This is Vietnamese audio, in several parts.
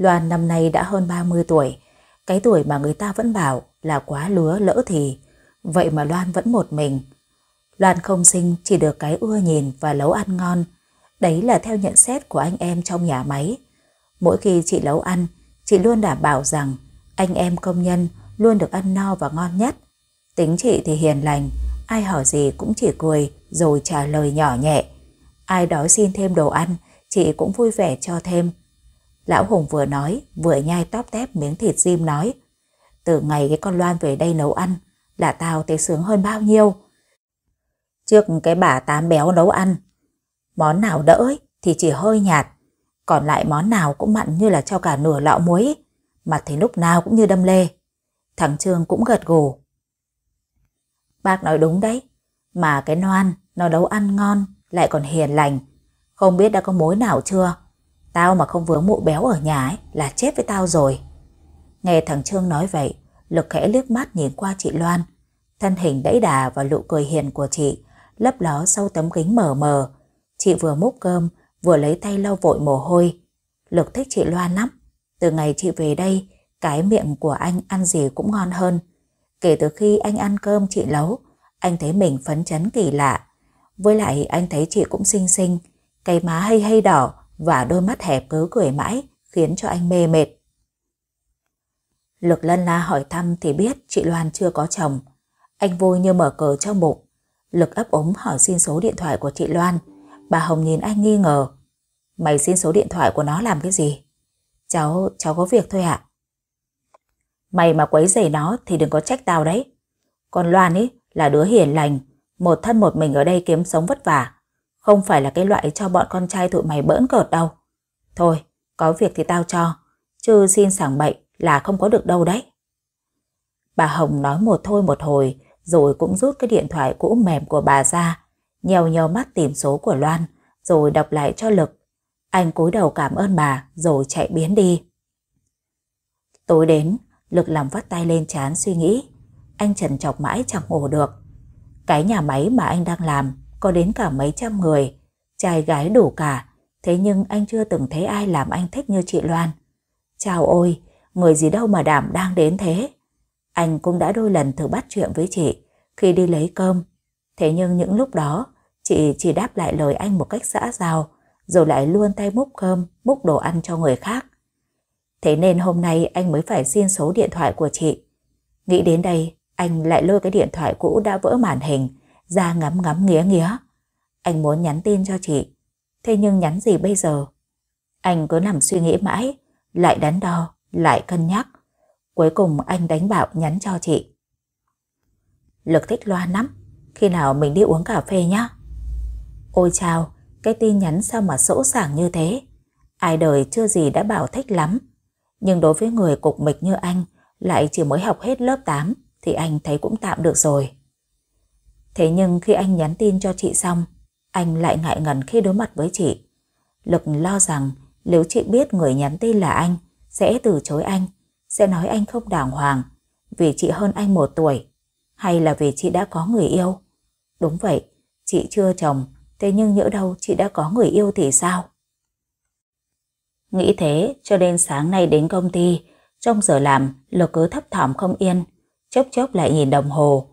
Loan năm nay đã hơn 30 tuổi, cái tuổi mà người ta vẫn bảo là quá lứa lỡ thì, vậy mà Loan vẫn một mình. Loan không sinh chỉ được cái ưa nhìn và nấu ăn ngon, đấy là theo nhận xét của anh em trong nhà máy. Mỗi khi chị nấu ăn, chị luôn đảm bảo rằng anh em công nhân luôn được ăn no và ngon nhất. Tính chị thì hiền lành, ai hỏi gì cũng chỉ cười rồi trả lời nhỏ nhẹ. Ai đó xin thêm đồ ăn, chị cũng vui vẻ cho thêm Lão Hùng vừa nói, vừa nhai tóp tép miếng thịt diêm nói. Từ ngày cái con Loan về đây nấu ăn, là tao thấy sướng hơn bao nhiêu. Trước cái bà tám béo nấu ăn, món nào đỡ ấy, thì chỉ hơi nhạt, còn lại món nào cũng mặn như là cho cả nửa lọ muối, mà thấy lúc nào cũng như đâm lê. Thằng Trương cũng gật gù. Bác nói đúng đấy, mà cái Loan nó nấu ăn ngon lại còn hiền lành, không biết đã có mối nào chưa? Tao mà không vướng mụ béo ở nhà ấy là chết với tao rồi. Nghe thằng Trương nói vậy, Lực khẽ liếc mắt nhìn qua chị Loan. Thân hình đẫy đà và lụ cười hiền của chị lấp ló sau tấm kính mờ mờ. Chị vừa múc cơm, vừa lấy tay lau vội mồ hôi. Lực thích chị Loan lắm. Từ ngày chị về đây, cái miệng của anh ăn gì cũng ngon hơn. Kể từ khi anh ăn cơm chị nấu, anh thấy mình phấn chấn kỳ lạ. Với lại anh thấy chị cũng xinh xinh, cái má hay hay đỏ và đôi mắt hẹp cứ cười mãi khiến cho anh mê mệt. Lực lân la hỏi thăm thì biết chị Loan chưa có chồng. Anh vui như mở cờ trong bụng. Lực ấp ống hỏi xin số điện thoại của chị Loan. Bà Hồng nhìn anh nghi ngờ. Mày xin số điện thoại của nó làm cái gì? Cháu, cháu có việc thôi ạ. À? Mày mà quấy rầy nó thì đừng có trách tao đấy. Còn Loan ấy là đứa hiền lành, một thân một mình ở đây kiếm sống vất vả không phải là cái loại cho bọn con trai tụi mày bỡn cợt đâu. Thôi, có việc thì tao cho, chứ xin sảng bệnh là không có được đâu đấy. Bà Hồng nói một thôi một hồi, rồi cũng rút cái điện thoại cũ mềm của bà ra, nhèo nhèo mắt tìm số của Loan, rồi đọc lại cho Lực. Anh cúi đầu cảm ơn bà, rồi chạy biến đi. Tối đến, Lực làm vắt tay lên chán suy nghĩ. Anh trần chọc mãi chẳng ngủ được. Cái nhà máy mà anh đang làm có đến cả mấy trăm người, trai gái đủ cả, thế nhưng anh chưa từng thấy ai làm anh thích như chị Loan. Chào ôi, người gì đâu mà đảm đang đến thế. Anh cũng đã đôi lần thử bắt chuyện với chị khi đi lấy cơm, thế nhưng những lúc đó chị chỉ đáp lại lời anh một cách xã giao, rồi lại luôn tay múc cơm, múc đồ ăn cho người khác. Thế nên hôm nay anh mới phải xin số điện thoại của chị. Nghĩ đến đây, anh lại lôi cái điện thoại cũ đã vỡ màn hình ra ngắm ngắm nghĩa nghĩa. Anh muốn nhắn tin cho chị, thế nhưng nhắn gì bây giờ? Anh cứ nằm suy nghĩ mãi, lại đắn đo, lại cân nhắc. Cuối cùng anh đánh bạo nhắn cho chị. Lực thích loa lắm, khi nào mình đi uống cà phê nhá. Ôi chào, cái tin nhắn sao mà sỗ sàng như thế? Ai đời chưa gì đã bảo thích lắm. Nhưng đối với người cục mịch như anh, lại chỉ mới học hết lớp 8 thì anh thấy cũng tạm được rồi. Thế nhưng khi anh nhắn tin cho chị xong, anh lại ngại ngần khi đối mặt với chị. Lực lo rằng nếu chị biết người nhắn tin là anh, sẽ từ chối anh, sẽ nói anh không đàng hoàng, vì chị hơn anh một tuổi, hay là vì chị đã có người yêu. Đúng vậy, chị chưa chồng, thế nhưng nhỡ đâu chị đã có người yêu thì sao? Nghĩ thế, cho đến sáng nay đến công ty, trong giờ làm, Lực cứ thấp thỏm không yên, chốc chốc lại nhìn đồng hồ.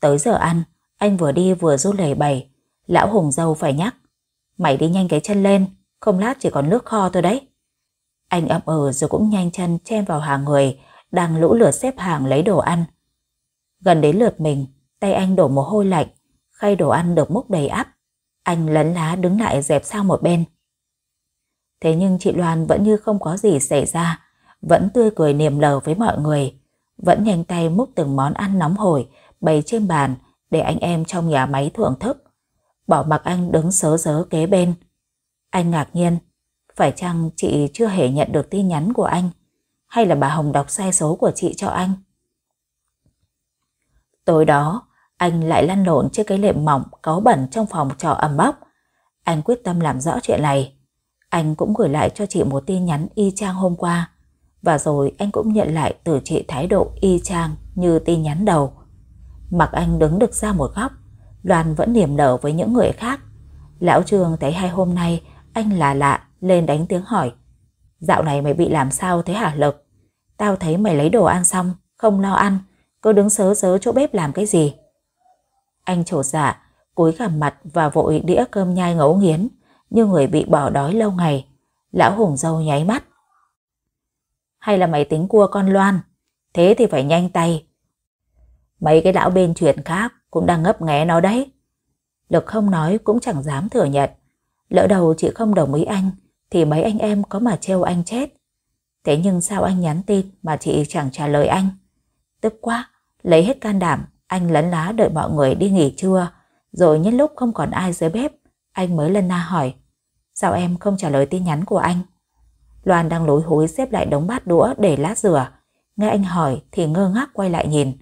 Tới giờ ăn, anh vừa đi vừa rút lẩy bầy lão hùng dâu phải nhắc. Mày đi nhanh cái chân lên, không lát chỉ còn nước kho thôi đấy. Anh ậm ừ rồi cũng nhanh chân chen vào hàng người, đang lũ lượt xếp hàng lấy đồ ăn. Gần đến lượt mình, tay anh đổ mồ hôi lạnh, khay đồ ăn được múc đầy áp Anh lấn lá đứng lại dẹp sang một bên. Thế nhưng chị Loan vẫn như không có gì xảy ra, vẫn tươi cười niềm lờ với mọi người, vẫn nhanh tay múc từng món ăn nóng hổi bày trên bàn để anh em trong nhà máy thưởng thức, bỏ mặc anh đứng sớ dớ kế bên. Anh ngạc nhiên, phải chăng chị chưa hề nhận được tin nhắn của anh, hay là bà Hồng đọc sai số của chị cho anh? Tối đó, anh lại lăn lộn trên cái lệm mỏng cáu bẩn trong phòng trọ ẩm bóc. Anh quyết tâm làm rõ chuyện này. Anh cũng gửi lại cho chị một tin nhắn y chang hôm qua. Và rồi anh cũng nhận lại từ chị thái độ y chang như tin nhắn đầu. Mặc anh đứng được ra một góc đoàn vẫn niềm nở với những người khác Lão Trương thấy hai hôm nay Anh là lạ lên đánh tiếng hỏi Dạo này mày bị làm sao thế hả Lực Tao thấy mày lấy đồ ăn xong Không lo ăn Cứ đứng sớ sớ chỗ bếp làm cái gì Anh trổ dạ cúi gằm mặt và vội đĩa cơm nhai ngấu nghiến như người bị bỏ đói lâu ngày. Lão Hùng Dâu nháy mắt. Hay là mày tính cua con Loan? Thế thì phải nhanh tay, Mấy cái lão bên chuyện khác cũng đang ngấp nghé nó đấy. Lực không nói cũng chẳng dám thừa nhận. Lỡ đầu chị không đồng ý anh thì mấy anh em có mà trêu anh chết. Thế nhưng sao anh nhắn tin mà chị chẳng trả lời anh? Tức quá, lấy hết can đảm, anh lấn lá đợi mọi người đi nghỉ trưa. Rồi nhân lúc không còn ai dưới bếp, anh mới lần na hỏi. Sao em không trả lời tin nhắn của anh? Loan đang lối hối xếp lại đống bát đũa để lát rửa. Nghe anh hỏi thì ngơ ngác quay lại nhìn.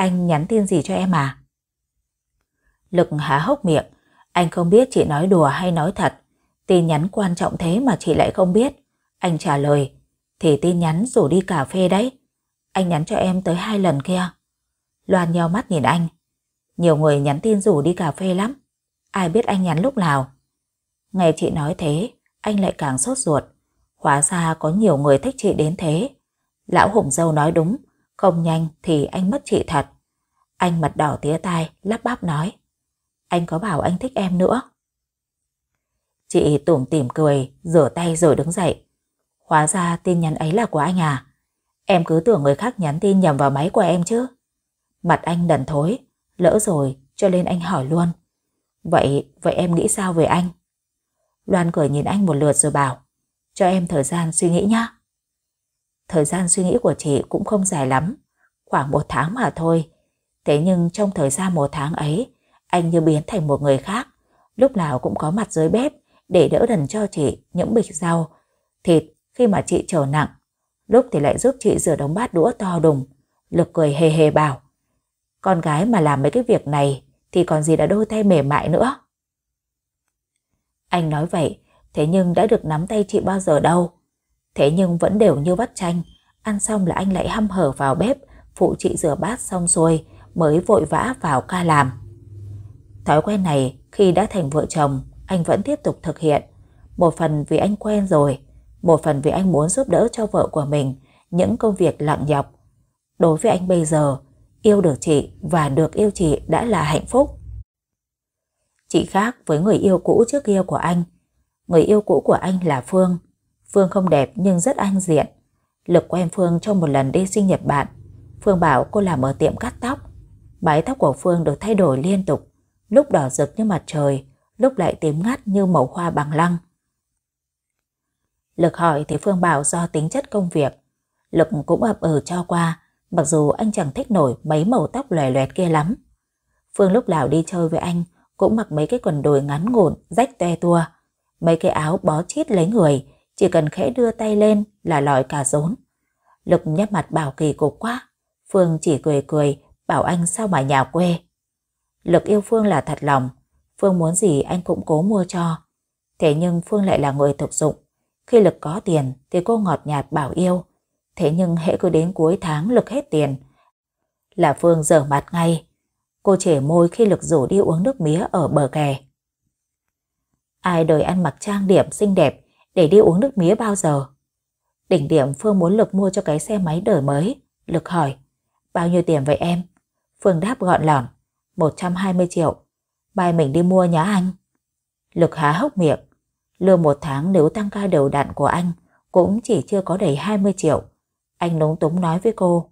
Anh nhắn tin gì cho em à? Lực há hốc miệng, anh không biết chị nói đùa hay nói thật. Tin nhắn quan trọng thế mà chị lại không biết. Anh trả lời, thì tin nhắn rủ đi cà phê đấy. Anh nhắn cho em tới hai lần kia. Loan nheo mắt nhìn anh. Nhiều người nhắn tin rủ đi cà phê lắm. Ai biết anh nhắn lúc nào? Nghe chị nói thế, anh lại càng sốt ruột. Hóa ra có nhiều người thích chị đến thế. Lão Hùng Dâu nói đúng, không nhanh thì anh mất chị thật. Anh mặt đỏ tía tai, lắp bắp nói. Anh có bảo anh thích em nữa. Chị tủm tỉm cười, rửa tay rồi đứng dậy. Hóa ra tin nhắn ấy là của anh à? Em cứ tưởng người khác nhắn tin nhầm vào máy của em chứ. Mặt anh đần thối, lỡ rồi cho nên anh hỏi luôn. Vậy, vậy em nghĩ sao về anh? Loan cười nhìn anh một lượt rồi bảo, cho em thời gian suy nghĩ nhá. Thời gian suy nghĩ của chị cũng không dài lắm, khoảng một tháng mà thôi. Thế nhưng trong thời gian một tháng ấy, anh như biến thành một người khác, lúc nào cũng có mặt dưới bếp để đỡ đần cho chị những bịch rau, thịt khi mà chị trở nặng, lúc thì lại giúp chị rửa đống bát đũa to đùng. Lực cười hề hề bảo, con gái mà làm mấy cái việc này thì còn gì đã đôi tay mềm mại nữa. Anh nói vậy, thế nhưng đã được nắm tay chị bao giờ đâu. Thế nhưng vẫn đều như bắt chanh, ăn xong là anh lại hăm hở vào bếp, phụ chị rửa bát xong rồi mới vội vã vào ca làm. Thói quen này khi đã thành vợ chồng, anh vẫn tiếp tục thực hiện. Một phần vì anh quen rồi, một phần vì anh muốn giúp đỡ cho vợ của mình những công việc lặng nhọc. Đối với anh bây giờ, yêu được chị và được yêu chị đã là hạnh phúc. Chị khác với người yêu cũ trước kia của anh. Người yêu cũ của anh là Phương. Phương không đẹp nhưng rất anh diện. Lực quen Phương trong một lần đi sinh Nhật bạn, Phương bảo cô làm ở tiệm cắt tóc. Mái tóc của Phương được thay đổi liên tục, lúc đỏ rực như mặt trời, lúc lại tím ngắt như màu hoa bằng lăng. Lực hỏi thì Phương bảo do tính chất công việc. Lực cũng ập ở ừ cho qua, mặc dù anh chẳng thích nổi mấy màu tóc lòe loẹt kia lắm. Phương lúc nào đi chơi với anh cũng mặc mấy cái quần đùi ngắn ngủn, rách toe tua, mấy cái áo bó chít lấy người, chỉ cần khẽ đưa tay lên là lòi cả rốn. Lực nhấp mặt bảo kỳ cục quá, Phương chỉ cười cười, bảo anh sao mà nhà quê. Lực yêu Phương là thật lòng, Phương muốn gì anh cũng cố mua cho. Thế nhưng Phương lại là người thực dụng, khi Lực có tiền thì cô ngọt nhạt bảo yêu. Thế nhưng hễ cứ đến cuối tháng Lực hết tiền, là Phương dở mặt ngay. Cô chể môi khi Lực rủ đi uống nước mía ở bờ kè. Ai đời ăn mặc trang điểm xinh đẹp để đi uống nước mía bao giờ. Đỉnh điểm Phương muốn Lực mua cho cái xe máy đời mới. Lực hỏi, bao nhiêu tiền vậy em? Phương đáp gọn lỏn, 120 triệu. Mai mình đi mua nhá anh. Lực há hốc miệng. Lương một tháng nếu tăng ca đều đặn của anh cũng chỉ chưa có đầy 20 triệu. Anh núng túng nói với cô.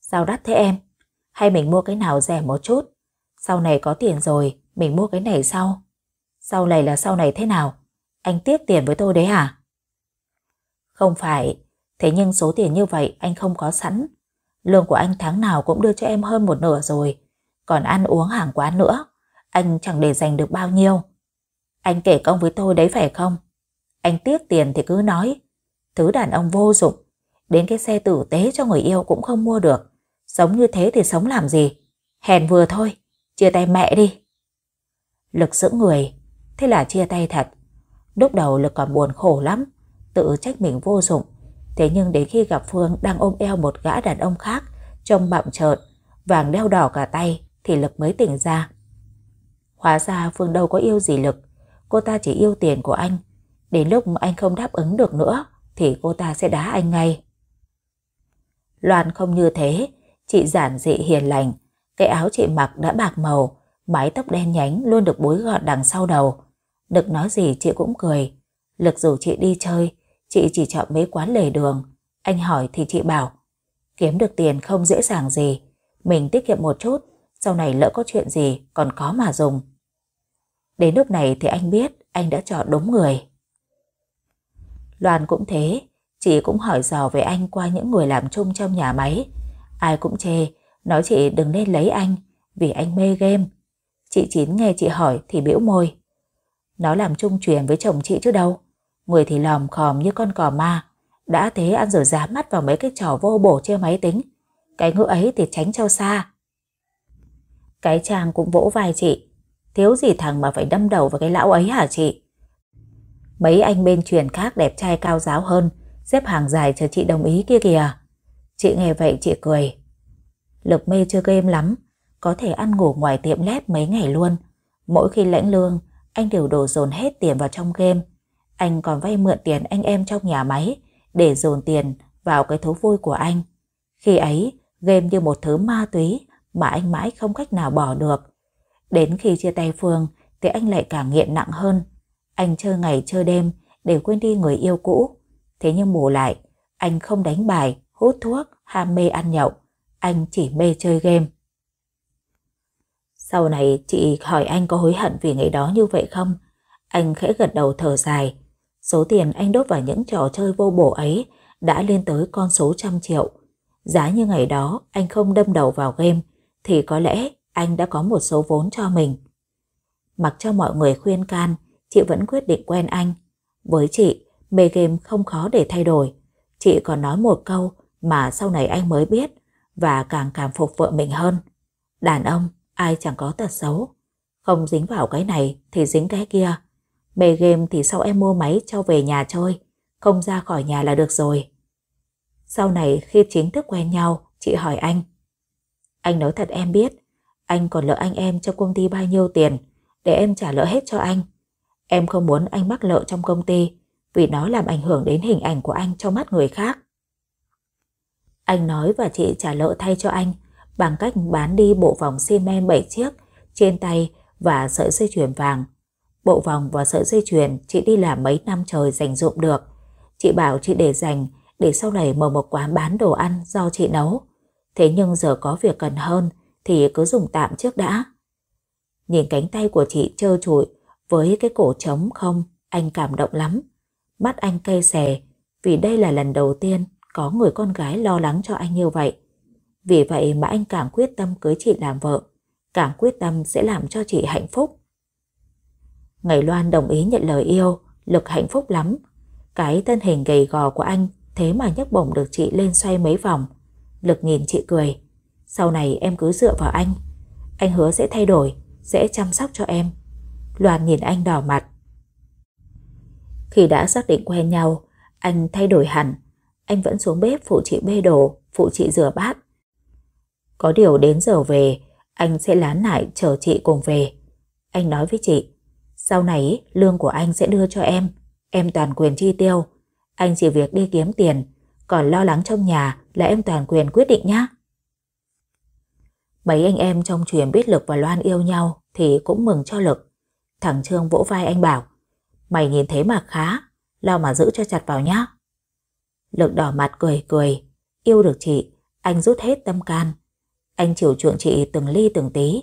Sao đắt thế em? Hay mình mua cái nào rẻ một chút? Sau này có tiền rồi, mình mua cái này sau. Sau này là sau này thế nào? Anh tiếc tiền với tôi đấy hả? Không phải, thế nhưng số tiền như vậy anh không có sẵn. Lương của anh tháng nào cũng đưa cho em hơn một nửa rồi. Còn ăn uống hàng quán nữa, anh chẳng để dành được bao nhiêu. Anh kể công với tôi đấy phải không? Anh tiếc tiền thì cứ nói. Thứ đàn ông vô dụng, đến cái xe tử tế cho người yêu cũng không mua được. Sống như thế thì sống làm gì? Hèn vừa thôi, chia tay mẹ đi. Lực giữ người, thế là chia tay thật. Lúc đầu Lực còn buồn khổ lắm, tự trách mình vô dụng. Thế nhưng đến khi gặp Phương đang ôm eo một gã đàn ông khác, trông bạm trợn, vàng đeo đỏ cả tay, thì Lực mới tỉnh ra. Hóa ra Phương đâu có yêu gì Lực, cô ta chỉ yêu tiền của anh. Đến lúc anh không đáp ứng được nữa, thì cô ta sẽ đá anh ngay. Loan không như thế, chị giản dị hiền lành, cái áo chị mặc đã bạc màu, mái tóc đen nhánh luôn được búi gọn đằng sau đầu được nói gì chị cũng cười. Lực dù chị đi chơi, chị chỉ chọn mấy quán lề đường. Anh hỏi thì chị bảo, kiếm được tiền không dễ dàng gì. Mình tiết kiệm một chút, sau này lỡ có chuyện gì còn có mà dùng. Đến lúc này thì anh biết anh đã chọn đúng người. Loan cũng thế, chị cũng hỏi dò về anh qua những người làm chung trong nhà máy. Ai cũng chê, nói chị đừng nên lấy anh, vì anh mê game. Chị Chín nghe chị hỏi thì biểu môi. Nó làm chung chuyển với chồng chị chứ đâu. Người thì lòm khòm như con cò ma. Đã thế ăn rồi dám mắt vào mấy cái trò vô bổ trên máy tính. Cái ngữ ấy thì tránh cho xa. Cái chàng cũng vỗ vai chị. Thiếu gì thằng mà phải đâm đầu vào cái lão ấy hả chị? Mấy anh bên truyền khác đẹp trai cao giáo hơn, xếp hàng dài chờ chị đồng ý kia kìa. Chị nghe vậy chị cười. Lực mê chưa game lắm, có thể ăn ngủ ngoài tiệm lép mấy ngày luôn. Mỗi khi lãnh lương, anh đều đổ dồn hết tiền vào trong game. Anh còn vay mượn tiền anh em trong nhà máy để dồn tiền vào cái thú vui của anh. Khi ấy, game như một thứ ma túy mà anh mãi không cách nào bỏ được. Đến khi chia tay Phương thì anh lại càng nghiện nặng hơn. Anh chơi ngày chơi đêm để quên đi người yêu cũ. Thế nhưng bù lại, anh không đánh bài, hút thuốc, ham mê ăn nhậu. Anh chỉ mê chơi game. Sau này chị hỏi anh có hối hận vì ngày đó như vậy không? Anh khẽ gật đầu thở dài. Số tiền anh đốt vào những trò chơi vô bổ ấy đã lên tới con số trăm triệu. Giá như ngày đó anh không đâm đầu vào game thì có lẽ anh đã có một số vốn cho mình. Mặc cho mọi người khuyên can, chị vẫn quyết định quen anh. Với chị, mê game không khó để thay đổi. Chị còn nói một câu mà sau này anh mới biết và càng cảm phục vợ mình hơn. Đàn ông ai chẳng có tật xấu. Không dính vào cái này thì dính cái kia. Mê game thì sau em mua máy cho về nhà chơi, không ra khỏi nhà là được rồi. Sau này khi chính thức quen nhau, chị hỏi anh. Anh nói thật em biết, anh còn lỡ anh em cho công ty bao nhiêu tiền, để em trả lỡ hết cho anh. Em không muốn anh mắc lợ trong công ty, vì nó làm ảnh hưởng đến hình ảnh của anh trong mắt người khác. Anh nói và chị trả lỡ thay cho anh bằng cách bán đi bộ vòng xi men 7 chiếc trên tay và sợi dây chuyền vàng. Bộ vòng và sợi dây chuyền chị đi làm mấy năm trời dành dụng được. Chị bảo chị để dành để sau này mở một quán bán đồ ăn do chị nấu. Thế nhưng giờ có việc cần hơn thì cứ dùng tạm trước đã. Nhìn cánh tay của chị trơ trụi với cái cổ trống không, anh cảm động lắm. Mắt anh cây xè vì đây là lần đầu tiên có người con gái lo lắng cho anh như vậy. Vì vậy mà anh càng quyết tâm cưới chị làm vợ, càng quyết tâm sẽ làm cho chị hạnh phúc. Ngày Loan đồng ý nhận lời yêu, Lực hạnh phúc lắm. Cái thân hình gầy gò của anh thế mà nhấc bổng được chị lên xoay mấy vòng. Lực nhìn chị cười. Sau này em cứ dựa vào anh. Anh hứa sẽ thay đổi, sẽ chăm sóc cho em. Loan nhìn anh đỏ mặt. Khi đã xác định quen nhau, anh thay đổi hẳn. Anh vẫn xuống bếp phụ chị bê đồ, phụ chị rửa bát. Có điều đến giờ về, anh sẽ lán lại chờ chị cùng về. Anh nói với chị, sau này lương của anh sẽ đưa cho em, em toàn quyền chi tiêu. Anh chỉ việc đi kiếm tiền, còn lo lắng trong nhà là em toàn quyền quyết định nhé. Mấy anh em trong truyền biết Lực và Loan yêu nhau thì cũng mừng cho Lực. Thằng Trương vỗ vai anh bảo, mày nhìn thế mà khá, lo mà giữ cho chặt vào nhá. Lực đỏ mặt cười cười, yêu được chị, anh rút hết tâm can. Anh chiều chuộng chị từng ly từng tí.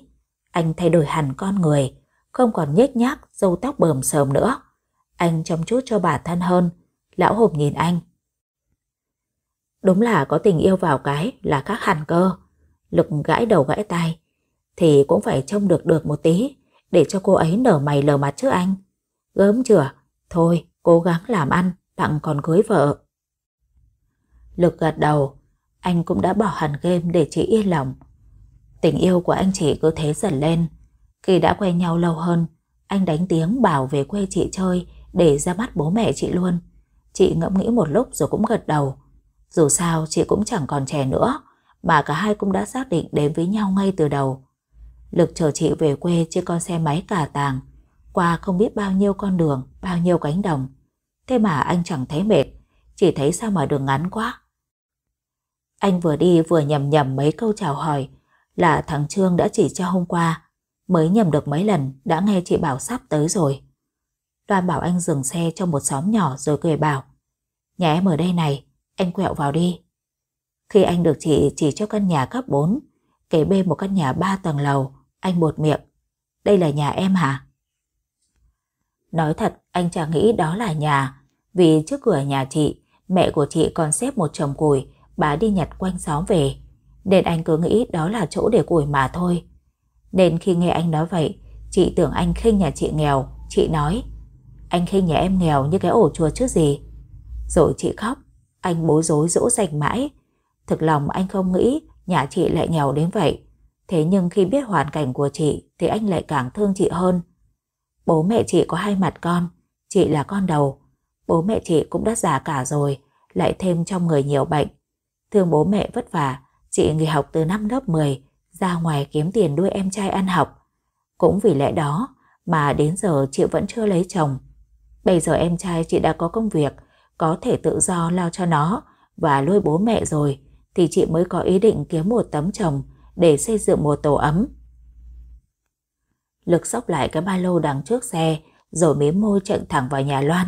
Anh thay đổi hẳn con người, không còn nhếch nhác, râu tóc bờm sờm nữa. Anh chăm chút cho bà thân hơn. Lão hộp nhìn anh. Đúng là có tình yêu vào cái là khác hẳn cơ. Lực gãi đầu gãi tay thì cũng phải trông được được một tí để cho cô ấy nở mày lờ mặt trước anh. Gớm chửa, thôi cố gắng làm ăn, tặng còn cưới vợ. Lực gật đầu, anh cũng đã bỏ hẳn game để chị yên lòng. Tình yêu của anh chị cứ thế dần lên. Khi đã quen nhau lâu hơn, anh đánh tiếng bảo về quê chị chơi để ra mắt bố mẹ chị luôn. Chị ngẫm nghĩ một lúc rồi cũng gật đầu. Dù sao chị cũng chẳng còn trẻ nữa, mà cả hai cũng đã xác định đến với nhau ngay từ đầu. Lực chờ chị về quê trên con xe máy cả tàng, qua không biết bao nhiêu con đường, bao nhiêu cánh đồng. Thế mà anh chẳng thấy mệt, chỉ thấy sao mà đường ngắn quá. Anh vừa đi vừa nhầm nhầm mấy câu chào hỏi là thằng Trương đã chỉ cho hôm qua. Mới nhầm được mấy lần đã nghe chị bảo sắp tới rồi. Đoàn bảo anh dừng xe trong một xóm nhỏ rồi cười bảo Nhà em ở đây này, anh quẹo vào đi. Khi anh được chị chỉ cho căn nhà cấp 4, kế bên một căn nhà 3 tầng lầu, anh bột miệng. Đây là nhà em hả? Nói thật, anh chẳng nghĩ đó là nhà, vì trước cửa nhà chị, mẹ của chị còn xếp một chồng củi bà đi nhặt quanh xóm về, nên anh cứ nghĩ đó là chỗ để củi mà thôi. Nên khi nghe anh nói vậy, chị tưởng anh khinh nhà chị nghèo, chị nói, anh khinh nhà em nghèo như cái ổ chua chứ gì. Rồi chị khóc, anh bối rối dỗ dành mãi. Thực lòng anh không nghĩ nhà chị lại nghèo đến vậy. Thế nhưng khi biết hoàn cảnh của chị thì anh lại càng thương chị hơn. Bố mẹ chị có hai mặt con, chị là con đầu. Bố mẹ chị cũng đã già cả rồi, lại thêm trong người nhiều bệnh Thương bố mẹ vất vả, chị nghỉ học từ năm lớp 10, ra ngoài kiếm tiền nuôi em trai ăn học. Cũng vì lẽ đó mà đến giờ chị vẫn chưa lấy chồng. Bây giờ em trai chị đã có công việc, có thể tự do lo cho nó và nuôi bố mẹ rồi, thì chị mới có ý định kiếm một tấm chồng để xây dựng một tổ ấm. Lực xốc lại cái ba lô đằng trước xe, rồi mím môi chạy thẳng vào nhà Loan.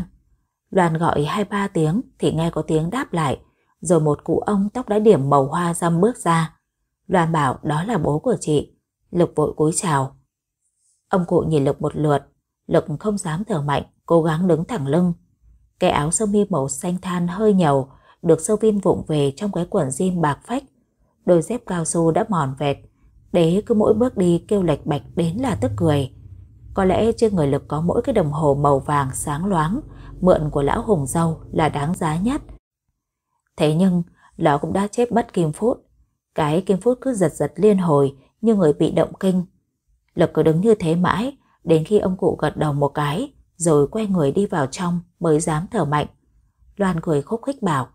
Loan gọi hai ba tiếng thì nghe có tiếng đáp lại, rồi một cụ ông tóc đã điểm màu hoa râm bước ra. Loan bảo đó là bố của chị. Lực vội cúi chào. Ông cụ nhìn lực một lượt, lực không dám thở mạnh, cố gắng đứng thẳng lưng. Cái áo sơ mi màu xanh than hơi nhầu, được sâu vin vụng về trong cái quần jean bạc phách. Đôi dép cao su đã mòn vẹt, đế cứ mỗi bước đi kêu lệch bạch đến là tức cười. Có lẽ trên người Lực có mỗi cái đồng hồ màu vàng sáng loáng, mượn của lão hùng dâu là đáng giá nhất. Thế nhưng, lão cũng đã chết bất kim phút. Cái kim phút cứ giật giật liên hồi như người bị động kinh. lực cứ đứng như thế mãi, đến khi ông cụ gật đầu một cái, rồi quay người đi vào trong mới dám thở mạnh. Loan cười khúc khích bảo,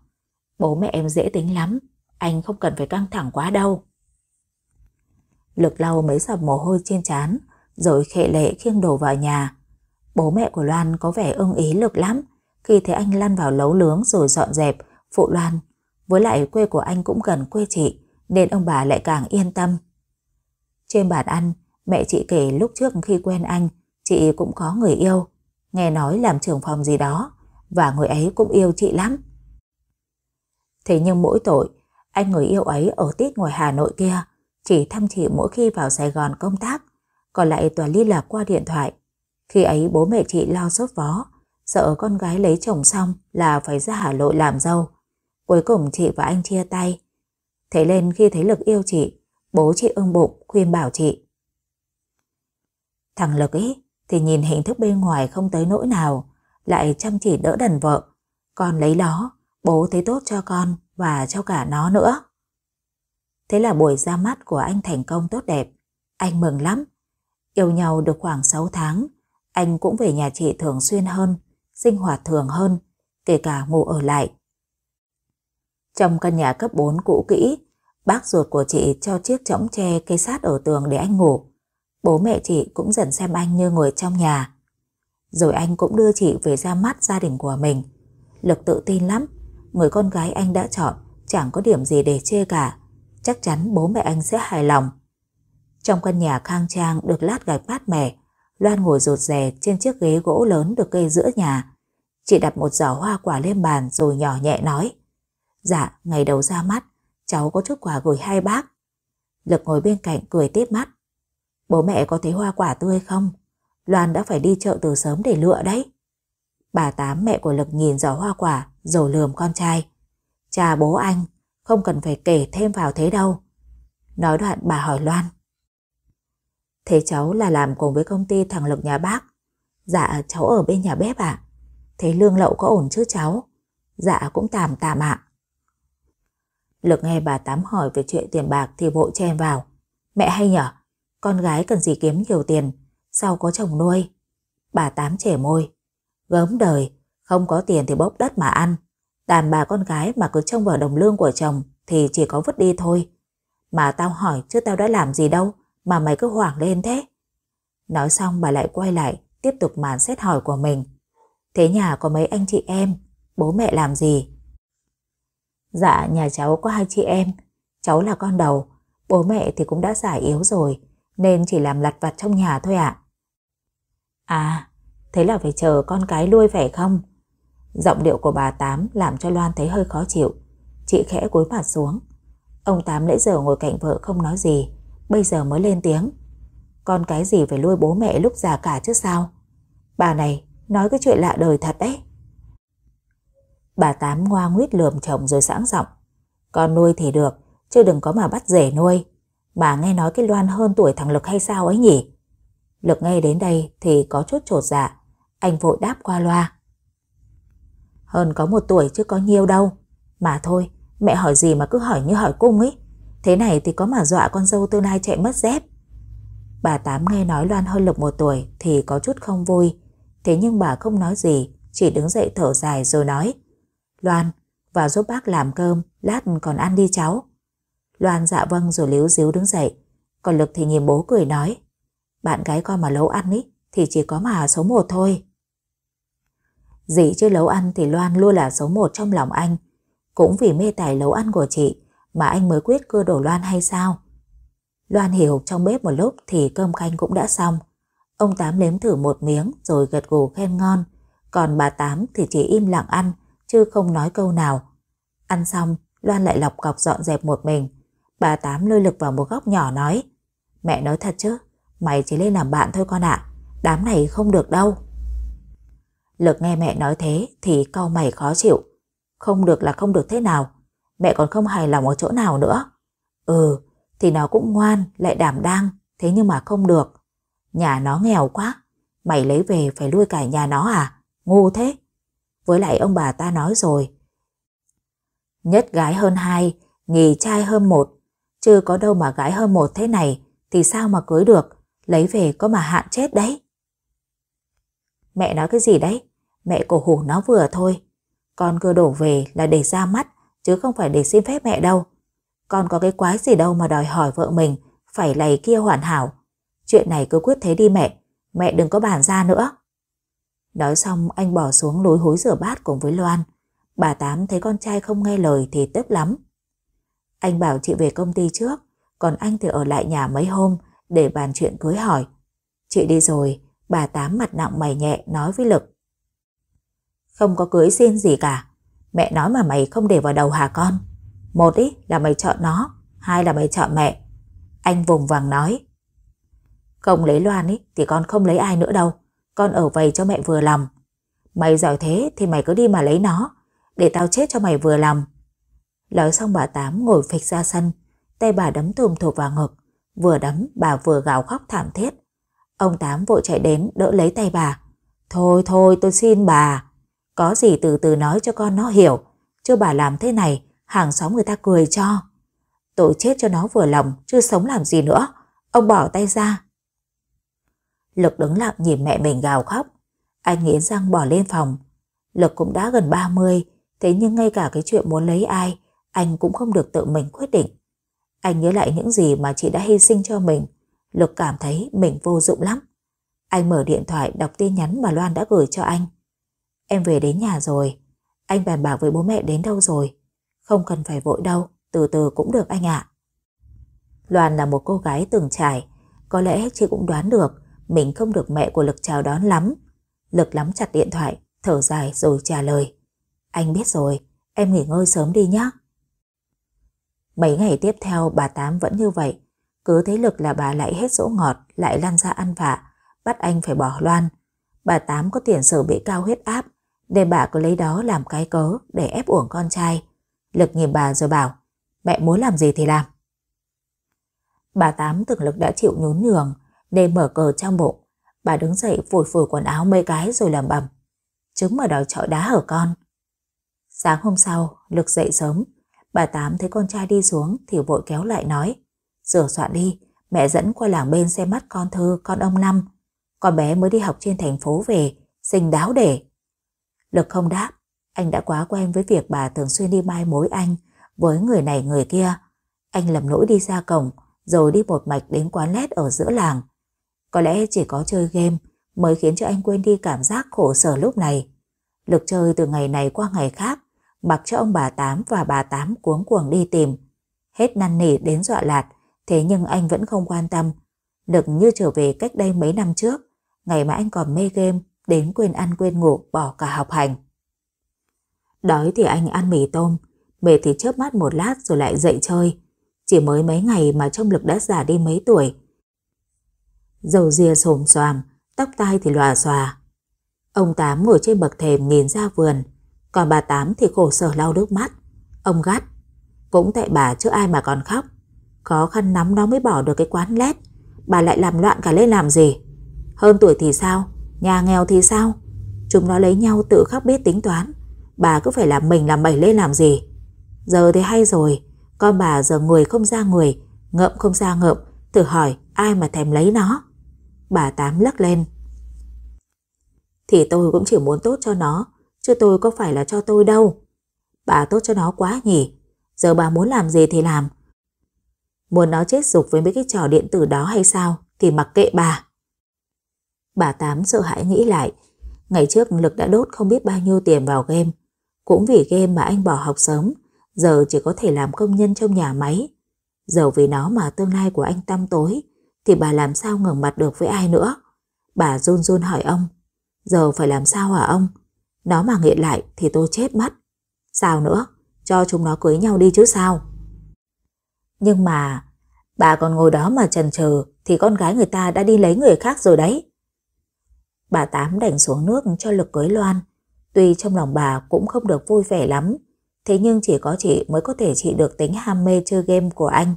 bố mẹ em dễ tính lắm, anh không cần phải căng thẳng quá đâu. Lực lau mấy giọt mồ hôi trên trán, rồi khệ lệ khiêng đồ vào nhà. Bố mẹ của Loan có vẻ ưng ý lực lắm, khi thấy anh lăn vào lấu lướng rồi dọn dẹp, Phụ Loan, với lại quê của anh cũng gần quê chị, nên ông bà lại càng yên tâm. Trên bàn ăn, mẹ chị kể lúc trước khi quen anh, chị cũng có người yêu, nghe nói làm trưởng phòng gì đó, và người ấy cũng yêu chị lắm. Thế nhưng mỗi tội, anh người yêu ấy ở tít ngoài Hà Nội kia, chỉ thăm chị mỗi khi vào Sài Gòn công tác, còn lại toàn liên lạc qua điện thoại. Khi ấy bố mẹ chị lo sốt vó, sợ con gái lấy chồng xong là phải ra Hà Nội làm dâu. Cuối cùng chị và anh chia tay. Thế lên khi thấy Lực yêu chị, bố chị ưng bụng khuyên bảo chị. Thằng Lực ấy thì nhìn hình thức bên ngoài không tới nỗi nào, lại chăm chỉ đỡ đần vợ. Con lấy đó, bố thấy tốt cho con và cho cả nó nữa. Thế là buổi ra mắt của anh thành công tốt đẹp. Anh mừng lắm. Yêu nhau được khoảng 6 tháng, anh cũng về nhà chị thường xuyên hơn, sinh hoạt thường hơn, kể cả ngủ ở lại. Trong căn nhà cấp 4 cũ kỹ, bác ruột của chị cho chiếc chõng tre cây sát ở tường để anh ngủ. Bố mẹ chị cũng dần xem anh như người trong nhà. Rồi anh cũng đưa chị về ra mắt gia đình của mình. Lực tự tin lắm, người con gái anh đã chọn chẳng có điểm gì để chê cả. Chắc chắn bố mẹ anh sẽ hài lòng. Trong căn nhà khang trang được lát gạch mát mẻ, Loan ngồi rụt rè trên chiếc ghế gỗ lớn được kê giữa nhà. Chị đặt một giỏ hoa quả lên bàn rồi nhỏ nhẹ nói. Dạ, ngày đầu ra mắt, cháu có chút quà gửi hai bác. Lực ngồi bên cạnh cười tiếp mắt. Bố mẹ có thấy hoa quả tươi không? Loan đã phải đi chợ từ sớm để lựa đấy. Bà Tám mẹ của Lực nhìn giỏ hoa quả rồi lườm con trai. Cha bố anh, không cần phải kể thêm vào thế đâu. Nói đoạn bà hỏi Loan. Thế cháu là làm cùng với công ty thằng Lực nhà bác. Dạ cháu ở bên nhà bếp ạ. À? Thế lương lậu có ổn chứ cháu? Dạ cũng tạm tạm ạ. À. Lực nghe bà Tám hỏi về chuyện tiền bạc thì vội chen vào. Mẹ hay nhở, con gái cần gì kiếm nhiều tiền, sao có chồng nuôi? Bà Tám trẻ môi, gớm đời, không có tiền thì bốc đất mà ăn. Đàn bà con gái mà cứ trông vào đồng lương của chồng thì chỉ có vứt đi thôi. Mà tao hỏi chứ tao đã làm gì đâu mà mày cứ hoảng lên thế. Nói xong bà lại quay lại tiếp tục màn xét hỏi của mình. Thế nhà có mấy anh chị em, bố mẹ làm gì? Dạ, nhà cháu có hai chị em, cháu là con đầu, bố mẹ thì cũng đã già yếu rồi, nên chỉ làm lặt vặt trong nhà thôi ạ. À. à, thế là phải chờ con cái nuôi phải không? Giọng điệu của bà Tám làm cho Loan thấy hơi khó chịu. Chị khẽ cúi mặt xuống. Ông Tám nãy giờ ngồi cạnh vợ không nói gì, bây giờ mới lên tiếng. Con cái gì phải nuôi bố mẹ lúc già cả chứ sao? Bà này, nói cái chuyện lạ đời thật đấy. Bà Tám ngoa nguyết lườm chồng rồi sẵn giọng Con nuôi thì được, chứ đừng có mà bắt rể nuôi. Bà nghe nói cái Loan hơn tuổi thằng Lực hay sao ấy nhỉ? Lực nghe đến đây thì có chút trột dạ. Anh vội đáp qua loa. Hơn có một tuổi chứ có nhiêu đâu. Mà thôi, mẹ hỏi gì mà cứ hỏi như hỏi cung ấy. Thế này thì có mà dọa con dâu tương lai chạy mất dép. Bà Tám nghe nói Loan hơn Lực một tuổi thì có chút không vui. Thế nhưng bà không nói gì, chỉ đứng dậy thở dài rồi nói. Loan, vào giúp bác làm cơm, lát còn ăn đi cháu. Loan dạ vâng rồi líu díu đứng dậy. Còn Lực thì nhìn bố cười nói. Bạn gái con mà nấu ăn ý, thì chỉ có mà số một thôi. Dĩ chứ nấu ăn thì Loan luôn là số một trong lòng anh. Cũng vì mê tài nấu ăn của chị mà anh mới quyết cưa đổ Loan hay sao? Loan hiểu trong bếp một lúc thì cơm canh cũng đã xong. Ông Tám nếm thử một miếng rồi gật gù khen ngon. Còn bà Tám thì chỉ im lặng ăn, chứ không nói câu nào. Ăn xong, Loan lại lọc cọc dọn dẹp một mình. Bà Tám lôi lực vào một góc nhỏ nói, mẹ nói thật chứ, mày chỉ lên làm bạn thôi con ạ, đám này không được đâu. Lực nghe mẹ nói thế thì câu mày khó chịu. Không được là không được thế nào, mẹ còn không hài lòng ở chỗ nào nữa. Ừ, thì nó cũng ngoan, lại đảm đang, thế nhưng mà không được. Nhà nó nghèo quá, mày lấy về phải nuôi cả nhà nó à? Ngu thế với lại ông bà ta nói rồi. Nhất gái hơn hai, nghỉ trai hơn một, chứ có đâu mà gái hơn một thế này thì sao mà cưới được, lấy về có mà hạn chết đấy. Mẹ nói cái gì đấy? Mẹ cổ hủ nó vừa thôi. Con cưa đổ về là để ra mắt, chứ không phải để xin phép mẹ đâu. Con có cái quái gì đâu mà đòi hỏi vợ mình phải lầy kia hoàn hảo. Chuyện này cứ quyết thế đi mẹ, mẹ đừng có bàn ra nữa. Nói xong anh bỏ xuống lối hối rửa bát cùng với Loan. Bà Tám thấy con trai không nghe lời thì tức lắm. Anh bảo chị về công ty trước, còn anh thì ở lại nhà mấy hôm để bàn chuyện cưới hỏi. Chị đi rồi, bà Tám mặt nặng mày nhẹ nói với Lực. Không có cưới xin gì cả, mẹ nói mà mày không để vào đầu hả con? Một ý là mày chọn nó, hai là mày chọn mẹ. Anh vùng vàng nói. Không lấy Loan ý, thì con không lấy ai nữa đâu. Con ở vậy cho mẹ vừa lòng Mày giỏi thế thì mày cứ đi mà lấy nó Để tao chết cho mày vừa lòng Nói xong bà Tám ngồi phịch ra sân Tay bà đấm thùm thụp vào ngực Vừa đấm bà vừa gào khóc thảm thiết Ông Tám vội chạy đến đỡ lấy tay bà Thôi thôi tôi xin bà Có gì từ từ nói cho con nó hiểu Chứ bà làm thế này Hàng xóm người ta cười cho Tội chết cho nó vừa lòng Chứ sống làm gì nữa Ông bỏ tay ra Lực đứng lặng nhìn mẹ mình gào khóc. Anh nghĩ rằng bỏ lên phòng. Lực cũng đã gần 30, thế nhưng ngay cả cái chuyện muốn lấy ai, anh cũng không được tự mình quyết định. Anh nhớ lại những gì mà chị đã hy sinh cho mình. Lực cảm thấy mình vô dụng lắm. Anh mở điện thoại đọc tin nhắn mà Loan đã gửi cho anh. Em về đến nhà rồi. Anh bàn bạc với bố mẹ đến đâu rồi. Không cần phải vội đâu, từ từ cũng được anh ạ. Loan là một cô gái từng trải. Có lẽ chị cũng đoán được mình không được mẹ của Lực chào đón lắm. Lực lắm chặt điện thoại, thở dài rồi trả lời. Anh biết rồi, em nghỉ ngơi sớm đi nhé. Mấy ngày tiếp theo bà Tám vẫn như vậy. Cứ thấy Lực là bà lại hết dỗ ngọt, lại lăn ra ăn vạ, bắt anh phải bỏ loan. Bà Tám có tiền sử bị cao huyết áp, để bà cứ lấy đó làm cái cớ để ép uổng con trai. Lực nhìn bà rồi bảo, mẹ muốn làm gì thì làm. Bà Tám từng lực đã chịu nhún nhường, nên mở cờ trong bụng. Bà đứng dậy phủi phủi quần áo mấy cái rồi lầm bầm. Trứng mà đòi trọi đá ở con. Sáng hôm sau, Lực dậy sớm. Bà Tám thấy con trai đi xuống thì vội kéo lại nói. Rửa soạn đi, mẹ dẫn qua làng bên xem mắt con Thư, con ông Năm. Con bé mới đi học trên thành phố về, xinh đáo để. Lực không đáp, anh đã quá quen với việc bà thường xuyên đi mai mối anh với người này người kia. Anh lầm lỗi đi ra cổng, rồi đi một mạch đến quán lét ở giữa làng. Có lẽ chỉ có chơi game mới khiến cho anh quên đi cảm giác khổ sở lúc này. Lực chơi từ ngày này qua ngày khác, mặc cho ông bà Tám và bà Tám cuống cuồng đi tìm. Hết năn nỉ đến dọa lạt, thế nhưng anh vẫn không quan tâm. Được như trở về cách đây mấy năm trước, ngày mà anh còn mê game, đến quên ăn quên ngủ bỏ cả học hành. Đói thì anh ăn mì tôm, mệt thì chớp mắt một lát rồi lại dậy chơi. Chỉ mới mấy ngày mà trong lực đã già đi mấy tuổi, dầu ria xồm xoàm, tóc tai thì lòa xòa. Ông Tám ngồi trên bậc thềm nhìn ra vườn, còn bà Tám thì khổ sở lau nước mắt. Ông gắt, cũng tại bà chứ ai mà còn khóc. Khó khăn lắm nó mới bỏ được cái quán lét, bà lại làm loạn cả lên làm gì. Hơn tuổi thì sao, nhà nghèo thì sao, chúng nó lấy nhau tự khóc biết tính toán. Bà cứ phải làm mình làm bẩy lên làm gì. Giờ thì hay rồi, con bà giờ người không ra người, ngậm không ra ngậm, thử hỏi ai mà thèm lấy nó bà Tám lắc lên. Thì tôi cũng chỉ muốn tốt cho nó, chứ tôi có phải là cho tôi đâu. Bà tốt cho nó quá nhỉ, giờ bà muốn làm gì thì làm. Muốn nó chết dục với mấy cái trò điện tử đó hay sao thì mặc kệ bà. Bà Tám sợ hãi nghĩ lại, ngày trước Lực đã đốt không biết bao nhiêu tiền vào game. Cũng vì game mà anh bỏ học sớm, giờ chỉ có thể làm công nhân trong nhà máy. Giờ vì nó mà tương lai của anh tăm tối, thì bà làm sao ngẩng mặt được với ai nữa. Bà run run hỏi ông, giờ phải làm sao hả ông? Nó mà nghiện lại thì tôi chết mất. Sao nữa, cho chúng nó cưới nhau đi chứ sao? Nhưng mà, bà còn ngồi đó mà trần chờ thì con gái người ta đã đi lấy người khác rồi đấy. Bà Tám đành xuống nước cho lực cưới Loan. Tuy trong lòng bà cũng không được vui vẻ lắm, thế nhưng chỉ có chị mới có thể trị được tính ham mê chơi game của anh.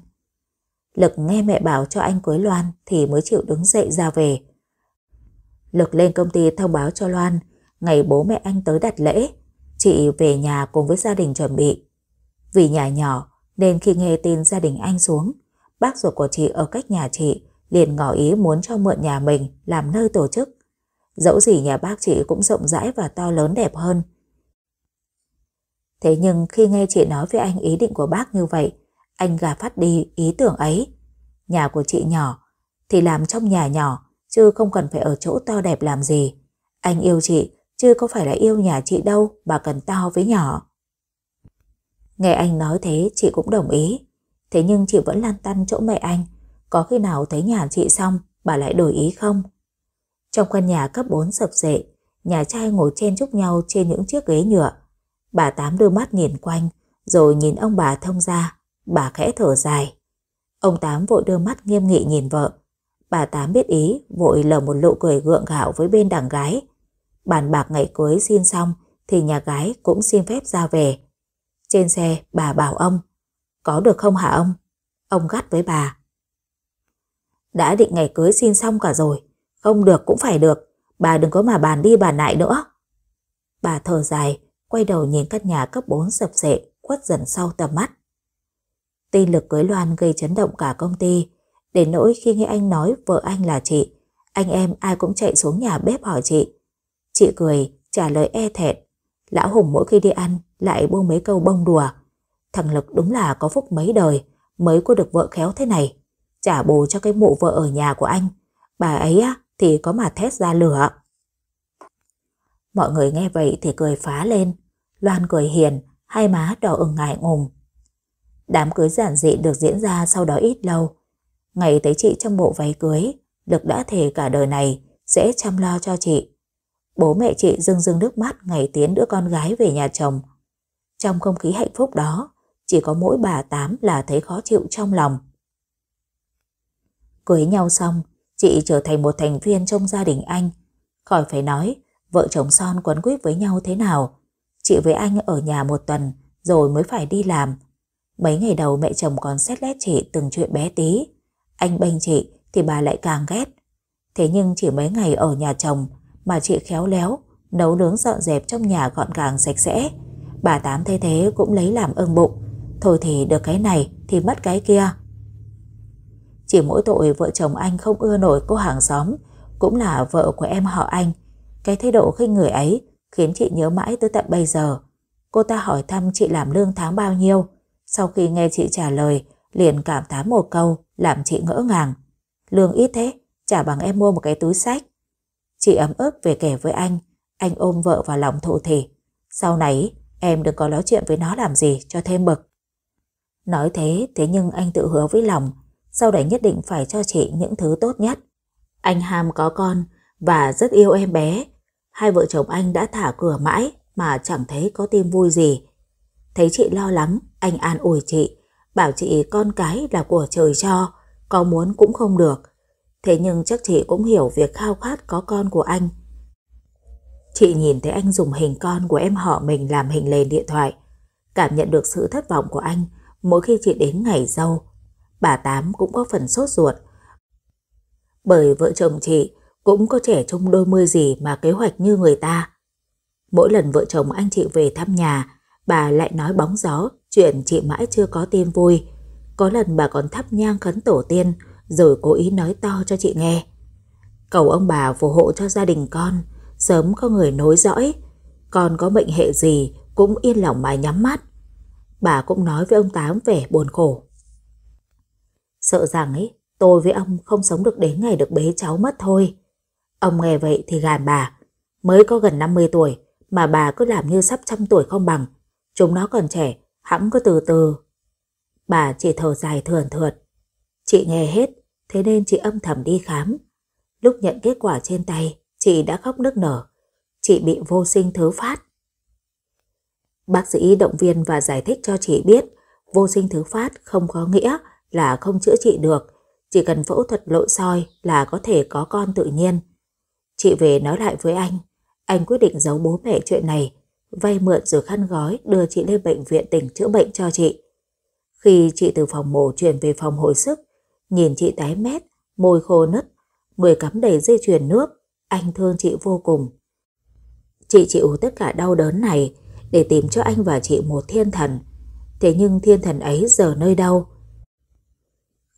Lực nghe mẹ bảo cho anh cưới Loan thì mới chịu đứng dậy ra về. Lực lên công ty thông báo cho Loan ngày bố mẹ anh tới đặt lễ, chị về nhà cùng với gia đình chuẩn bị. Vì nhà nhỏ nên khi nghe tin gia đình anh xuống, bác ruột của chị ở cách nhà chị liền ngỏ ý muốn cho mượn nhà mình làm nơi tổ chức. Dẫu gì nhà bác chị cũng rộng rãi và to lớn đẹp hơn. Thế nhưng khi nghe chị nói với anh ý định của bác như vậy, anh gà phát đi ý tưởng ấy. Nhà của chị nhỏ thì làm trong nhà nhỏ chứ không cần phải ở chỗ to đẹp làm gì. Anh yêu chị chứ có phải là yêu nhà chị đâu mà cần to với nhỏ. Nghe anh nói thế chị cũng đồng ý. Thế nhưng chị vẫn lan tăn chỗ mẹ anh. Có khi nào thấy nhà chị xong bà lại đổi ý không? Trong căn nhà cấp 4 sập rệ, nhà trai ngồi chen chúc nhau trên những chiếc ghế nhựa. Bà Tám đưa mắt nhìn quanh, rồi nhìn ông bà thông ra. Bà khẽ thở dài. Ông Tám vội đưa mắt nghiêm nghị nhìn vợ. Bà Tám biết ý, vội lờ một nụ cười gượng gạo với bên đằng gái. Bàn bạc ngày cưới xin xong thì nhà gái cũng xin phép ra về. Trên xe bà bảo ông, có được không hả ông? Ông gắt với bà. Đã định ngày cưới xin xong cả rồi, không được cũng phải được, bà đừng có mà bàn đi bàn lại nữa. Bà thở dài, quay đầu nhìn căn nhà cấp 4 sập sệ, quất dần sau tầm mắt. Tin lực cưới Loan gây chấn động cả công ty, đến nỗi khi nghe anh nói vợ anh là chị, anh em ai cũng chạy xuống nhà bếp hỏi chị. Chị cười, trả lời e thẹn. Lão Hùng mỗi khi đi ăn lại buông mấy câu bông đùa. Thằng Lực đúng là có phúc mấy đời mới có được vợ khéo thế này. Trả bù cho cái mụ vợ ở nhà của anh. Bà ấy á, thì có mà thét ra lửa. Mọi người nghe vậy thì cười phá lên. Loan cười hiền, hai má đỏ ửng ngại ngùng. Đám cưới giản dị được diễn ra sau đó ít lâu. Ngày tới chị trong bộ váy cưới, Lực đã thề cả đời này sẽ chăm lo cho chị. Bố mẹ chị rưng rưng nước mắt ngày tiến đứa con gái về nhà chồng. Trong không khí hạnh phúc đó, chỉ có mỗi bà Tám là thấy khó chịu trong lòng. Cưới nhau xong, chị trở thành một thành viên trong gia đình anh. Khỏi phải nói, vợ chồng son quấn quýt với nhau thế nào. Chị với anh ở nhà một tuần rồi mới phải đi làm. Mấy ngày đầu mẹ chồng còn xét lét chị từng chuyện bé tí. Anh bênh chị thì bà lại càng ghét. Thế nhưng chỉ mấy ngày ở nhà chồng mà chị khéo léo, nấu nướng dọn dẹp trong nhà gọn gàng sạch sẽ. Bà Tám thấy thế cũng lấy làm ưng bụng. Thôi thì được cái này thì mất cái kia. Chỉ mỗi tội vợ chồng anh không ưa nổi cô hàng xóm, cũng là vợ của em họ anh. Cái thái độ khinh người ấy khiến chị nhớ mãi tới tận bây giờ. Cô ta hỏi thăm chị làm lương tháng bao nhiêu, sau khi nghe chị trả lời, liền cảm thán một câu, làm chị ngỡ ngàng. Lương ít thế, trả bằng em mua một cái túi sách. Chị ấm ức về kể với anh, anh ôm vợ vào lòng thụ thì. Sau này, em đừng có nói chuyện với nó làm gì cho thêm bực. Nói thế, thế nhưng anh tự hứa với lòng, sau đấy nhất định phải cho chị những thứ tốt nhất. Anh ham có con và rất yêu em bé. Hai vợ chồng anh đã thả cửa mãi mà chẳng thấy có tin vui gì. Thấy chị lo lắng, anh an ủi chị, bảo chị con cái là của trời cho, có muốn cũng không được. Thế nhưng chắc chị cũng hiểu việc khao khát có con của anh. Chị nhìn thấy anh dùng hình con của em họ mình làm hình lên điện thoại. Cảm nhận được sự thất vọng của anh mỗi khi chị đến ngày dâu. Bà Tám cũng có phần sốt ruột. Bởi vợ chồng chị cũng có trẻ chung đôi mươi gì mà kế hoạch như người ta. Mỗi lần vợ chồng anh chị về thăm nhà, bà lại nói bóng gió Chuyện chị mãi chưa có tin vui. Có lần bà còn thắp nhang khấn tổ tiên rồi cố ý nói to cho chị nghe. Cầu ông bà phù hộ cho gia đình con, sớm có người nối dõi. Con có bệnh hệ gì cũng yên lòng mà nhắm mắt. Bà cũng nói với ông Tám về buồn khổ. Sợ rằng ấy, tôi với ông không sống được đến ngày được bế cháu mất thôi. Ông nghe vậy thì gàn bà. Mới có gần 50 tuổi mà bà cứ làm như sắp trăm tuổi không bằng. Chúng nó còn trẻ, Hãng cứ từ từ. Bà chỉ thở dài thườn thượt. Chị nghe hết, thế nên chị âm thầm đi khám. Lúc nhận kết quả trên tay, chị đã khóc nức nở. Chị bị vô sinh thứ phát. Bác sĩ động viên và giải thích cho chị biết vô sinh thứ phát không có nghĩa là không chữa trị được. Chỉ cần phẫu thuật nội soi là có thể có con tự nhiên. Chị về nói lại với anh. Anh quyết định giấu bố mẹ chuyện này vay mượn rồi khăn gói đưa chị lên bệnh viện tỉnh chữa bệnh cho chị. Khi chị từ phòng mổ chuyển về phòng hồi sức, nhìn chị tái mét, môi khô nứt, người cắm đầy dây chuyền nước, anh thương chị vô cùng. Chị chịu tất cả đau đớn này để tìm cho anh và chị một thiên thần. Thế nhưng thiên thần ấy giờ nơi đâu?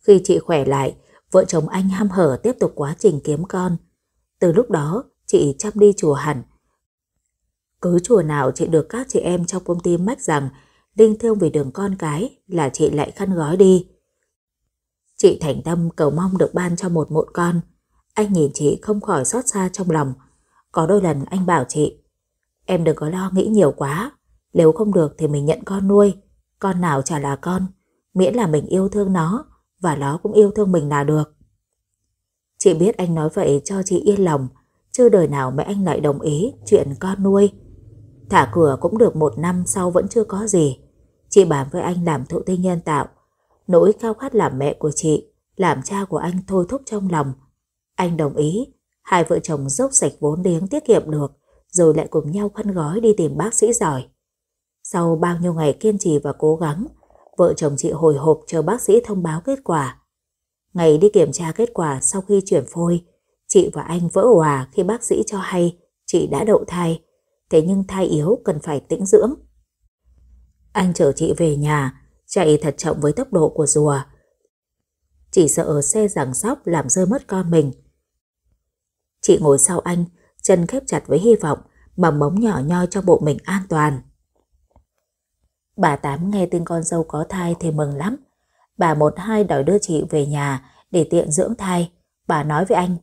Khi chị khỏe lại, vợ chồng anh ham hở tiếp tục quá trình kiếm con. Từ lúc đó, chị chăm đi chùa hẳn, cứ chùa nào chị được các chị em trong công ty mách rằng linh thương về đường con cái là chị lại khăn gói đi. Chị thành tâm cầu mong được ban cho một mụn con. Anh nhìn chị không khỏi xót xa trong lòng. Có đôi lần anh bảo chị, em đừng có lo nghĩ nhiều quá. Nếu không được thì mình nhận con nuôi. Con nào chả là con, miễn là mình yêu thương nó và nó cũng yêu thương mình là được. Chị biết anh nói vậy cho chị yên lòng, chứ đời nào mẹ anh lại đồng ý chuyện con nuôi. Thả cửa cũng được một năm sau vẫn chưa có gì. Chị bàn với anh làm thụ tinh nhân tạo. Nỗi khao khát làm mẹ của chị, làm cha của anh thôi thúc trong lòng. Anh đồng ý, hai vợ chồng dốc sạch vốn liếng tiết kiệm được, rồi lại cùng nhau khăn gói đi tìm bác sĩ giỏi. Sau bao nhiêu ngày kiên trì và cố gắng, vợ chồng chị hồi hộp chờ bác sĩ thông báo kết quả. Ngày đi kiểm tra kết quả sau khi chuyển phôi, chị và anh vỡ hòa khi bác sĩ cho hay chị đã đậu thai thế nhưng thai yếu cần phải tĩnh dưỡng. Anh chở chị về nhà, chạy thật chậm với tốc độ của rùa. Chỉ sợ xe giằng sóc làm rơi mất con mình. Chị ngồi sau anh, chân khép chặt với hy vọng, mầm mống nhỏ nhoi cho bộ mình an toàn. Bà Tám nghe tin con dâu có thai thì mừng lắm. Bà một hai đòi đưa chị về nhà để tiện dưỡng thai. Bà nói với anh,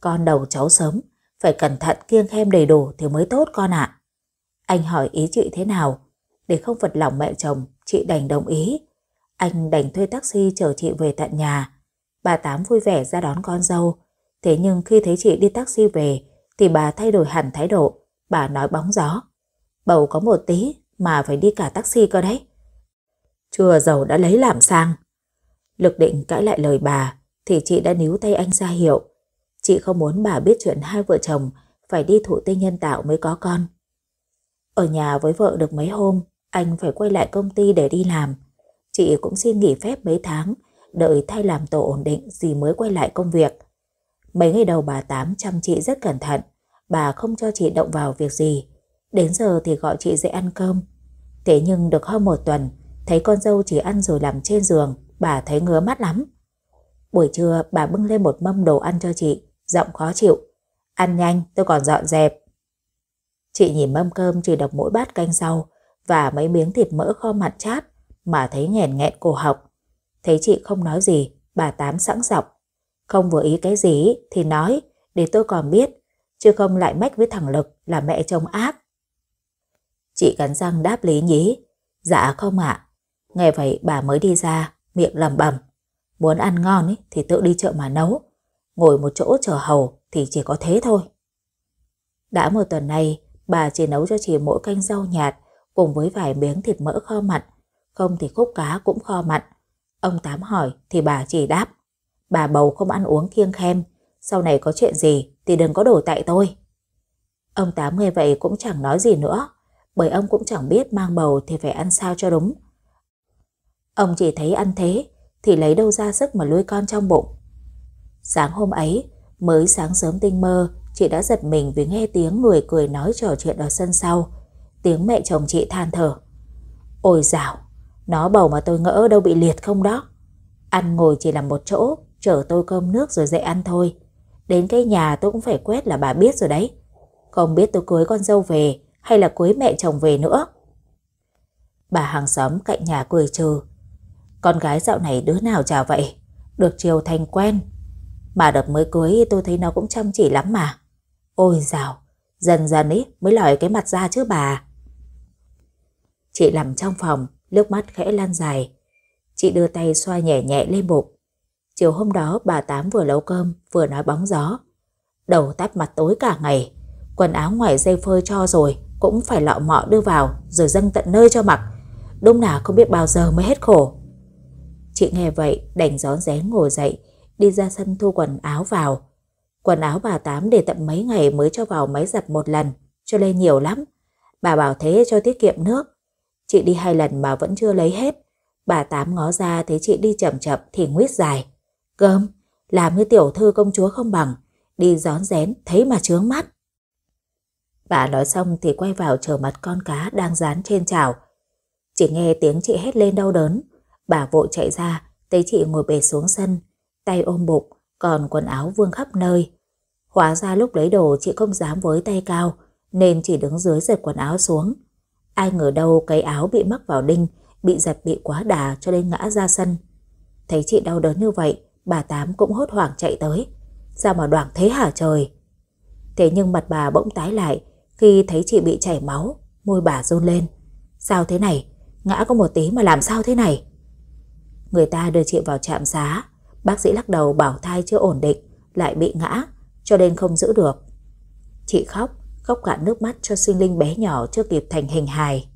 con đầu cháu sớm, phải cẩn thận kiêng khem đầy đủ thì mới tốt con ạ. Anh hỏi ý chị thế nào? Để không vật lòng mẹ chồng, chị đành đồng ý. Anh đành thuê taxi chở chị về tận nhà. Bà Tám vui vẻ ra đón con dâu. Thế nhưng khi thấy chị đi taxi về thì bà thay đổi hẳn thái độ. Bà nói bóng gió. Bầu có một tí mà phải đi cả taxi cơ đấy. Chùa giàu đã lấy làm sang. Lực định cãi lại lời bà thì chị đã níu tay anh ra hiệu. Chị không muốn bà biết chuyện hai vợ chồng phải đi thụ tinh nhân tạo mới có con. Ở nhà với vợ được mấy hôm, anh phải quay lại công ty để đi làm. Chị cũng xin nghỉ phép mấy tháng, đợi thay làm tổ ổn định gì mới quay lại công việc. Mấy ngày đầu bà Tám chăm chị rất cẩn thận, bà không cho chị động vào việc gì. Đến giờ thì gọi chị dậy ăn cơm. Thế nhưng được hơn một tuần, thấy con dâu chỉ ăn rồi nằm trên giường, bà thấy ngứa mắt lắm. Buổi trưa bà bưng lên một mâm đồ ăn cho chị, giọng khó chịu. Ăn nhanh, tôi còn dọn dẹp. Chị nhìn mâm cơm chỉ đọc mỗi bát canh rau và mấy miếng thịt mỡ kho mặt chát mà thấy nghẹn nghẹn cổ họng. Thấy chị không nói gì, bà Tám sẵn giọng. Không vừa ý cái gì thì nói, để tôi còn biết, chứ không lại mách với thằng Lực là mẹ chồng ác. Chị cắn răng đáp lý nhí. Dạ không ạ. À. Nghe vậy bà mới đi ra, miệng lẩm bẩm. Muốn ăn ngon ý, thì tự đi chợ mà nấu ngồi một chỗ chờ hầu thì chỉ có thế thôi. Đã một tuần nay, bà chỉ nấu cho chị mỗi canh rau nhạt cùng với vài miếng thịt mỡ kho mặn, không thì khúc cá cũng kho mặn. Ông Tám hỏi thì bà chỉ đáp, bà bầu không ăn uống kiêng khem, sau này có chuyện gì thì đừng có đổ tại tôi. Ông Tám nghe vậy cũng chẳng nói gì nữa, bởi ông cũng chẳng biết mang bầu thì phải ăn sao cho đúng. Ông chỉ thấy ăn thế thì lấy đâu ra sức mà nuôi con trong bụng. Sáng hôm ấy, mới sáng sớm tinh mơ, chị đã giật mình vì nghe tiếng người cười nói trò chuyện ở sân sau. Tiếng mẹ chồng chị than thở. Ôi dào, nó bầu mà tôi ngỡ đâu bị liệt không đó. Ăn ngồi chỉ là một chỗ, chở tôi cơm nước rồi dậy ăn thôi. Đến cái nhà tôi cũng phải quét là bà biết rồi đấy. Không biết tôi cưới con dâu về hay là cưới mẹ chồng về nữa. Bà hàng xóm cạnh nhà cười trừ. Con gái dạo này đứa nào chào vậy? Được chiều thành quen, mà đợt mới cưới tôi thấy nó cũng chăm chỉ lắm mà. Ôi dào, dần dần ý mới lòi cái mặt ra chứ bà. Chị nằm trong phòng, nước mắt khẽ lan dài. Chị đưa tay xoa nhẹ nhẹ lên bụng. Chiều hôm đó bà Tám vừa nấu cơm vừa nói bóng gió. Đầu tắt mặt tối cả ngày, quần áo ngoài dây phơi cho rồi cũng phải lọ mọ đưa vào rồi dâng tận nơi cho mặc. Đông nào không biết bao giờ mới hết khổ. Chị nghe vậy đành gió rén ngồi dậy đi ra sân thu quần áo vào. Quần áo bà Tám để tận mấy ngày mới cho vào máy giặt một lần, cho lên nhiều lắm. Bà bảo thế cho tiết kiệm nước. Chị đi hai lần mà vẫn chưa lấy hết. Bà Tám ngó ra thấy chị đi chậm chậm thì nguyết dài. Cơm, làm như tiểu thư công chúa không bằng, đi gión rén thấy mà trướng mắt. Bà nói xong thì quay vào chờ mặt con cá đang dán trên chảo. Chỉ nghe tiếng chị hét lên đau đớn. Bà vội chạy ra, thấy chị ngồi bệt xuống sân, tay ôm bụng, còn quần áo vương khắp nơi. Hóa ra lúc lấy đồ chị không dám với tay cao, nên chỉ đứng dưới giật quần áo xuống. Ai ngờ đâu cái áo bị mắc vào đinh, bị giật bị quá đà cho nên ngã ra sân. Thấy chị đau đớn như vậy, bà Tám cũng hốt hoảng chạy tới. Sao mà đoảng thế hả trời? Thế nhưng mặt bà bỗng tái lại khi thấy chị bị chảy máu, môi bà run lên. Sao thế này? Ngã có một tí mà làm sao thế này? Người ta đưa chị vào trạm xá, Bác sĩ lắc đầu bảo thai chưa ổn định, lại bị ngã, cho nên không giữ được. Chị khóc, khóc cả nước mắt cho sinh linh bé nhỏ chưa kịp thành hình hài.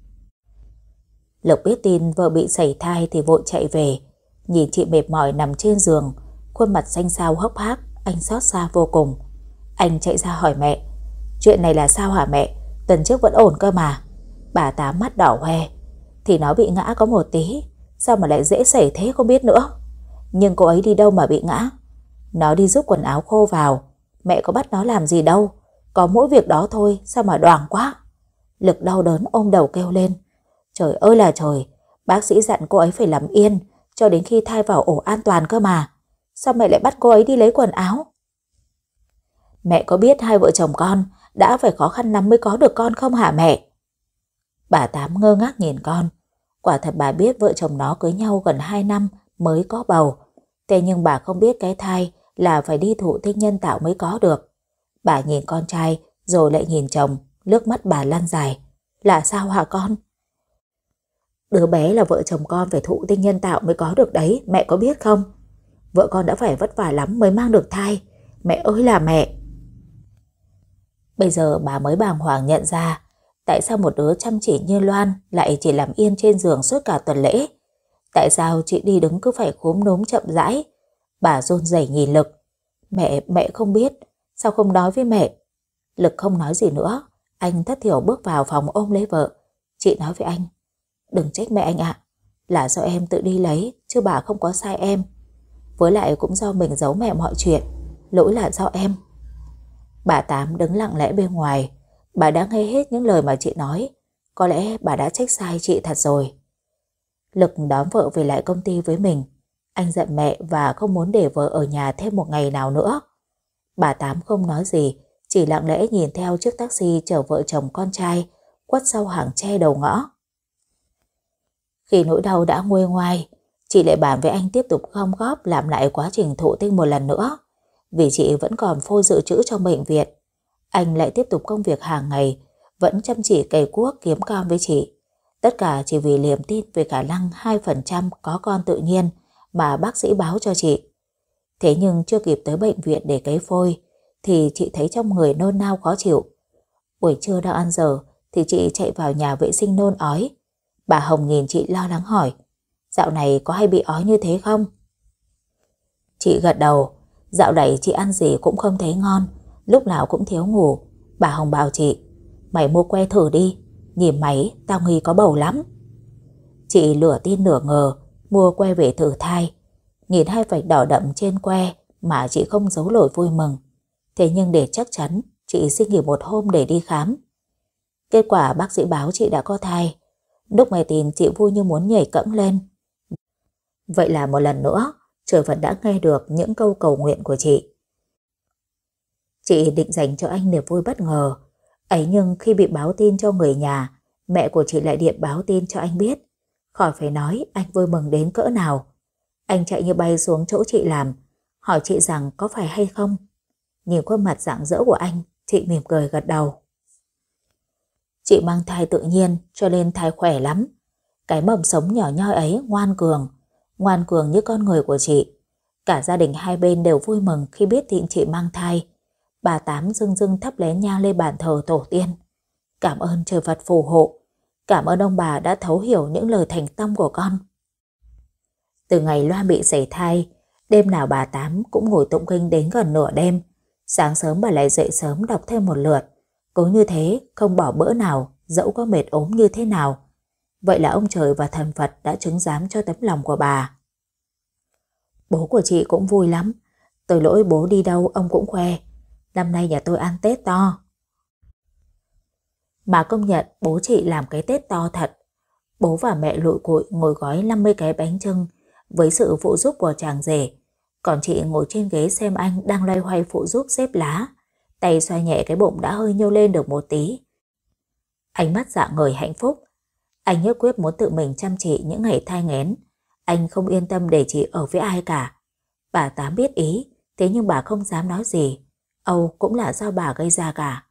Lộc biết tin vợ bị sảy thai thì vội chạy về, nhìn chị mệt mỏi nằm trên giường, khuôn mặt xanh xao hốc hác, anh xót xa vô cùng. Anh chạy ra hỏi mẹ, chuyện này là sao hả mẹ, tuần trước vẫn ổn cơ mà. Bà tá mắt đỏ hoe, thì nó bị ngã có một tí, sao mà lại dễ xảy thế không biết nữa. Nhưng cô ấy đi đâu mà bị ngã Nó đi giúp quần áo khô vào Mẹ có bắt nó làm gì đâu Có mỗi việc đó thôi sao mà đoàng quá Lực đau đớn ôm đầu kêu lên Trời ơi là trời Bác sĩ dặn cô ấy phải nằm yên Cho đến khi thai vào ổ an toàn cơ mà Sao mẹ lại bắt cô ấy đi lấy quần áo Mẹ có biết hai vợ chồng con Đã phải khó khăn lắm mới có được con không hả mẹ Bà Tám ngơ ngác nhìn con Quả thật bà biết vợ chồng nó cưới nhau gần 2 năm mới có bầu. Thế nhưng bà không biết cái thai là phải đi thụ tinh nhân tạo mới có được. Bà nhìn con trai rồi lại nhìn chồng, nước mắt bà lăn dài. Là sao hả con? Đứa bé là vợ chồng con phải thụ tinh nhân tạo mới có được đấy, mẹ có biết không? Vợ con đã phải vất vả lắm mới mang được thai. Mẹ ơi là mẹ! Bây giờ bà mới bàng hoàng nhận ra tại sao một đứa chăm chỉ như Loan lại chỉ làm yên trên giường suốt cả tuần lễ Tại sao chị đi đứng cứ phải khốm nốm chậm rãi? Bà rôn rẩy nhìn Lực. Mẹ, mẹ không biết. Sao không nói với mẹ? Lực không nói gì nữa. Anh thất thiểu bước vào phòng ôm lấy vợ. Chị nói với anh. Đừng trách mẹ anh ạ. Là do em tự đi lấy, chứ bà không có sai em. Với lại cũng do mình giấu mẹ mọi chuyện. Lỗi là do em. Bà Tám đứng lặng lẽ bên ngoài. Bà đã nghe hết những lời mà chị nói. Có lẽ bà đã trách sai chị thật rồi. Lực đón vợ về lại công ty với mình. Anh giận mẹ và không muốn để vợ ở nhà thêm một ngày nào nữa. Bà Tám không nói gì, chỉ lặng lẽ nhìn theo chiếc taxi chở vợ chồng con trai, quất sau hàng tre đầu ngõ. Khi nỗi đau đã nguôi ngoai, chị lại bàn với anh tiếp tục gom góp làm lại quá trình thụ tinh một lần nữa, vì chị vẫn còn phôi dự trữ trong bệnh viện. Anh lại tiếp tục công việc hàng ngày, vẫn chăm chỉ cày cuốc kiếm cam với chị. Tất cả chỉ vì niềm tin về khả năng 2% có con tự nhiên mà bác sĩ báo cho chị. Thế nhưng chưa kịp tới bệnh viện để cấy phôi thì chị thấy trong người nôn nao khó chịu. Buổi trưa đang ăn giờ thì chị chạy vào nhà vệ sinh nôn ói. Bà Hồng nhìn chị lo lắng hỏi Dạo này có hay bị ói như thế không? Chị gật đầu Dạo này chị ăn gì cũng không thấy ngon Lúc nào cũng thiếu ngủ Bà Hồng bảo chị Mày mua que thử đi Nhìn máy, tao nghi có bầu lắm. Chị lửa tin nửa ngờ, mua que về thử thai. Nhìn hai vạch đỏ đậm trên que mà chị không giấu nổi vui mừng. Thế nhưng để chắc chắn, chị xin nghỉ một hôm để đi khám. Kết quả bác sĩ báo chị đã có thai. Lúc nghe tin chị vui như muốn nhảy cẫng lên. Vậy là một lần nữa, trời vẫn đã nghe được những câu cầu nguyện của chị. Chị định dành cho anh niềm vui bất ngờ Ấy nhưng khi bị báo tin cho người nhà, mẹ của chị lại điện báo tin cho anh biết. Khỏi phải nói anh vui mừng đến cỡ nào. Anh chạy như bay xuống chỗ chị làm, hỏi chị rằng có phải hay không. Nhìn khuôn mặt rạng rỡ của anh, chị mỉm cười gật đầu. Chị mang thai tự nhiên cho nên thai khỏe lắm. Cái mầm sống nhỏ nhoi ấy ngoan cường, ngoan cường như con người của chị. Cả gia đình hai bên đều vui mừng khi biết thịnh chị mang thai bà Tám dưng dưng thắp lén nhang lên bàn thờ tổ tiên. Cảm ơn trời Phật phù hộ, cảm ơn ông bà đã thấu hiểu những lời thành tâm của con. Từ ngày Loan bị xảy thai, đêm nào bà Tám cũng ngồi tụng kinh đến gần nửa đêm. Sáng sớm bà lại dậy sớm đọc thêm một lượt. Cứ như thế, không bỏ bữa nào, dẫu có mệt ốm như thế nào. Vậy là ông trời và thần Phật đã chứng giám cho tấm lòng của bà. Bố của chị cũng vui lắm. Từ lỗi bố đi đâu ông cũng khoe năm nay nhà tôi ăn Tết to. Mà công nhận bố chị làm cái Tết to thật. Bố và mẹ lụi cụi ngồi gói 50 cái bánh trưng với sự phụ giúp của chàng rể. Còn chị ngồi trên ghế xem anh đang loay hoay phụ giúp xếp lá. Tay xoa nhẹ cái bụng đã hơi nhô lên được một tí. Ánh mắt dạng người hạnh phúc. Anh nhất quyết muốn tự mình chăm chỉ những ngày thai nghén. Anh không yên tâm để chị ở với ai cả. Bà Tám biết ý, thế nhưng bà không dám nói gì. Âu cũng là do bà gây ra cả.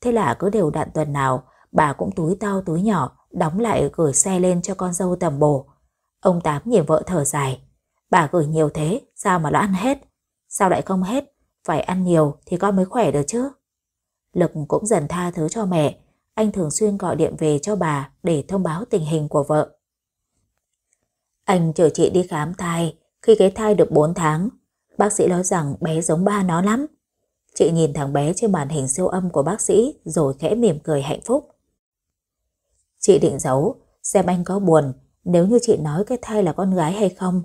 Thế là cứ đều đặn tuần nào, bà cũng túi to túi nhỏ, đóng lại gửi xe lên cho con dâu tầm bồ. Ông Tám nhìn vợ thở dài. Bà gửi nhiều thế, sao mà nó ăn hết? Sao lại không hết? Phải ăn nhiều thì con mới khỏe được chứ. Lực cũng dần tha thứ cho mẹ. Anh thường xuyên gọi điện về cho bà để thông báo tình hình của vợ. Anh chở chị đi khám thai khi cái thai được 4 tháng. Bác sĩ nói rằng bé giống ba nó lắm. Chị nhìn thằng bé trên màn hình siêu âm của bác sĩ rồi khẽ mỉm cười hạnh phúc. Chị định giấu, xem anh có buồn nếu như chị nói cái thai là con gái hay không.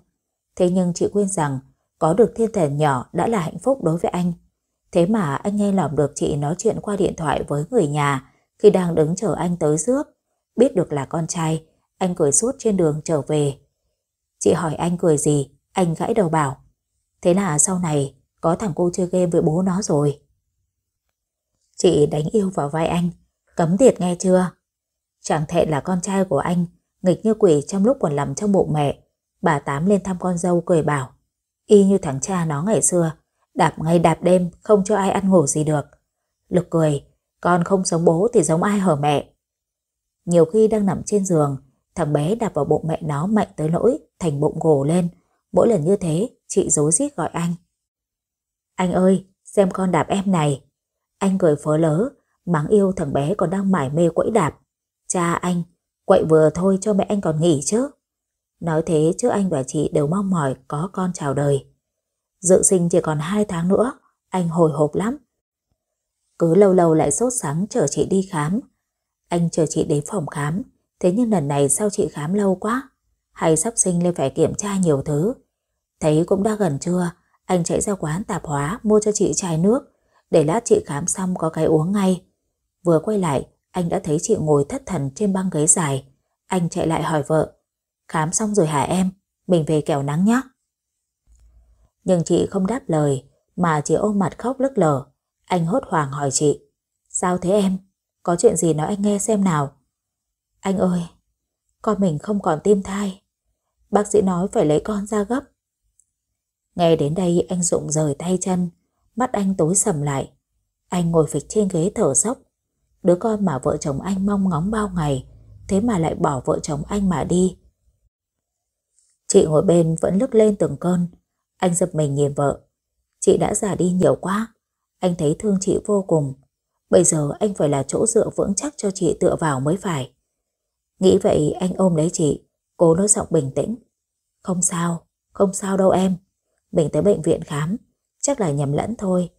Thế nhưng chị quên rằng có được thiên thần nhỏ đã là hạnh phúc đối với anh. Thế mà anh nghe lỏm được chị nói chuyện qua điện thoại với người nhà khi đang đứng chờ anh tới rước. Biết được là con trai, anh cười suốt trên đường trở về. Chị hỏi anh cười gì, anh gãi đầu bảo. Thế là sau này có thằng cô chơi game với bố nó rồi. Chị đánh yêu vào vai anh, cấm tiệt nghe chưa? Chẳng thể là con trai của anh, nghịch như quỷ trong lúc còn nằm trong bụng mẹ. Bà Tám lên thăm con dâu cười bảo, y như thằng cha nó ngày xưa, đạp ngày đạp đêm không cho ai ăn ngủ gì được. Lực cười, con không giống bố thì giống ai hở mẹ. Nhiều khi đang nằm trên giường, thằng bé đạp vào bụng mẹ nó mạnh tới nỗi thành bụng gồ lên. Mỗi lần như thế, chị rối rít gọi anh. Anh ơi, xem con đạp em này. Anh cười phớ lớ, mắng yêu thằng bé còn đang mải mê quẫy đạp. Cha anh, quậy vừa thôi cho mẹ anh còn nghỉ chứ. Nói thế chứ anh và chị đều mong mỏi có con chào đời. Dự sinh chỉ còn 2 tháng nữa, anh hồi hộp lắm. Cứ lâu lâu lại sốt sáng chờ chị đi khám. Anh chờ chị đến phòng khám, thế nhưng lần này sao chị khám lâu quá? Hay sắp sinh lên phải kiểm tra nhiều thứ? Thấy cũng đã gần trưa, anh chạy ra quán tạp hóa mua cho chị chai nước, để lát chị khám xong có cái uống ngay. Vừa quay lại, anh đã thấy chị ngồi thất thần trên băng ghế dài. Anh chạy lại hỏi vợ, khám xong rồi hả em, mình về kẻo nắng nhé. Nhưng chị không đáp lời, mà chỉ ôm mặt khóc lức lở Anh hốt hoảng hỏi chị, sao thế em, có chuyện gì nói anh nghe xem nào. Anh ơi, con mình không còn tim thai. Bác sĩ nói phải lấy con ra gấp. Nghe đến đây anh Dụng rời tay chân, mắt anh tối sầm lại. Anh ngồi phịch trên ghế thở dốc. Đứa con mà vợ chồng anh mong ngóng bao ngày, thế mà lại bỏ vợ chồng anh mà đi. Chị ngồi bên vẫn lức lên từng cơn. Anh giật mình nhìn vợ. Chị đã già đi nhiều quá. Anh thấy thương chị vô cùng. Bây giờ anh phải là chỗ dựa vững chắc cho chị tựa vào mới phải. Nghĩ vậy anh ôm lấy chị, cố nói giọng bình tĩnh. Không sao, không sao đâu em. Mình tới bệnh viện khám, chắc là nhầm lẫn thôi.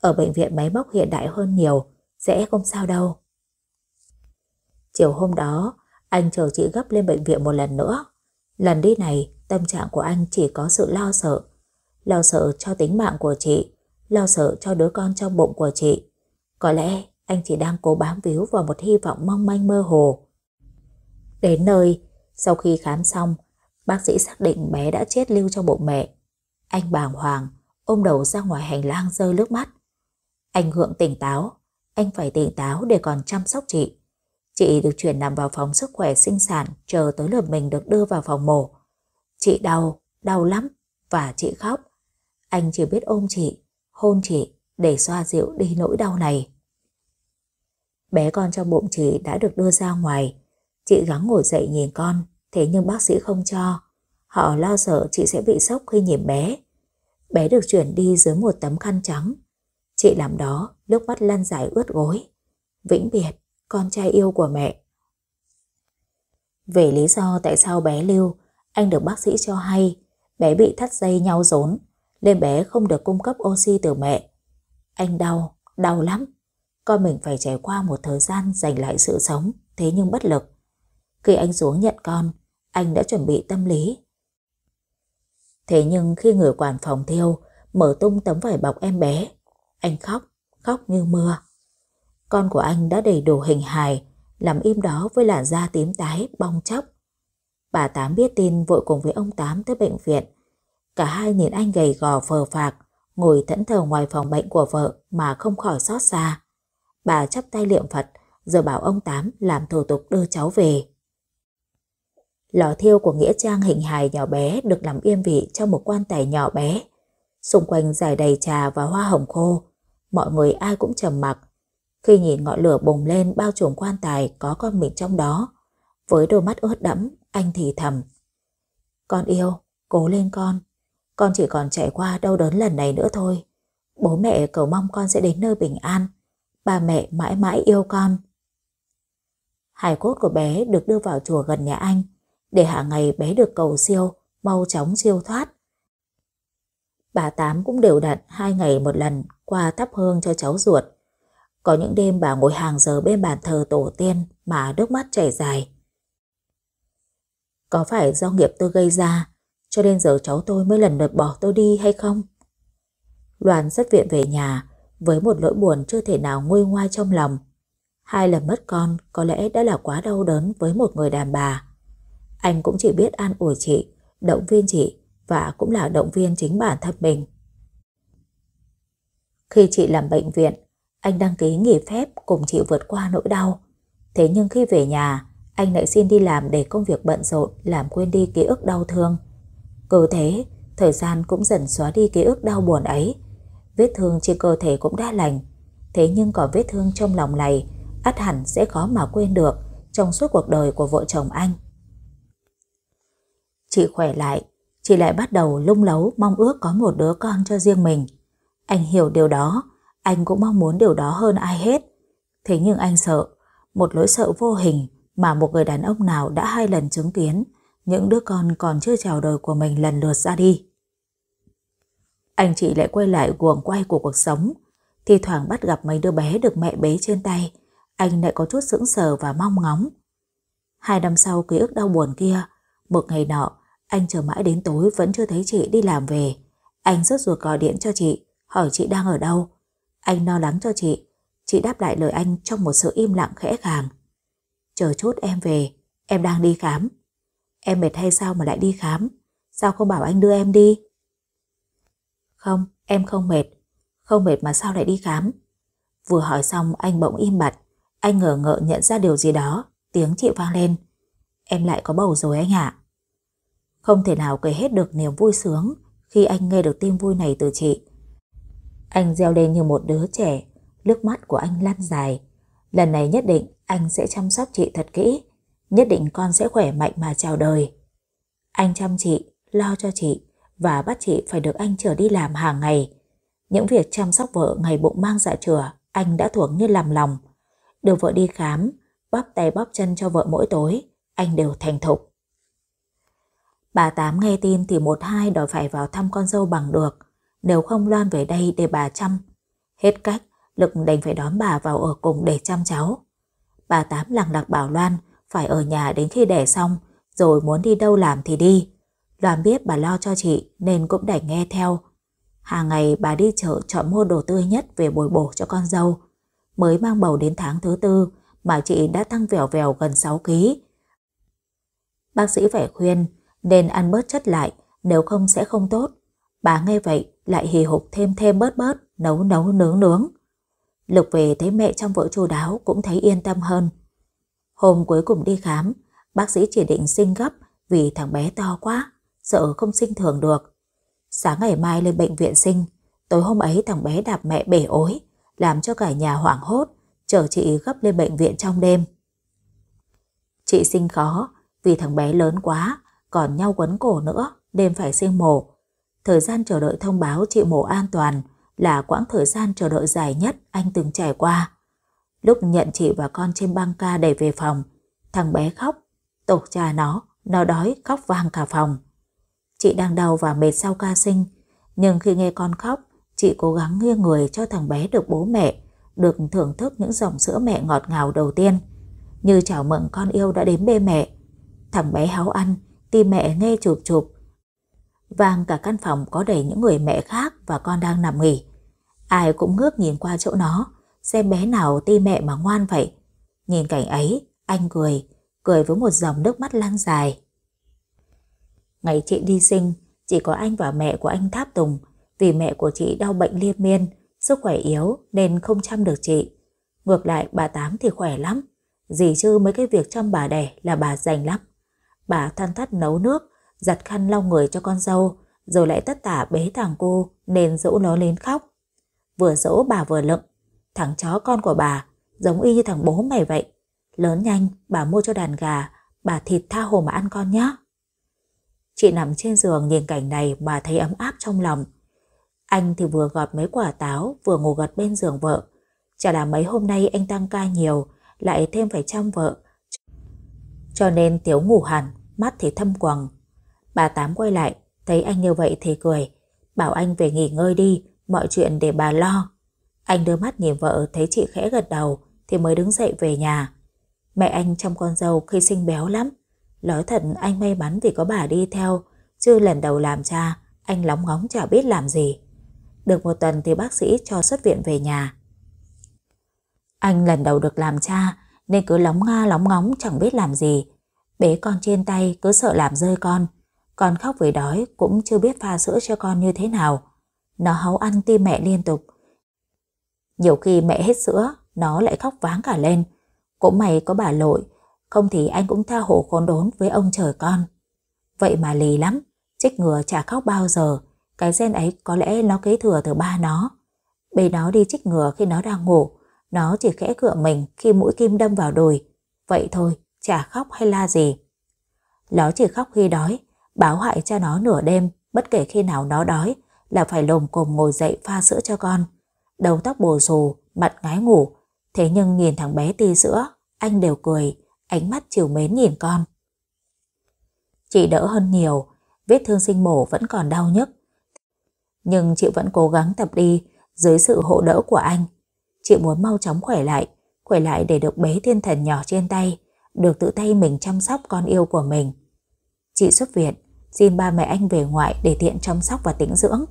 Ở bệnh viện máy móc hiện đại hơn nhiều, sẽ không sao đâu. Chiều hôm đó, anh chờ chị gấp lên bệnh viện một lần nữa. Lần đi này, tâm trạng của anh chỉ có sự lo sợ. Lo sợ cho tính mạng của chị, lo sợ cho đứa con trong bụng của chị. Có lẽ anh chỉ đang cố bám víu vào một hy vọng mong manh mơ hồ. Đến nơi, sau khi khám xong, bác sĩ xác định bé đã chết lưu trong bụng mẹ. Anh bàng hoàng, ôm đầu ra ngoài hành lang rơi nước mắt. Anh Hượng tỉnh táo, anh phải tỉnh táo để còn chăm sóc chị. Chị được chuyển nằm vào phòng sức khỏe sinh sản chờ tới lượt mình được đưa vào phòng mổ. Chị đau, đau lắm, và chị khóc. Anh chỉ biết ôm chị, hôn chị để xoa dịu đi nỗi đau này. Bé con trong bụng chị đã được đưa ra ngoài. Chị gắng ngồi dậy nhìn con, thế nhưng bác sĩ không cho. Họ lo sợ chị sẽ bị sốc khi nhìn bé. Bé được chuyển đi dưới một tấm khăn trắng. Chị làm đó, nước mắt lăn dài ướt gối. Vĩnh biệt, con trai yêu của mẹ. Về lý do tại sao bé lưu, anh được bác sĩ cho hay bé bị thắt dây nhau rốn nên bé không được cung cấp oxy từ mẹ. Anh đau, đau lắm. Con mình phải trải qua một thời gian giành lại sự sống, thế nhưng bất lực. Khi anh xuống nhận con, anh đã chuẩn bị tâm lý Thế nhưng khi người quản phòng thiêu mở tung tấm vải bọc em bé, anh khóc, khóc như mưa. Con của anh đã đầy đủ hình hài, làm im đó với làn da tím tái, bong chóc. Bà Tám biết tin vội cùng với ông Tám tới bệnh viện. Cả hai nhìn anh gầy gò phờ phạc, ngồi thẫn thờ ngoài phòng bệnh của vợ mà không khỏi xót xa. Bà chắp tay liệm Phật, rồi bảo ông Tám làm thủ tục đưa cháu về. Lò thiêu của Nghĩa Trang hình hài nhỏ bé được làm yên vị trong một quan tài nhỏ bé. Xung quanh dài đầy trà và hoa hồng khô, mọi người ai cũng trầm mặc. Khi nhìn ngọn lửa bùng lên bao trùm quan tài có con mình trong đó, với đôi mắt ướt đẫm, anh thì thầm. Con yêu, cố lên con, con chỉ còn trải qua đau đớn lần này nữa thôi. Bố mẹ cầu mong con sẽ đến nơi bình an, bà mẹ mãi mãi yêu con. Hải cốt của bé được đưa vào chùa gần nhà anh, để hạ ngày bé được cầu siêu, mau chóng siêu thoát. Bà Tám cũng đều đặn hai ngày một lần qua thắp hương cho cháu ruột. Có những đêm bà ngồi hàng giờ bên bàn thờ tổ tiên mà nước mắt chảy dài. Có phải do nghiệp tôi gây ra, cho nên giờ cháu tôi mới lần lượt bỏ tôi đi hay không? Loan xuất viện về nhà với một nỗi buồn chưa thể nào nguôi ngoai trong lòng. Hai lần mất con có lẽ đã là quá đau đớn với một người đàn bà. Anh cũng chỉ biết an ủi chị, động viên chị và cũng là động viên chính bản thân mình. Khi chị làm bệnh viện, anh đăng ký nghỉ phép cùng chị vượt qua nỗi đau. Thế nhưng khi về nhà, anh lại xin đi làm để công việc bận rộn làm quên đi ký ức đau thương. Cứ thế, thời gian cũng dần xóa đi ký ức đau buồn ấy. Vết thương trên cơ thể cũng đã lành, thế nhưng có vết thương trong lòng này ắt hẳn sẽ khó mà quên được trong suốt cuộc đời của vợ chồng anh. Chị khỏe lại, chị lại bắt đầu lung lấu mong ước có một đứa con cho riêng mình. Anh hiểu điều đó, anh cũng mong muốn điều đó hơn ai hết. Thế nhưng anh sợ, một lỗi sợ vô hình mà một người đàn ông nào đã hai lần chứng kiến những đứa con còn chưa chào đời của mình lần lượt ra đi. Anh chị lại quay lại guồng quay của cuộc sống, thi thoảng bắt gặp mấy đứa bé được mẹ bế trên tay, anh lại có chút sững sờ và mong ngóng. Hai năm sau ký ức đau buồn kia, một ngày nọ, anh chờ mãi đến tối vẫn chưa thấy chị đi làm về. Anh rất ruột gọi điện cho chị, hỏi chị đang ở đâu. Anh lo lắng cho chị, chị đáp lại lời anh trong một sự im lặng khẽ khàng. Chờ chút em về, em đang đi khám. Em mệt hay sao mà lại đi khám? Sao không bảo anh đưa em đi? Không, em không mệt. Không mệt mà sao lại đi khám? Vừa hỏi xong anh bỗng im bặt. Anh ngờ ngợ nhận ra điều gì đó, tiếng chị vang lên. Em lại có bầu rồi anh ạ. À. Không thể nào kể hết được niềm vui sướng khi anh nghe được tin vui này từ chị. Anh reo lên như một đứa trẻ, nước mắt của anh lan dài. Lần này nhất định anh sẽ chăm sóc chị thật kỹ, nhất định con sẽ khỏe mạnh mà chào đời. Anh chăm chị, lo cho chị và bắt chị phải được anh chở đi làm hàng ngày. Những việc chăm sóc vợ ngày bụng mang dạ chửa, anh đã thuộc như làm lòng. Đưa vợ đi khám, bóp tay bóp chân cho vợ mỗi tối, anh đều thành thục. Bà Tám nghe tin thì một hai đòi phải vào thăm con dâu bằng được, nếu không Loan về đây để bà chăm. Hết cách, Lực đành phải đón bà vào ở cùng để chăm cháu. Bà Tám lặng lặng bảo Loan phải ở nhà đến khi đẻ xong, rồi muốn đi đâu làm thì đi. Loan biết bà lo cho chị nên cũng đành nghe theo. Hàng ngày bà đi chợ chọn mua đồ tươi nhất về bồi bổ cho con dâu. Mới mang bầu đến tháng thứ tư mà chị đã tăng vèo vèo gần 6 kg. Bác sĩ phải khuyên nên ăn bớt chất lại, nếu không sẽ không tốt. Bà nghe vậy lại hì hục thêm thêm bớt bớt, nấu nấu nướng nướng. Lục về thấy mẹ trong vợ chu đáo cũng thấy yên tâm hơn. Hôm cuối cùng đi khám, bác sĩ chỉ định sinh gấp vì thằng bé to quá, sợ không sinh thường được. Sáng ngày mai lên bệnh viện sinh, tối hôm ấy thằng bé đạp mẹ bể ối, làm cho cả nhà hoảng hốt, chờ chị gấp lên bệnh viện trong đêm. Chị sinh khó vì thằng bé lớn quá, còn nhau quấn cổ nữa, đêm phải sinh mổ. Thời gian chờ đợi thông báo chị mổ an toàn là quãng thời gian chờ đợi dài nhất anh từng trải qua. Lúc nhận chị và con trên băng ca đẩy về phòng, thằng bé khóc, tục cha nó, nó đói khóc vang cả phòng. Chị đang đau và mệt sau ca sinh, nhưng khi nghe con khóc, chị cố gắng nghiêng người cho thằng bé được bố mẹ, được thưởng thức những dòng sữa mẹ ngọt ngào đầu tiên. Như chào mừng con yêu đã đến bên mẹ. Thằng bé háo ăn, tim mẹ nghe chụp chụp. Vang cả căn phòng có đầy những người mẹ khác và con đang nằm nghỉ. Ai cũng ngước nhìn qua chỗ nó, xem bé nào tim mẹ mà ngoan vậy. Nhìn cảnh ấy, anh cười, cười với một dòng nước mắt lan dài. Ngày chị đi sinh, chỉ có anh và mẹ của anh Tháp Tùng, vì mẹ của chị đau bệnh liên miên, sức khỏe yếu nên không chăm được chị. Ngược lại bà Tám thì khỏe lắm, dì chứ mấy cái việc chăm bà đẻ là bà dành lắm. Bà than thắt nấu nước, giặt khăn lau người cho con dâu, rồi lại tất tả bế thằng cô nên dỗ nó lên khóc. Vừa dỗ bà vừa lựng, thằng chó con của bà giống y như thằng bố mày vậy. Lớn nhanh, bà mua cho đàn gà, bà thịt tha hồ mà ăn con nhé. Chị nằm trên giường nhìn cảnh này mà thấy ấm áp trong lòng. Anh thì vừa gọt mấy quả táo, vừa ngủ gật bên giường vợ. Chả là mấy hôm nay anh tăng ca nhiều, lại thêm phải chăm vợ. Cho nên Tiếu ngủ hẳn, mắt thì thâm quầng. Bà Tám quay lại, thấy anh như vậy thì cười, bảo anh về nghỉ ngơi đi, mọi chuyện để bà lo. Anh đưa mắt nhìn vợ thấy chị khẽ gật đầu thì mới đứng dậy về nhà. Mẹ anh trong con dâu khi sinh béo lắm. Nói thật anh may mắn vì có bà đi theo, chứ lần đầu làm cha, anh lóng ngóng chả biết làm gì. Được một tuần thì bác sĩ cho xuất viện về nhà. Anh lần đầu được làm cha nên cứ lóng nga lóng ngóng chẳng biết làm gì bé con trên tay cứ sợ làm rơi con. Con khóc vì đói cũng chưa biết pha sữa cho con như thế nào. Nó hấu ăn tim mẹ liên tục. Nhiều khi mẹ hết sữa, nó lại khóc váng cả lên. Cũng may có bà lội, không thì anh cũng tha hồ khốn đốn với ông trời con. Vậy mà lì lắm, trích ngừa chả khóc bao giờ. Cái gen ấy có lẽ nó kế thừa từ ba nó. Bế nó đi trích ngừa khi nó đang ngủ, nó chỉ khẽ cựa mình khi mũi kim đâm vào đùi. Vậy thôi, chả khóc hay la gì. Nó chỉ khóc khi đói, báo hại cho nó nửa đêm, bất kể khi nào nó đói, là phải lồm cồm ngồi dậy pha sữa cho con. Đầu tóc bồ rù, mặt ngái ngủ, thế nhưng nhìn thằng bé ti sữa, anh đều cười, ánh mắt chiều mến nhìn con. Chị đỡ hơn nhiều, vết thương sinh mổ vẫn còn đau nhức. Nhưng chị vẫn cố gắng tập đi dưới sự hộ đỡ của anh. Chị muốn mau chóng khỏe lại, khỏe lại để được bế thiên thần nhỏ trên tay, được tự tay mình chăm sóc con yêu của mình. Chị xuất viện, xin ba mẹ anh về ngoại để tiện chăm sóc và tĩnh dưỡng.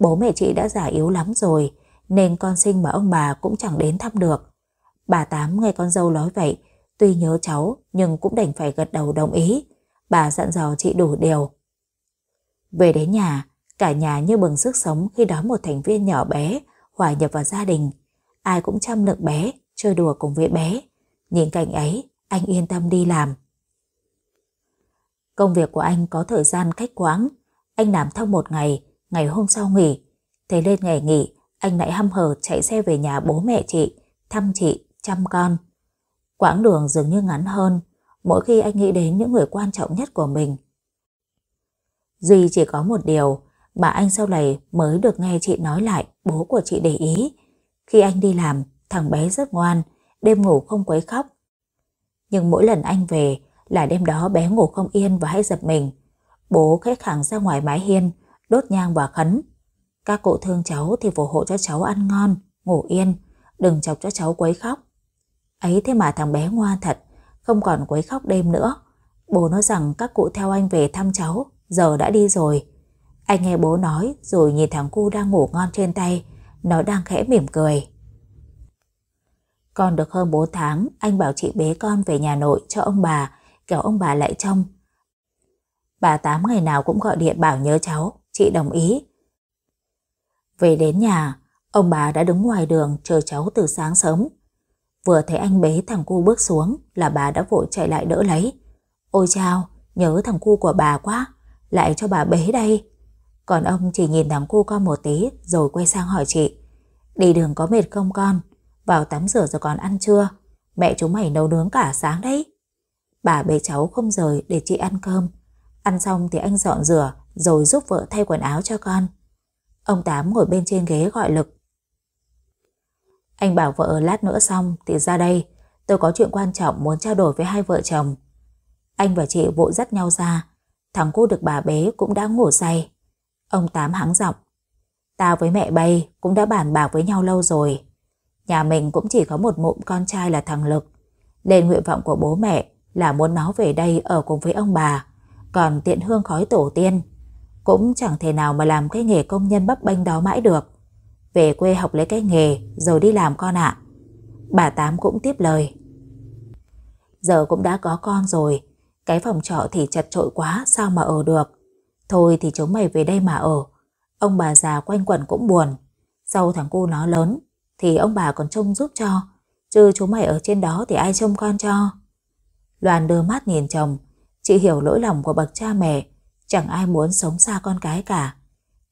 Bố mẹ chị đã già yếu lắm rồi, nên con sinh mà ông bà cũng chẳng đến thăm được. Bà Tám nghe con dâu nói vậy, tuy nhớ cháu nhưng cũng đành phải gật đầu đồng ý. Bà dặn dò chị đủ điều. Về đến nhà, cả nhà như bừng sức sống khi đón một thành viên nhỏ bé hòa nhập vào gia đình. Ai cũng chăm nựng bé, chơi đùa cùng với bé. Nhìn cảnh ấy, anh yên tâm đi làm. Công việc của anh có thời gian cách quãng, anh làm theo một ngày, ngày hôm sau nghỉ. Thế lên ngày nghỉ, anh lại hăm hở chạy xe về nhà bố mẹ chị, thăm chị, chăm con. Quãng đường dường như ngắn hơn, mỗi khi anh nghĩ đến những người quan trọng nhất của mình. Duy chỉ có một điều mà anh sau này mới được nghe chị nói lại bố của chị để ý. Khi anh đi làm, thằng bé rất ngoan, đêm ngủ không quấy khóc, nhưng mỗi lần anh về là đêm đó bé ngủ không yên và hay giật mình. Bố khẽ hàng ra ngoài mái hiên, đốt nhang và khấn. Các cụ thương cháu thì phù hộ cho cháu ăn ngon, ngủ yên, đừng chọc cho cháu quấy khóc. Ấy thế mà thằng bé ngoan thật, không còn quấy khóc đêm nữa. Bố nói rằng các cụ theo anh về thăm cháu, giờ đã đi rồi. Anh nghe bố nói rồi nhìn thằng cu đang ngủ ngon trên tay, nó đang khẽ mỉm cười còn được hơn 4 tháng, anh bảo chị bế con về nhà nội cho ông bà, kéo ông bà lại trông. Bà Tám ngày nào cũng gọi điện bảo nhớ cháu, chị đồng ý. Về đến nhà, ông bà đã đứng ngoài đường chờ cháu từ sáng sớm. Vừa thấy anh bế thằng cu bước xuống là bà đã vội chạy lại đỡ lấy. Ôi chao, nhớ thằng cu của bà quá, lại cho bà bế đây. Còn ông chỉ nhìn thằng cu con một tí rồi quay sang hỏi chị. Đi đường có mệt không con? Vào tắm rửa rồi còn ăn trưa Mẹ chúng mày nấu nướng cả sáng đấy Bà bế cháu không rời để chị ăn cơm Ăn xong thì anh dọn rửa Rồi giúp vợ thay quần áo cho con Ông Tám ngồi bên trên ghế gọi lực Anh bảo vợ lát nữa xong Thì ra đây Tôi có chuyện quan trọng muốn trao đổi với hai vợ chồng Anh và chị vội dắt nhau ra Thằng cô được bà bế cũng đã ngủ say Ông Tám hắng giọng tao với mẹ bay cũng đã bàn bạc với nhau lâu rồi Nhà mình cũng chỉ có một mụn con trai là thằng Lực. Nên nguyện vọng của bố mẹ là muốn nó về đây ở cùng với ông bà, còn tiện hương khói tổ tiên. Cũng chẳng thể nào mà làm cái nghề công nhân bấp bênh đó mãi được. Về quê học lấy cái nghề rồi đi làm con ạ. Bà Tám cũng tiếp lời. Giờ cũng đã có con rồi, cái phòng trọ thì chật trội quá sao mà ở được. Thôi thì chúng mày về đây mà ở. Ông bà già quanh quẩn cũng buồn. Sau thằng cu nó lớn, thì ông bà còn trông giúp cho, chứ chú mày ở trên đó thì ai trông con cho. Loan đưa mắt nhìn chồng, chị hiểu lỗi lòng của bậc cha mẹ, chẳng ai muốn sống xa con cái cả.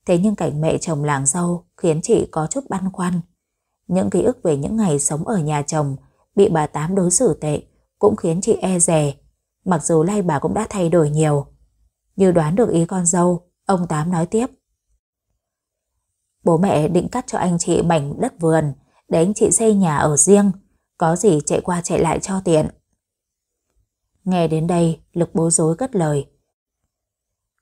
Thế nhưng cảnh mẹ chồng làng dâu khiến chị có chút băn khoăn. Những ký ức về những ngày sống ở nhà chồng bị bà Tám đối xử tệ cũng khiến chị e dè, mặc dù nay bà cũng đã thay đổi nhiều. Như đoán được ý con dâu, ông Tám nói tiếp. Bố mẹ định cắt cho anh chị mảnh đất vườn để anh chị xây nhà ở riêng, có gì chạy qua chạy lại cho tiện. Nghe đến đây, Lực bố rối cất lời.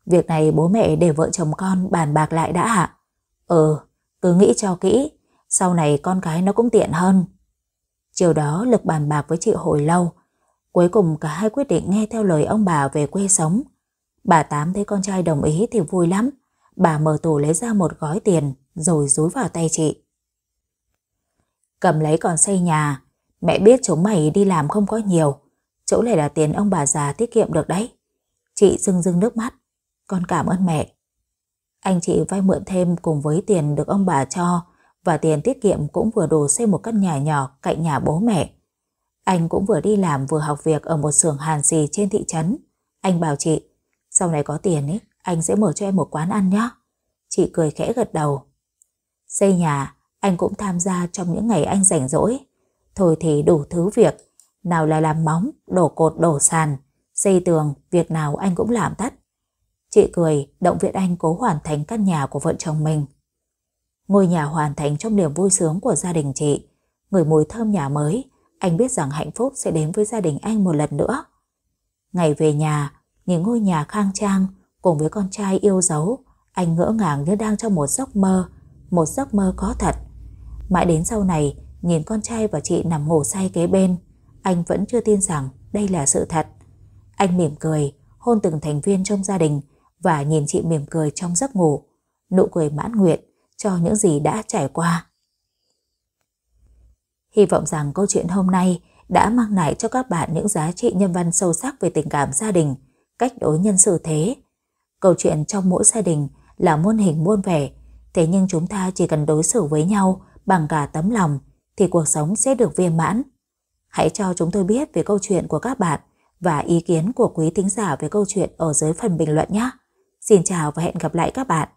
Việc này bố mẹ để vợ chồng con bàn bạc lại đã ạ. Ừ, cứ nghĩ cho kỹ, sau này con cái nó cũng tiện hơn. Chiều đó Lực bàn bạc với chị hồi lâu, cuối cùng cả hai quyết định nghe theo lời ông bà về quê sống. Bà Tám thấy con trai đồng ý thì vui lắm, bà mở tủ lấy ra một gói tiền, rồi dúi vào tay chị. Cầm lấy còn xây nhà, mẹ biết chúng mày đi làm không có nhiều, chỗ này là tiền ông bà già tiết kiệm được đấy. Chị rưng rưng nước mắt, con cảm ơn mẹ. Anh chị vay mượn thêm cùng với tiền được ông bà cho và tiền tiết kiệm cũng vừa đủ xây một căn nhà nhỏ cạnh nhà bố mẹ. Anh cũng vừa đi làm vừa học việc ở một xưởng hàn xì trên thị trấn. Anh bảo chị, sau này có tiền ấy, anh sẽ mở cho em một quán ăn nhé. Chị cười khẽ gật đầu. Xây nhà, anh cũng tham gia trong những ngày anh rảnh rỗi. Thôi thì đủ thứ việc, nào là làm móng, đổ cột, đổ sàn, xây tường, việc nào anh cũng làm tắt. Chị cười, động viên anh cố hoàn thành căn nhà của vợ chồng mình. Ngôi nhà hoàn thành trong niềm vui sướng của gia đình chị. Người mùi thơm nhà mới, anh biết rằng hạnh phúc sẽ đến với gia đình anh một lần nữa. Ngày về nhà, nhìn ngôi nhà khang trang cùng với con trai yêu dấu, anh ngỡ ngàng như đang trong một giấc mơ, một giấc mơ có thật. Mãi đến sau này, nhìn con trai và chị nằm ngủ say kế bên, anh vẫn chưa tin rằng đây là sự thật. Anh mỉm cười, hôn từng thành viên trong gia đình và nhìn chị mỉm cười trong giấc ngủ, nụ cười mãn nguyện cho những gì đã trải qua. Hy vọng rằng câu chuyện hôm nay đã mang lại cho các bạn những giá trị nhân văn sâu sắc về tình cảm gia đình, cách đối nhân xử thế. Câu chuyện trong mỗi gia đình là muôn hình muôn vẻ, Thế nhưng chúng ta chỉ cần đối xử với nhau bằng cả tấm lòng thì cuộc sống sẽ được viên mãn. Hãy cho chúng tôi biết về câu chuyện của các bạn và ý kiến của quý thính giả về câu chuyện ở dưới phần bình luận nhé. Xin chào và hẹn gặp lại các bạn.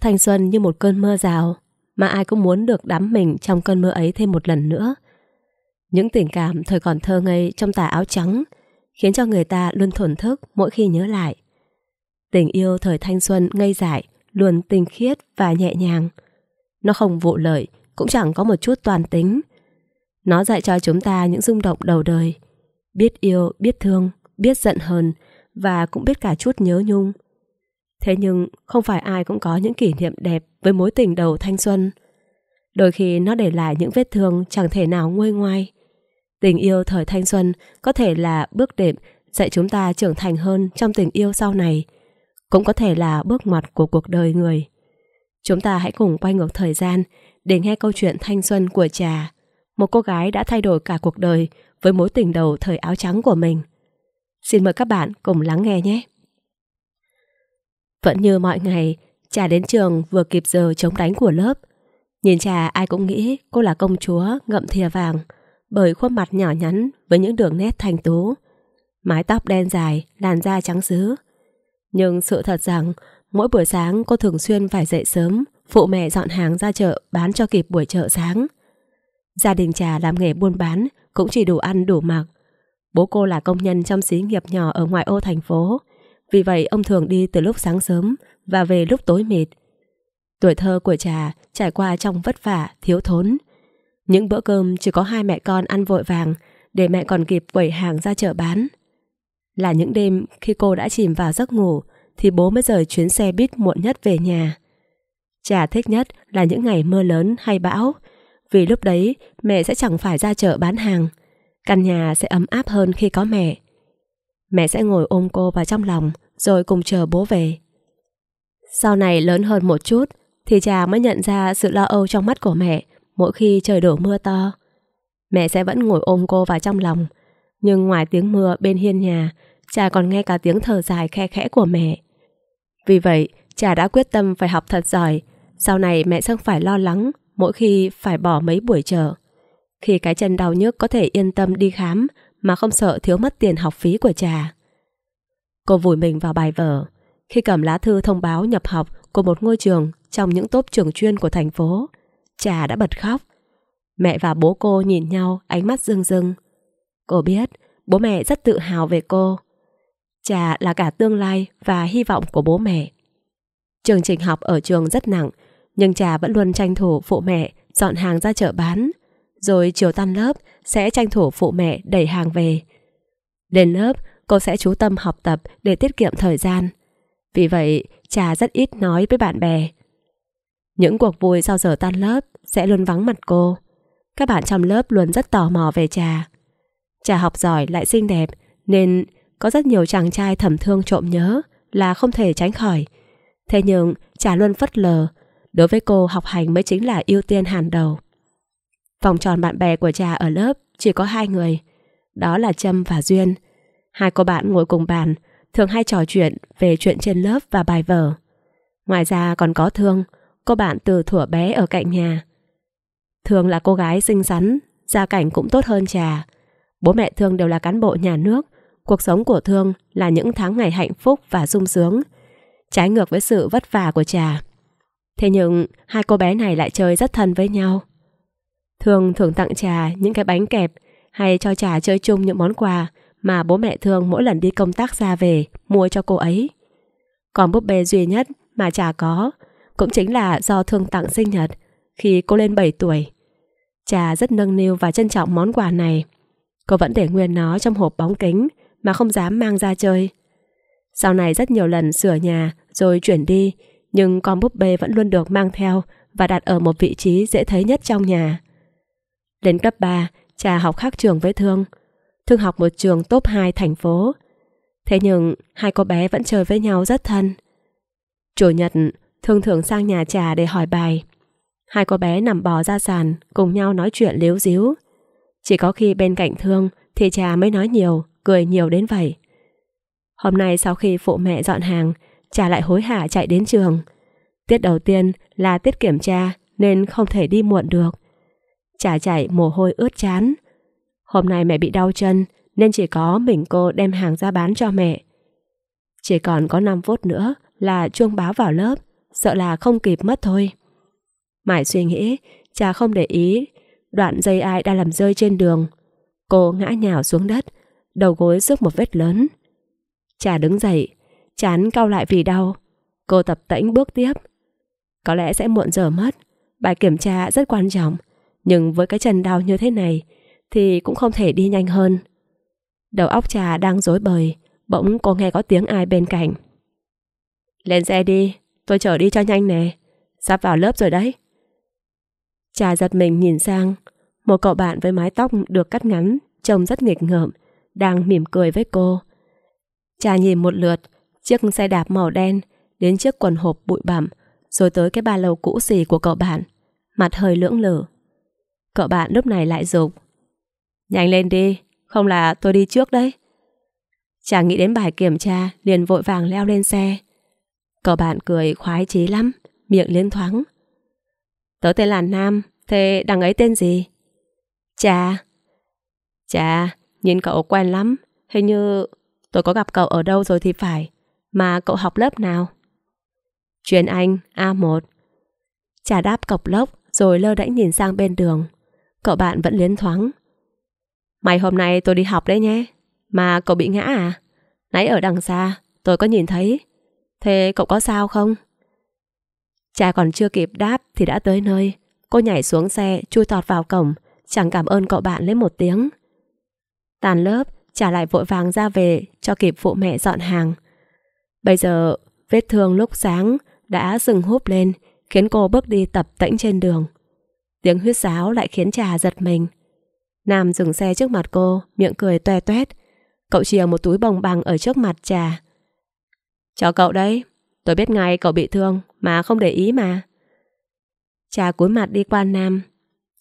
Thanh xuân như một cơn mưa rào mà ai cũng muốn được đắm mình trong cơn mưa ấy thêm một lần nữa – những tình cảm thời còn thơ ngây trong tà áo trắng khiến cho người ta luôn thổn thức mỗi khi nhớ lại. Tình yêu thời thanh xuân ngây dại luôn tinh khiết và nhẹ nhàng. Nó không vụ lợi, cũng chẳng có một chút toàn tính. Nó dạy cho chúng ta những rung động đầu đời. Biết yêu, biết thương, biết giận hờn và cũng biết cả chút nhớ nhung. Thế nhưng không phải ai cũng có những kỷ niệm đẹp với mối tình đầu thanh xuân. Đôi khi nó để lại những vết thương chẳng thể nào nguôi ngoai. Tình yêu thời thanh xuân có thể là bước đệm dạy chúng ta trưởng thành hơn trong tình yêu sau này, cũng có thể là bước ngoặt của cuộc đời người. Chúng ta hãy cùng quay ngược thời gian để nghe câu chuyện thanh xuân của trà, một cô gái đã thay đổi cả cuộc đời với mối tình đầu thời áo trắng của mình. Xin mời các bạn cùng lắng nghe nhé. Vẫn như mọi ngày, trà đến trường vừa kịp giờ chống đánh của lớp. Nhìn trà ai cũng nghĩ cô là công chúa ngậm thìa vàng – bởi khuôn mặt nhỏ nhắn với những đường nét thành tú, mái tóc đen dài, làn da trắng sứ. Nhưng sự thật rằng, mỗi buổi sáng cô thường xuyên phải dậy sớm, phụ mẹ dọn hàng ra chợ bán cho kịp buổi chợ sáng. Gia đình trà làm nghề buôn bán, cũng chỉ đủ ăn đủ mặc. Bố cô là công nhân trong xí nghiệp nhỏ ở ngoại ô thành phố, vì vậy ông thường đi từ lúc sáng sớm và về lúc tối mịt. Tuổi thơ của trà trải qua trong vất vả, thiếu thốn, những bữa cơm chỉ có hai mẹ con ăn vội vàng để mẹ còn kịp quẩy hàng ra chợ bán. Là những đêm khi cô đã chìm vào giấc ngủ thì bố mới rời chuyến xe buýt muộn nhất về nhà. Chả thích nhất là những ngày mưa lớn hay bão vì lúc đấy mẹ sẽ chẳng phải ra chợ bán hàng. Căn nhà sẽ ấm áp hơn khi có mẹ. Mẹ sẽ ngồi ôm cô vào trong lòng rồi cùng chờ bố về. Sau này lớn hơn một chút thì cha mới nhận ra sự lo âu trong mắt của mẹ mỗi khi trời đổ mưa to. Mẹ sẽ vẫn ngồi ôm cô vào trong lòng, nhưng ngoài tiếng mưa bên hiên nhà, cha còn nghe cả tiếng thở dài khe khẽ của mẹ. Vì vậy, cha đã quyết tâm phải học thật giỏi, sau này mẹ sẽ phải lo lắng mỗi khi phải bỏ mấy buổi chờ. Khi cái chân đau nhức có thể yên tâm đi khám mà không sợ thiếu mất tiền học phí của cha. Cô vùi mình vào bài vở. Khi cầm lá thư thông báo nhập học của một ngôi trường trong những tốp trường chuyên của thành phố, Trà đã bật khóc. Mẹ và bố cô nhìn nhau, ánh mắt rưng rưng. Cô biết, bố mẹ rất tự hào về cô. Trà là cả tương lai và hy vọng của bố mẹ. Chương trình học ở trường rất nặng, nhưng Trà vẫn luôn tranh thủ phụ mẹ dọn hàng ra chợ bán. Rồi chiều tan lớp sẽ tranh thủ phụ mẹ đẩy hàng về. Lên lớp, cô sẽ chú tâm học tập để tiết kiệm thời gian. Vì vậy, Trà rất ít nói với bạn bè, những cuộc vui sau giờ tan lớp sẽ luôn vắng mặt cô. Các bạn trong lớp luôn rất tò mò về trà. Trà học giỏi lại xinh đẹp nên có rất nhiều chàng trai thầm thương trộm nhớ là không thể tránh khỏi. Thế nhưng trà luôn phất lờ, đối với cô học hành mới chính là ưu tiên hàng đầu. Vòng tròn bạn bè của trà ở lớp chỉ có hai người, đó là Trâm và Duyên. Hai cô bạn ngồi cùng bàn, thường hay trò chuyện về chuyện trên lớp và bài vở. Ngoài ra còn có Thương, cô bạn từ thuở bé ở cạnh nhà. Thường là cô gái xinh xắn, gia cảnh cũng tốt hơn trà. Bố mẹ Thương đều là cán bộ nhà nước, cuộc sống của Thương là những tháng ngày hạnh phúc và sung sướng, trái ngược với sự vất vả của trà. Thế nhưng, hai cô bé này lại chơi rất thân với nhau. Thương thường tặng trà những cái bánh kẹp hay cho trà chơi chung những món quà mà bố mẹ Thương mỗi lần đi công tác ra về mua cho cô ấy. Còn búp bê duy nhất mà trà có cũng chính là do thương tặng sinh nhật khi cô lên 7 tuổi. Cha rất nâng niu và trân trọng món quà này. Cô vẫn để nguyên nó trong hộp bóng kính mà không dám mang ra chơi. Sau này rất nhiều lần sửa nhà rồi chuyển đi, nhưng con búp bê vẫn luôn được mang theo và đặt ở một vị trí dễ thấy nhất trong nhà. Đến cấp 3, cha học khác trường với Thương. Thương học một trường top 2 thành phố. Thế nhưng, hai cô bé vẫn chơi với nhau rất thân. Chủ nhật, thường thường sang nhà trà để hỏi bài. Hai cô bé nằm bò ra sàn, cùng nhau nói chuyện liếu díu. Chỉ có khi bên cạnh thương thì trà mới nói nhiều, cười nhiều đến vậy. Hôm nay sau khi phụ mẹ dọn hàng, trà lại hối hả chạy đến trường. Tiết đầu tiên là tiết kiểm tra nên không thể đi muộn được. Trà chạy mồ hôi ướt chán. Hôm nay mẹ bị đau chân nên chỉ có mình cô đem hàng ra bán cho mẹ. Chỉ còn có 5 phút nữa là chuông báo vào lớp sợ là không kịp mất thôi. Mãi suy nghĩ, cha không để ý, đoạn dây ai đã làm rơi trên đường. Cô ngã nhào xuống đất, đầu gối rước một vết lớn. Cha đứng dậy, chán cau lại vì đau. Cô tập tễnh bước tiếp. Có lẽ sẽ muộn giờ mất, bài kiểm tra rất quan trọng. Nhưng với cái chân đau như thế này, thì cũng không thể đi nhanh hơn. Đầu óc trà đang rối bời, bỗng cô nghe có tiếng ai bên cạnh. Lên xe đi, Tôi chở đi cho nhanh nè. Sắp vào lớp rồi đấy. Trà giật mình nhìn sang. Một cậu bạn với mái tóc được cắt ngắn, trông rất nghịch ngợm, đang mỉm cười với cô. Trà nhìn một lượt, chiếc xe đạp màu đen, đến chiếc quần hộp bụi bặm, rồi tới cái ba lầu cũ xì của cậu bạn. Mặt hơi lưỡng lử. Cậu bạn lúc này lại dục. Nhanh lên đi, không là tôi đi trước đấy. trà nghĩ đến bài kiểm tra, liền vội vàng leo lên xe. Cậu bạn cười khoái chí lắm, miệng liếng thoáng. Tớ tên là Nam, thế đằng ấy tên gì? Chà. Chà, nhìn cậu quen lắm. Hình như tôi có gặp cậu ở đâu rồi thì phải. Mà cậu học lớp nào? Chuyên Anh, A1. Chà đáp cộc lốc rồi lơ đễnh nhìn sang bên đường. Cậu bạn vẫn liến thoáng. Mày hôm nay tôi đi học đấy nhé. Mà cậu bị ngã à? Nãy ở đằng xa, tôi có nhìn thấy. Thế cậu có sao không? Cha còn chưa kịp đáp thì đã tới nơi. Cô nhảy xuống xe, chui tọt vào cổng, chẳng cảm ơn cậu bạn lấy một tiếng. Tàn lớp, trả lại vội vàng ra về cho kịp phụ mẹ dọn hàng. Bây giờ, vết thương lúc sáng đã dừng húp lên, khiến cô bước đi tập tễnh trên đường. Tiếng huyết sáo lại khiến trà giật mình. Nam dừng xe trước mặt cô, miệng cười toe toét. Cậu chìa một túi bồng bằng ở trước mặt trà. Cho cậu đấy, tôi biết ngay cậu bị thương mà không để ý mà. Cha cúi mặt đi qua Nam,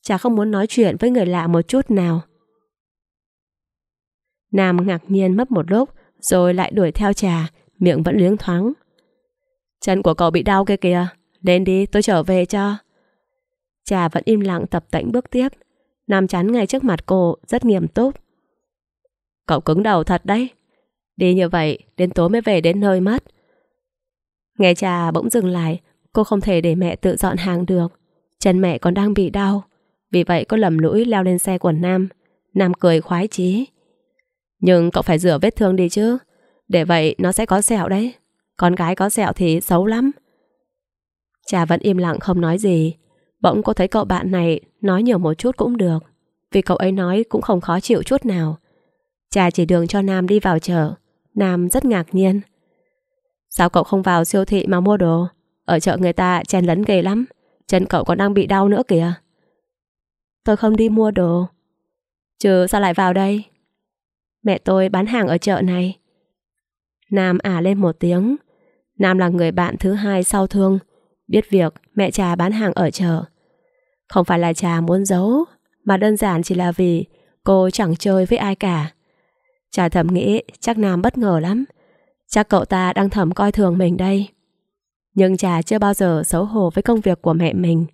cha không muốn nói chuyện với người lạ một chút nào. Nam ngạc nhiên mất một lúc rồi lại đuổi theo trà, miệng vẫn liếng thoáng. Chân của cậu bị đau kia kìa, lên đi tôi trở về cho. Trà vẫn im lặng tập tễnh bước tiếp, Nam chắn ngay trước mặt cô rất nghiêm túc. Cậu cứng đầu thật đấy, Đi như vậy, đến tối mới về đến nơi mất. Nghe cha bỗng dừng lại, cô không thể để mẹ tự dọn hàng được. Chân mẹ còn đang bị đau, vì vậy cô lầm lũi leo lên xe của Nam. Nam cười khoái chí. Nhưng cậu phải rửa vết thương đi chứ, để vậy nó sẽ có sẹo đấy. Con gái có sẹo thì xấu lắm. Cha vẫn im lặng không nói gì. Bỗng cô thấy cậu bạn này nói nhiều một chút cũng được, vì cậu ấy nói cũng không khó chịu chút nào. Cha chỉ đường cho Nam đi vào chợ. Nam rất ngạc nhiên. Sao cậu không vào siêu thị mà mua đồ? Ở chợ người ta chen lấn ghê lắm. Chân cậu còn đang bị đau nữa kìa. Tôi không đi mua đồ. Chứ sao lại vào đây? Mẹ tôi bán hàng ở chợ này. Nam ả à lên một tiếng. Nam là người bạn thứ hai sau thương. Biết việc mẹ trà bán hàng ở chợ. Không phải là trà muốn giấu, mà đơn giản chỉ là vì cô chẳng chơi với ai cả. Trà thầm nghĩ chắc Nam bất ngờ lắm. Chắc cậu ta đang thầm coi thường mình đây. Nhưng Trà chưa bao giờ xấu hổ với công việc của mẹ mình.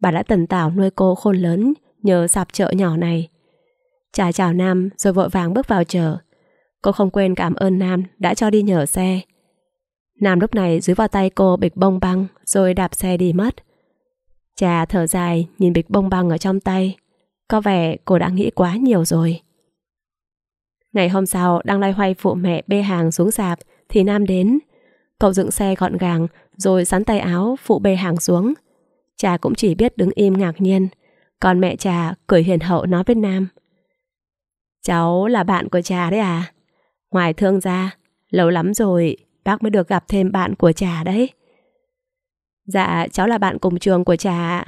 Bà đã tần tảo nuôi cô khôn lớn nhờ sạp chợ nhỏ này. Trà chào Nam rồi vội vàng bước vào chợ. Cô không quên cảm ơn Nam đã cho đi nhờ xe. Nam lúc này dưới vào tay cô bịch bông băng rồi đạp xe đi mất. Trà thở dài nhìn bịch bông băng ở trong tay. Có vẻ cô đã nghĩ quá nhiều rồi. Ngày hôm sau, đang loay hoay phụ mẹ bê hàng xuống sạp, thì Nam đến. Cậu dựng xe gọn gàng, rồi sắn tay áo phụ bê hàng xuống. trà cũng chỉ biết đứng im ngạc nhiên. Còn mẹ trà cười hiền hậu nói với Nam. Cháu là bạn của trà đấy à? Ngoài thương ra, lâu lắm rồi bác mới được gặp thêm bạn của trà đấy. Dạ, cháu là bạn cùng trường của trà ạ.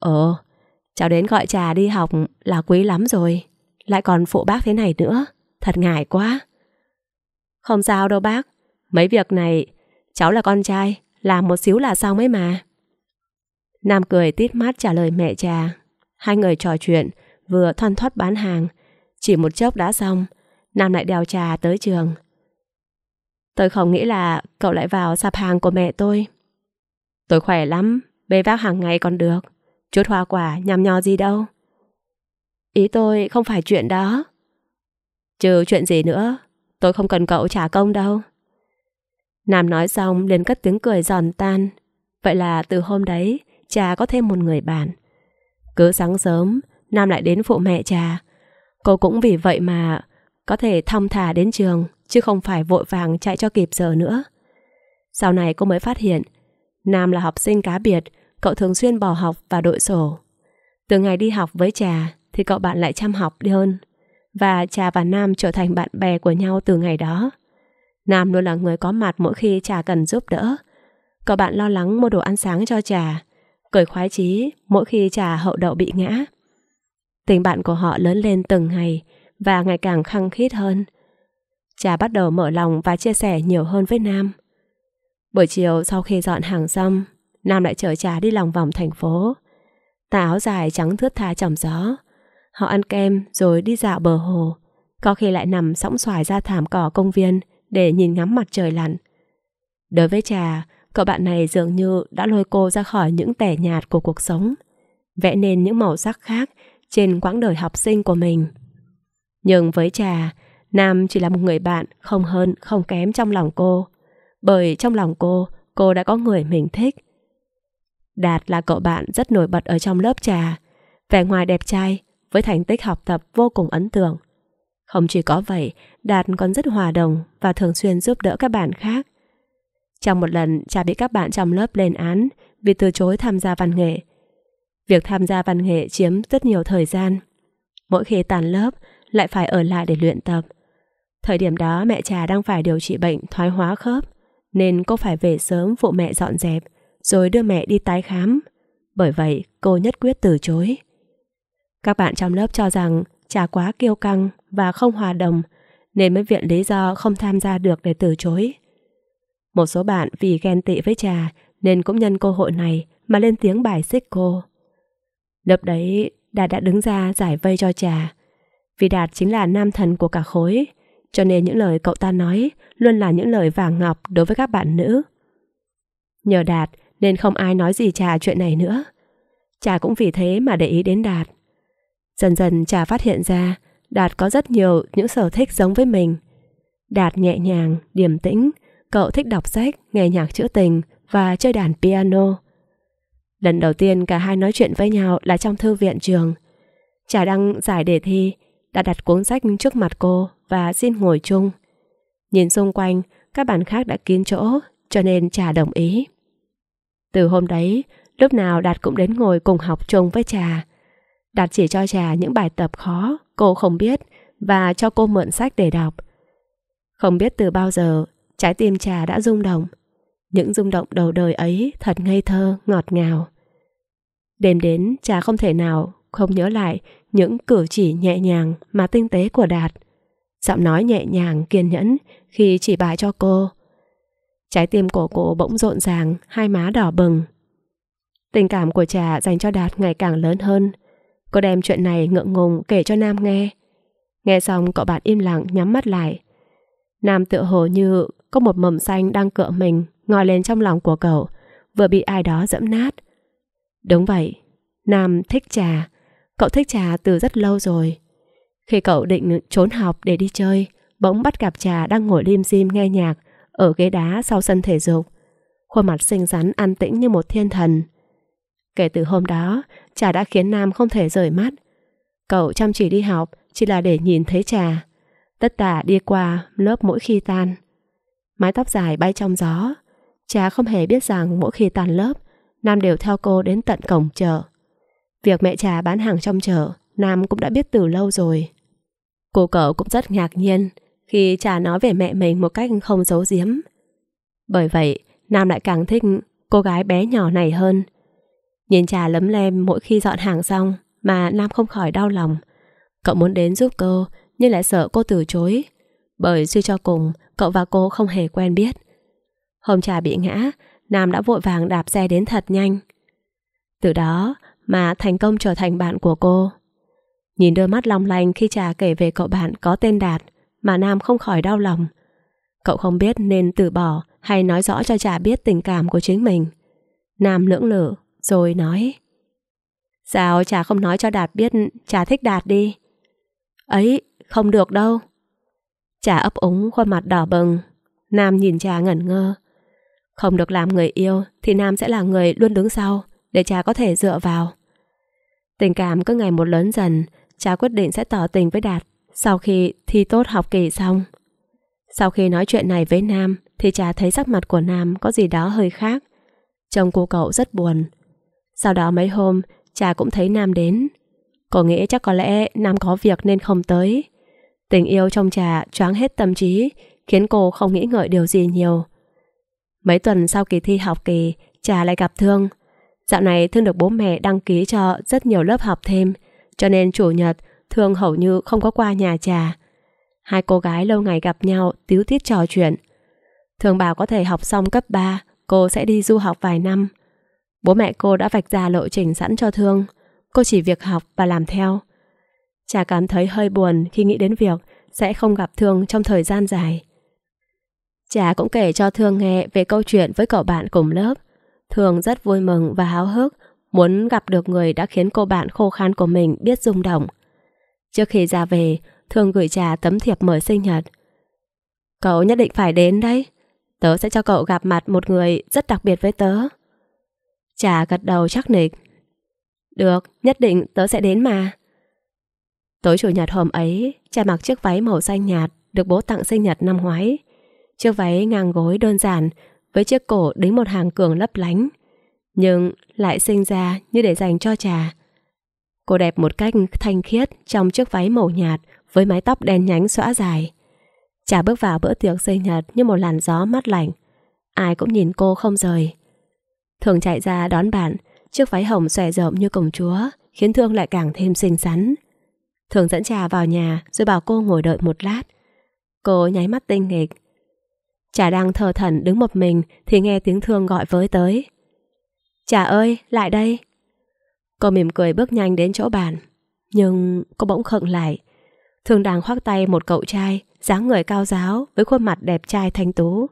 Ờ, cháu đến gọi trà đi học là quý lắm rồi lại còn phụ bác thế này nữa. Thật ngại quá. Không sao đâu bác. Mấy việc này, cháu là con trai, làm một xíu là xong ấy mà. Nam cười tít mắt trả lời mẹ trà. Hai người trò chuyện, vừa thoăn thoát bán hàng. Chỉ một chốc đã xong, Nam lại đèo trà tới trường. Tôi không nghĩ là cậu lại vào sạp hàng của mẹ tôi. Tôi khỏe lắm, bê vác hàng ngày còn được. Chút hoa quả nhằm nho gì đâu. Ý tôi không phải chuyện đó. Chứ chuyện gì nữa, tôi không cần cậu trả công đâu. Nam nói xong liền cất tiếng cười giòn tan. Vậy là từ hôm đấy, trà có thêm một người bạn. Cứ sáng sớm, Nam lại đến phụ mẹ trà. Cô cũng vì vậy mà có thể thong thả đến trường, chứ không phải vội vàng chạy cho kịp giờ nữa. Sau này cô mới phát hiện, Nam là học sinh cá biệt, cậu thường xuyên bỏ học và đội sổ. Từ ngày đi học với trà, thì cậu bạn lại chăm học đi hơn. Và Trà và Nam trở thành bạn bè của nhau từ ngày đó. Nam luôn là người có mặt mỗi khi Trà cần giúp đỡ. Cậu bạn lo lắng mua đồ ăn sáng cho Trà, cười khoái chí mỗi khi Trà hậu đậu bị ngã. Tình bạn của họ lớn lên từng ngày và ngày càng khăng khít hơn. Trà bắt đầu mở lòng và chia sẻ nhiều hơn với Nam. Buổi chiều sau khi dọn hàng xong, Nam lại chở Trà đi lòng vòng thành phố. Tà áo dài trắng thướt tha trong gió, Họ ăn kem rồi đi dạo bờ hồ, có khi lại nằm sóng xoài ra thảm cỏ công viên để nhìn ngắm mặt trời lặn. Đối với trà, cậu bạn này dường như đã lôi cô ra khỏi những tẻ nhạt của cuộc sống, vẽ nên những màu sắc khác trên quãng đời học sinh của mình. Nhưng với trà, Nam chỉ là một người bạn không hơn không kém trong lòng cô, bởi trong lòng cô, cô đã có người mình thích. Đạt là cậu bạn rất nổi bật ở trong lớp trà, vẻ ngoài đẹp trai với thành tích học tập vô cùng ấn tượng. Không chỉ có vậy, Đạt còn rất hòa đồng và thường xuyên giúp đỡ các bạn khác. Trong một lần, cha bị các bạn trong lớp lên án vì từ chối tham gia văn nghệ. Việc tham gia văn nghệ chiếm rất nhiều thời gian. Mỗi khi tàn lớp, lại phải ở lại để luyện tập. Thời điểm đó mẹ trà đang phải điều trị bệnh thoái hóa khớp, nên cô phải về sớm phụ mẹ dọn dẹp, rồi đưa mẹ đi tái khám. Bởi vậy, cô nhất quyết từ chối. Các bạn trong lớp cho rằng trà quá kiêu căng và không hòa đồng nên mới viện lý do không tham gia được để từ chối. Một số bạn vì ghen tị với trà nên cũng nhân cơ hội này mà lên tiếng bài xích cô. Lớp đấy, Đạt đã đứng ra giải vây cho trà. Vì Đạt chính là nam thần của cả khối, cho nên những lời cậu ta nói luôn là những lời vàng ngọc đối với các bạn nữ. Nhờ Đạt nên không ai nói gì trà chuyện này nữa. Trà cũng vì thế mà để ý đến Đạt. Dần dần Trà phát hiện ra Đạt có rất nhiều những sở thích giống với mình. Đạt nhẹ nhàng, điềm tĩnh, cậu thích đọc sách, nghe nhạc trữ tình và chơi đàn piano. Lần đầu tiên cả hai nói chuyện với nhau là trong thư viện trường. Trà đăng giải đề thi, đạt đặt cuốn sách trước mặt cô và xin ngồi chung. Nhìn xung quanh, các bạn khác đã kín chỗ, cho nên Trà đồng ý. Từ hôm đấy, lúc nào Đạt cũng đến ngồi cùng học chung với Trà. Đạt chỉ cho trà những bài tập khó cô không biết và cho cô mượn sách để đọc. Không biết từ bao giờ, trái tim trà đã rung động. Những rung động đầu đời ấy thật ngây thơ, ngọt ngào. Đêm đến, trà không thể nào không nhớ lại những cử chỉ nhẹ nhàng mà tinh tế của Đạt. Giọng nói nhẹ nhàng, kiên nhẫn khi chỉ bài cho cô. Trái tim của cô bỗng rộn ràng, hai má đỏ bừng. Tình cảm của trà dành cho Đạt ngày càng lớn hơn, Cô đem chuyện này ngượng ngùng kể cho Nam nghe. Nghe xong cậu bạn im lặng nhắm mắt lại. Nam tựa hồ như có một mầm xanh đang cựa mình ngòi lên trong lòng của cậu, vừa bị ai đó dẫm nát. Đúng vậy, Nam thích trà. Cậu thích trà từ rất lâu rồi. Khi cậu định trốn học để đi chơi, bỗng bắt gặp trà đang ngồi lim dim nghe nhạc ở ghế đá sau sân thể dục. Khuôn mặt xinh xắn an tĩnh như một thiên thần. Kể từ hôm đó, trà đã khiến Nam không thể rời mắt. Cậu chăm chỉ đi học chỉ là để nhìn thấy trà. Tất tả đi qua lớp mỗi khi tan. Mái tóc dài bay trong gió. Trà không hề biết rằng mỗi khi tan lớp, Nam đều theo cô đến tận cổng chợ. Việc mẹ trà bán hàng trong chợ, Nam cũng đã biết từ lâu rồi. Cô cậu cũng rất ngạc nhiên khi trà nói về mẹ mình một cách không giấu giếm. Bởi vậy, Nam lại càng thích cô gái bé nhỏ này hơn. Nhìn trà lấm lem mỗi khi dọn hàng xong mà Nam không khỏi đau lòng. Cậu muốn đến giúp cô nhưng lại sợ cô từ chối. Bởi suy cho cùng, cậu và cô không hề quen biết. Hôm trà bị ngã, Nam đã vội vàng đạp xe đến thật nhanh. Từ đó mà thành công trở thành bạn của cô. Nhìn đôi mắt long lanh khi trà kể về cậu bạn có tên Đạt mà Nam không khỏi đau lòng. Cậu không biết nên từ bỏ hay nói rõ cho trà biết tình cảm của chính mình. Nam lưỡng lự rồi nói Sao chả không nói cho Đạt biết chả thích Đạt đi? Ấy, không được đâu. Chả ấp úng khuôn mặt đỏ bừng. Nam nhìn cha ngẩn ngơ. Không được làm người yêu thì Nam sẽ là người luôn đứng sau để cha có thể dựa vào. Tình cảm cứ ngày một lớn dần, cha quyết định sẽ tỏ tình với Đạt sau khi thi tốt học kỳ xong. Sau khi nói chuyện này với Nam thì cha thấy sắc mặt của Nam có gì đó hơi khác. Chồng của cậu rất buồn, sau đó mấy hôm, cha cũng thấy Nam đến. Cô nghĩ chắc có lẽ Nam có việc nên không tới. Tình yêu trong trà choáng hết tâm trí, khiến cô không nghĩ ngợi điều gì nhiều. Mấy tuần sau kỳ thi học kỳ, trà lại gặp Thương. Dạo này Thương được bố mẹ đăng ký cho rất nhiều lớp học thêm, cho nên chủ nhật Thương hầu như không có qua nhà trà. Hai cô gái lâu ngày gặp nhau tíu tít trò chuyện. Thương bảo có thể học xong cấp 3, cô sẽ đi du học vài năm. Bố mẹ cô đã vạch ra lộ trình sẵn cho Thương, cô chỉ việc học và làm theo. Cha cảm thấy hơi buồn khi nghĩ đến việc sẽ không gặp Thương trong thời gian dài. Cha cũng kể cho Thương nghe về câu chuyện với cậu bạn cùng lớp. Thương rất vui mừng và háo hức muốn gặp được người đã khiến cô bạn khô khan của mình biết rung động. Trước khi ra về, Thương gửi trà tấm thiệp mời sinh nhật. Cậu nhất định phải đến đấy. Tớ sẽ cho cậu gặp mặt một người rất đặc biệt với tớ. Trà gật đầu chắc nịch. Được, nhất định tớ sẽ đến mà. Tối chủ nhật hôm ấy, cha mặc chiếc váy màu xanh nhạt được bố tặng sinh nhật năm ngoái. Chiếc váy ngang gối đơn giản với chiếc cổ đính một hàng cường lấp lánh. Nhưng lại sinh ra như để dành cho trà. Cô đẹp một cách thanh khiết trong chiếc váy màu nhạt với mái tóc đen nhánh xõa dài. Trà bước vào bữa tiệc sinh nhật như một làn gió mát lạnh. Ai cũng nhìn cô không rời. Thường chạy ra đón bạn, chiếc váy hồng xòe rộng như công chúa, khiến Thương lại càng thêm xinh xắn. Thường dẫn trà vào nhà rồi bảo cô ngồi đợi một lát. Cô nháy mắt tinh nghịch. Trà đang thờ thần đứng một mình thì nghe tiếng Thương gọi với tới. Trà ơi, lại đây. Cô mỉm cười bước nhanh đến chỗ bàn. Nhưng cô bỗng khựng lại. Thường đang khoác tay một cậu trai, dáng người cao giáo với khuôn mặt đẹp trai thanh tú.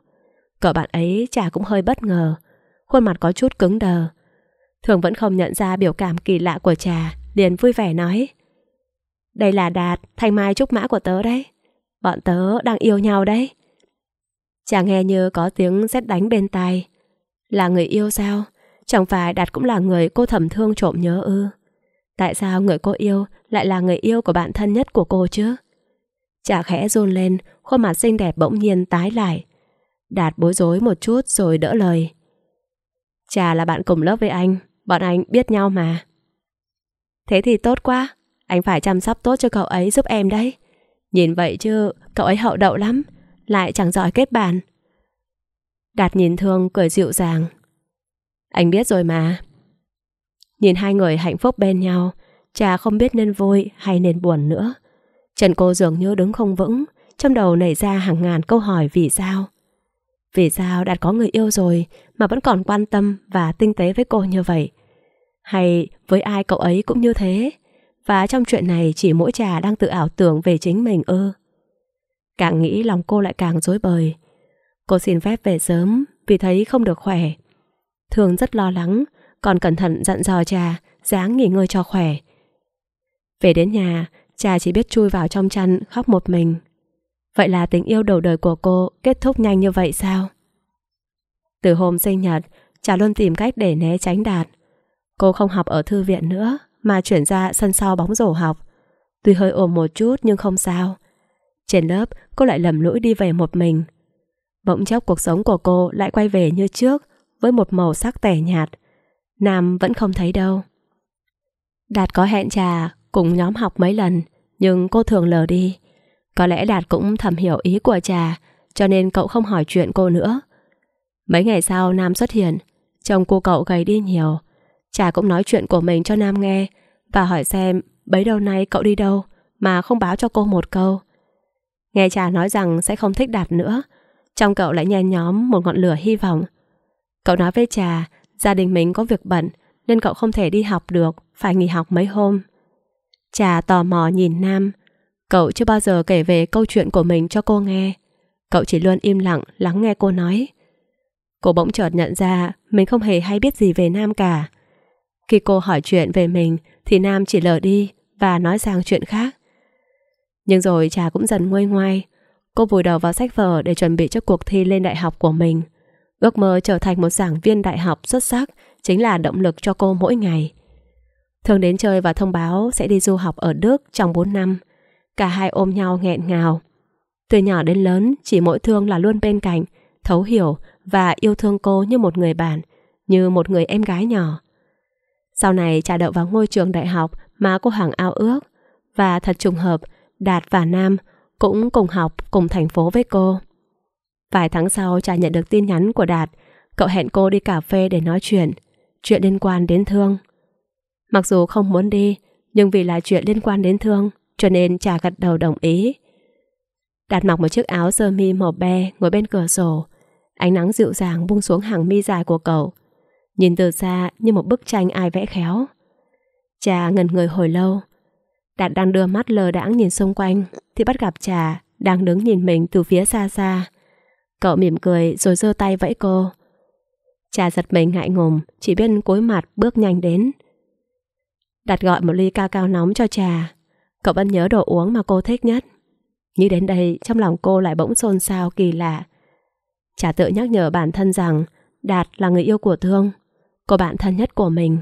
Cậu bạn ấy trà cũng hơi bất ngờ khuôn mặt có chút cứng đờ. Thường vẫn không nhận ra biểu cảm kỳ lạ của trà, liền vui vẻ nói. Đây là Đạt, thanh mai trúc mã của tớ đấy. Bọn tớ đang yêu nhau đấy. Trà nghe như có tiếng sét đánh bên tai. Là người yêu sao? Chẳng phải Đạt cũng là người cô thầm thương trộm nhớ ư? Tại sao người cô yêu lại là người yêu của bạn thân nhất của cô chứ? Trà khẽ run lên, khuôn mặt xinh đẹp bỗng nhiên tái lại. Đạt bối rối một chút rồi đỡ lời. Trà là bạn cùng lớp với anh, bọn anh biết nhau mà. Thế thì tốt quá, anh phải chăm sóc tốt cho cậu ấy giúp em đấy. Nhìn vậy chứ, cậu ấy hậu đậu lắm, lại chẳng giỏi kết bạn. Đạt nhìn thương cười dịu dàng. Anh biết rồi mà. Nhìn hai người hạnh phúc bên nhau, Trà không biết nên vui hay nên buồn nữa. Trần cô dường như đứng không vững, trong đầu nảy ra hàng ngàn câu hỏi vì sao. Vì sao Đạt có người yêu rồi mà vẫn còn quan tâm và tinh tế với cô như vậy. Hay với ai cậu ấy cũng như thế, và trong chuyện này chỉ mỗi trà đang tự ảo tưởng về chính mình ư. Càng nghĩ lòng cô lại càng rối bời. Cô xin phép về sớm vì thấy không được khỏe. Thường rất lo lắng, còn cẩn thận dặn dò trà, dáng nghỉ ngơi cho khỏe. Về đến nhà, trà chỉ biết chui vào trong chăn khóc một mình. Vậy là tình yêu đầu đời của cô kết thúc nhanh như vậy sao? Từ hôm sinh nhật, Trà luôn tìm cách để né tránh Đạt. Cô không học ở thư viện nữa, mà chuyển ra sân sau bóng rổ học. Tuy hơi ồm một chút nhưng không sao. Trên lớp, cô lại lầm lũi đi về một mình. Bỗng chốc cuộc sống của cô lại quay về như trước, với một màu sắc tẻ nhạt. Nam vẫn không thấy đâu. Đạt có hẹn trà cùng nhóm học mấy lần, nhưng cô thường lờ đi. Có lẽ Đạt cũng thầm hiểu ý của trà, cho nên cậu không hỏi chuyện cô nữa. Mấy ngày sau Nam xuất hiện, chồng cô cậu gầy đi nhiều. Trà cũng nói chuyện của mình cho Nam nghe và hỏi xem bấy đầu nay cậu đi đâu mà không báo cho cô một câu. Nghe Trà nói rằng sẽ không thích Đạt nữa, trong cậu lại nhen nhóm một ngọn lửa hy vọng. Cậu nói với Trà, gia đình mình có việc bận nên cậu không thể đi học được, phải nghỉ học mấy hôm. Trà tò mò nhìn Nam, cậu chưa bao giờ kể về câu chuyện của mình cho cô nghe. Cậu chỉ luôn im lặng lắng nghe cô nói. Cô bỗng chợt nhận ra mình không hề hay biết gì về Nam cả. Khi cô hỏi chuyện về mình thì Nam chỉ lờ đi và nói sang chuyện khác. Nhưng rồi trà cũng dần nguôi ngoai. Cô vùi đầu vào sách vở để chuẩn bị cho cuộc thi lên đại học của mình. Ước mơ trở thành một giảng viên đại học xuất sắc chính là động lực cho cô mỗi ngày. Thường đến chơi và thông báo sẽ đi du học ở Đức trong 4 năm. Cả hai ôm nhau nghẹn ngào. Từ nhỏ đến lớn, chỉ mỗi thương là luôn bên cạnh, thấu hiểu và yêu thương cô như một người bạn, như một người em gái nhỏ. Sau này trả đậu vào ngôi trường đại học mà cô Hằng ao ước và thật trùng hợp, Đạt và Nam cũng cùng học cùng thành phố với cô. Vài tháng sau trả nhận được tin nhắn của Đạt, cậu hẹn cô đi cà phê để nói chuyện, chuyện liên quan đến thương. Mặc dù không muốn đi, nhưng vì là chuyện liên quan đến thương, cho nên trà gật đầu đồng ý. Đạt mặc một chiếc áo sơ mi màu be ngồi bên cửa sổ, Ánh nắng dịu dàng buông xuống hàng mi dài của cậu Nhìn từ xa như một bức tranh ai vẽ khéo Trà ngẩn người hồi lâu Đạt đang đưa mắt lờ đãng nhìn xung quanh Thì bắt gặp Trà đang đứng nhìn mình từ phía xa xa Cậu mỉm cười rồi giơ tay vẫy cô Trà giật mình ngại ngùng Chỉ biết cúi mặt bước nhanh đến Đạt gọi một ly cao cao nóng cho Trà Cậu vẫn nhớ đồ uống mà cô thích nhất Nghĩ đến đây trong lòng cô lại bỗng xôn xao kỳ lạ Chả tự nhắc nhở bản thân rằng Đạt là người yêu của Thương, cô bạn thân nhất của mình.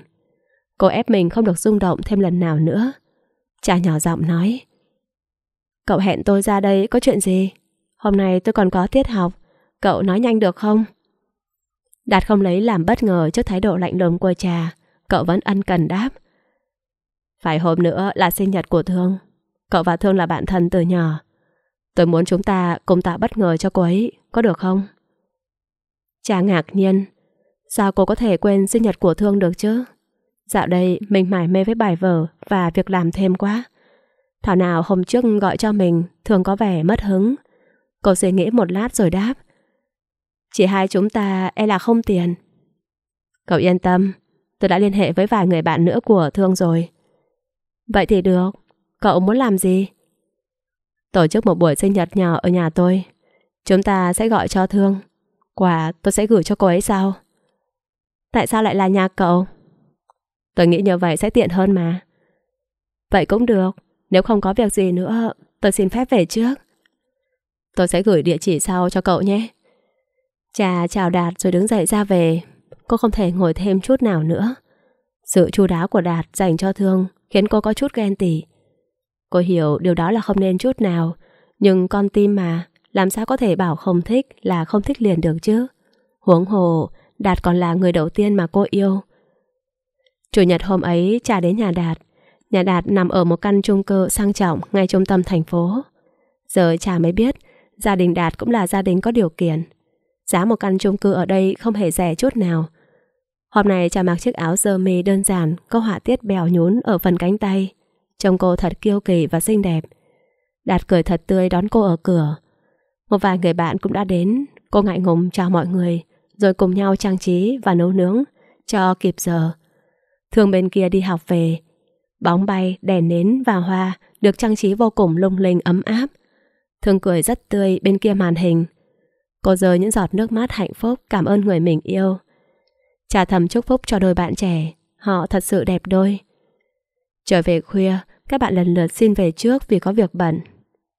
Cô ép mình không được rung động thêm lần nào nữa. Chả nhỏ giọng nói Cậu hẹn tôi ra đây có chuyện gì? Hôm nay tôi còn có tiết học, cậu nói nhanh được không? Đạt không lấy làm bất ngờ trước thái độ lạnh lùng của trà, cậu vẫn ân cần đáp. Phải hôm nữa là sinh nhật của Thương, cậu và Thương là bạn thân từ nhỏ. Tôi muốn chúng ta cùng tạo bất ngờ cho cô ấy, có được không? Cha ngạc nhiên. Sao cô có thể quên sinh nhật của Thương được chứ? Dạo đây mình mải mê với bài vở và việc làm thêm quá. Thảo nào hôm trước gọi cho mình, Thương có vẻ mất hứng. Cô suy nghĩ một lát rồi đáp. Chỉ hai chúng ta e là không tiền. Cậu yên tâm, tôi đã liên hệ với vài người bạn nữa của Thương rồi. Vậy thì được, cậu muốn làm gì? Tổ chức một buổi sinh nhật nhỏ ở nhà tôi. Chúng ta sẽ gọi cho Thương. Quà tôi sẽ gửi cho cô ấy sao? Tại sao lại là nhà cậu? Tôi nghĩ như vậy sẽ tiện hơn mà. Vậy cũng được, nếu không có việc gì nữa, tôi xin phép về trước. Tôi sẽ gửi địa chỉ sau cho cậu nhé. Chà, chào Đạt rồi đứng dậy ra về. Cô không thể ngồi thêm chút nào nữa. Sự chu đáo của Đạt dành cho Thương khiến cô có chút ghen tỉ. Cô hiểu điều đó là không nên chút nào, nhưng con tim mà, làm sao có thể bảo không thích là không thích liền được chứ? Huống hồ, Đạt còn là người đầu tiên mà cô yêu. Chủ nhật hôm ấy, trà đến nhà Đạt. Nhà Đạt nằm ở một căn chung cư sang trọng ngay trung tâm thành phố. Giờ trà mới biết, gia đình Đạt cũng là gia đình có điều kiện. Giá một căn chung cư ở đây không hề rẻ chút nào. Hôm nay trà mặc chiếc áo sơ mi đơn giản, có họa tiết bèo nhún ở phần cánh tay. Trông cô thật kiêu kỳ và xinh đẹp. Đạt cười thật tươi đón cô ở cửa. Một vài người bạn cũng đã đến, cô ngại ngùng chào mọi người, rồi cùng nhau trang trí và nấu nướng, cho kịp giờ. thường bên kia đi học về, bóng bay, đèn nến và hoa được trang trí vô cùng lung linh ấm áp. thường cười rất tươi bên kia màn hình. Cô rơi những giọt nước mắt hạnh phúc cảm ơn người mình yêu. Trà thầm chúc phúc cho đôi bạn trẻ, họ thật sự đẹp đôi. Trở về khuya, các bạn lần lượt xin về trước vì có việc bận.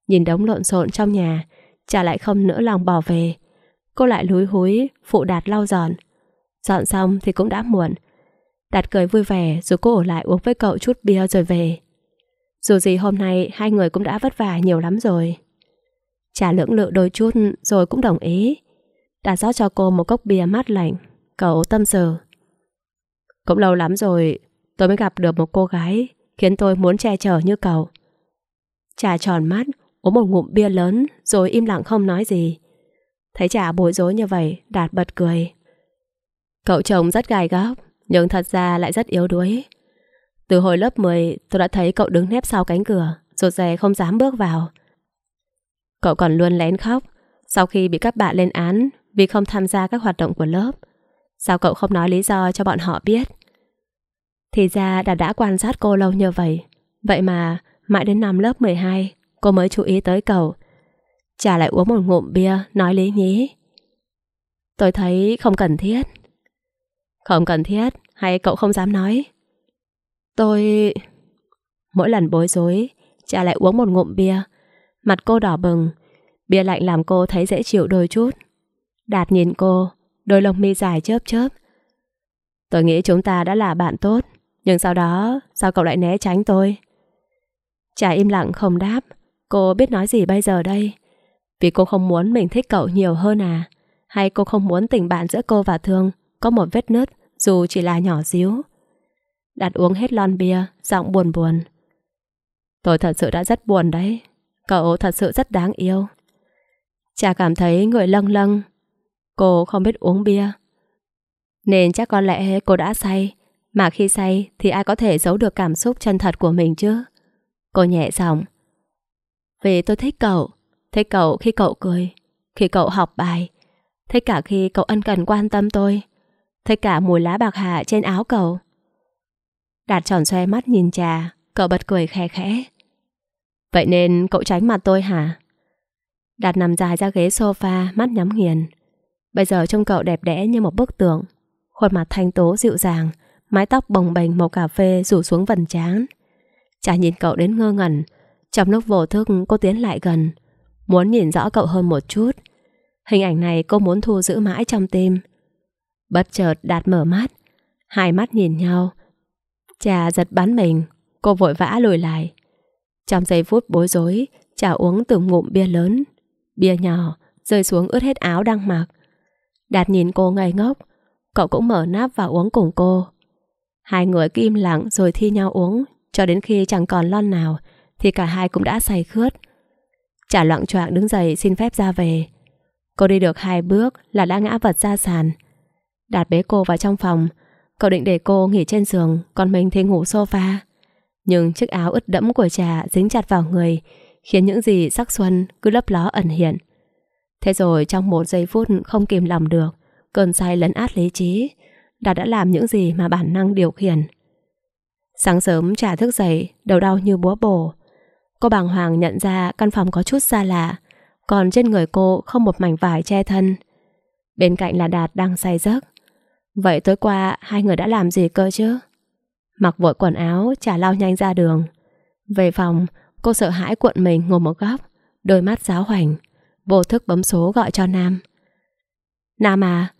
Nhìn đống lộn xộn trong nhà, Chả lại không nỡ lòng bỏ về Cô lại lúi húi Phụ Đạt lau dọn Dọn xong thì cũng đã muộn Đạt cười vui vẻ rồi cô ở lại uống với cậu chút bia rồi về Dù gì hôm nay Hai người cũng đã vất vả nhiều lắm rồi Chả lưỡng lự đôi chút Rồi cũng đồng ý Đạt rót cho cô một cốc bia mát lạnh Cậu tâm sự Cũng lâu lắm rồi Tôi mới gặp được một cô gái Khiến tôi muốn che chở như cậu Trà tròn mắt uống một ngụm bia lớn rồi im lặng không nói gì. Thấy trả bối rối như vậy, Đạt bật cười. Cậu chồng rất gài góc, nhưng thật ra lại rất yếu đuối. Từ hồi lớp 10, tôi đã thấy cậu đứng nép sau cánh cửa, rụt rè không dám bước vào. Cậu còn luôn lén khóc, sau khi bị các bạn lên án vì không tham gia các hoạt động của lớp. Sao cậu không nói lý do cho bọn họ biết? Thì ra đã đã quan sát cô lâu như vậy, vậy mà mãi đến năm lớp 12 cô mới chú ý tới cậu. Trà lại uống một ngụm bia, nói lý nhí. Tôi thấy không cần thiết. Không cần thiết, hay cậu không dám nói? Tôi... Mỗi lần bối rối, trà lại uống một ngụm bia. Mặt cô đỏ bừng, bia lạnh làm cô thấy dễ chịu đôi chút. Đạt nhìn cô, đôi lông mi dài chớp chớp. Tôi nghĩ chúng ta đã là bạn tốt, nhưng sau đó sao cậu lại né tránh tôi? Trà im lặng không đáp, Cô biết nói gì bây giờ đây? Vì cô không muốn mình thích cậu nhiều hơn à? Hay cô không muốn tình bạn giữa cô và Thương có một vết nứt dù chỉ là nhỏ xíu? Đặt uống hết lon bia, giọng buồn buồn. Tôi thật sự đã rất buồn đấy. Cậu thật sự rất đáng yêu. Chả cảm thấy người lâng lâng. Cô không biết uống bia. Nên chắc có lẽ cô đã say. Mà khi say thì ai có thể giấu được cảm xúc chân thật của mình chứ? Cô nhẹ giọng. Vì tôi thích cậu, thấy cậu khi cậu cười, khi cậu học bài, thấy cả khi cậu ân cần quan tâm tôi, thấy cả mùi lá bạc hà trên áo cậu. Đạt tròn xoe mắt nhìn trà, cậu bật cười khẽ khẽ. Vậy nên cậu tránh mặt tôi hả? Đạt nằm dài ra ghế sofa, mắt nhắm nghiền. Bây giờ trông cậu đẹp đẽ như một bức tượng. Khuôn mặt thanh tố dịu dàng, mái tóc bồng bềnh màu cà phê rủ xuống vần trán. Trà nhìn cậu đến ngơ ngẩn, trong lúc vô thức cô tiến lại gần Muốn nhìn rõ cậu hơn một chút Hình ảnh này cô muốn thu giữ mãi trong tim Bất chợt Đạt mở mắt Hai mắt nhìn nhau Trà giật bắn mình Cô vội vã lùi lại Trong giây phút bối rối Trà uống từng ngụm bia lớn Bia nhỏ rơi xuống ướt hết áo đang mặc Đạt nhìn cô ngây ngốc Cậu cũng mở nắp và uống cùng cô Hai người im lặng rồi thi nhau uống Cho đến khi chẳng còn lon nào thì cả hai cũng đã say khướt. Chả loạn choạng đứng dậy xin phép ra về. Cô đi được hai bước là đã ngã vật ra sàn. Đạt bế cô vào trong phòng, cậu định để cô nghỉ trên giường, còn mình thì ngủ sofa. Nhưng chiếc áo ướt đẫm của trà dính chặt vào người, khiến những gì sắc xuân cứ lấp ló ẩn hiện. Thế rồi trong một giây phút không kìm lòng được, cơn say lấn át lý trí, Đạt đã làm những gì mà bản năng điều khiển. Sáng sớm trà thức dậy, đầu đau như búa bổ, Cô bàng hoàng nhận ra căn phòng có chút xa lạ, còn trên người cô không một mảnh vải che thân. Bên cạnh là Đạt đang say giấc. Vậy tối qua hai người đã làm gì cơ chứ? Mặc vội quần áo, chả lao nhanh ra đường. Về phòng, cô sợ hãi cuộn mình ngồi một góc, đôi mắt giáo hoành, vô thức bấm số gọi cho Nam. Nam à,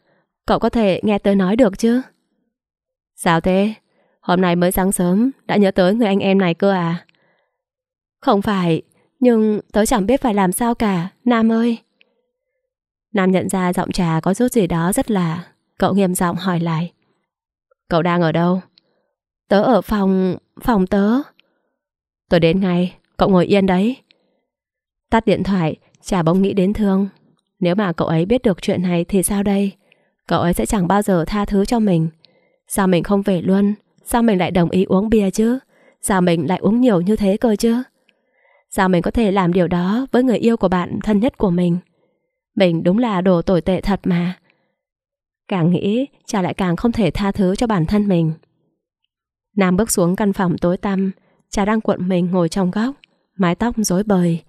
cậu có thể nghe tớ nói được chứ? Sao thế? Hôm nay mới sáng sớm, đã nhớ tới người anh em này cơ à? Không phải, nhưng tớ chẳng biết phải làm sao cả, Nam ơi. Nam nhận ra giọng trà có chút gì đó rất là... Cậu nghiêm giọng hỏi lại. Cậu đang ở đâu? Tớ ở phòng... phòng tớ. Tôi đến ngay, cậu ngồi yên đấy. Tắt điện thoại, trà bỗng nghĩ đến thương. Nếu mà cậu ấy biết được chuyện này thì sao đây? Cậu ấy sẽ chẳng bao giờ tha thứ cho mình. Sao mình không về luôn? Sao mình lại đồng ý uống bia chứ? Sao mình lại uống nhiều như thế cơ chứ? Sao mình có thể làm điều đó với người yêu của bạn thân nhất của mình? Mình đúng là đồ tồi tệ thật mà. Càng nghĩ, Trà lại càng không thể tha thứ cho bản thân mình. Nam bước xuống căn phòng tối tăm, Trà đang cuộn mình ngồi trong góc, mái tóc rối bời,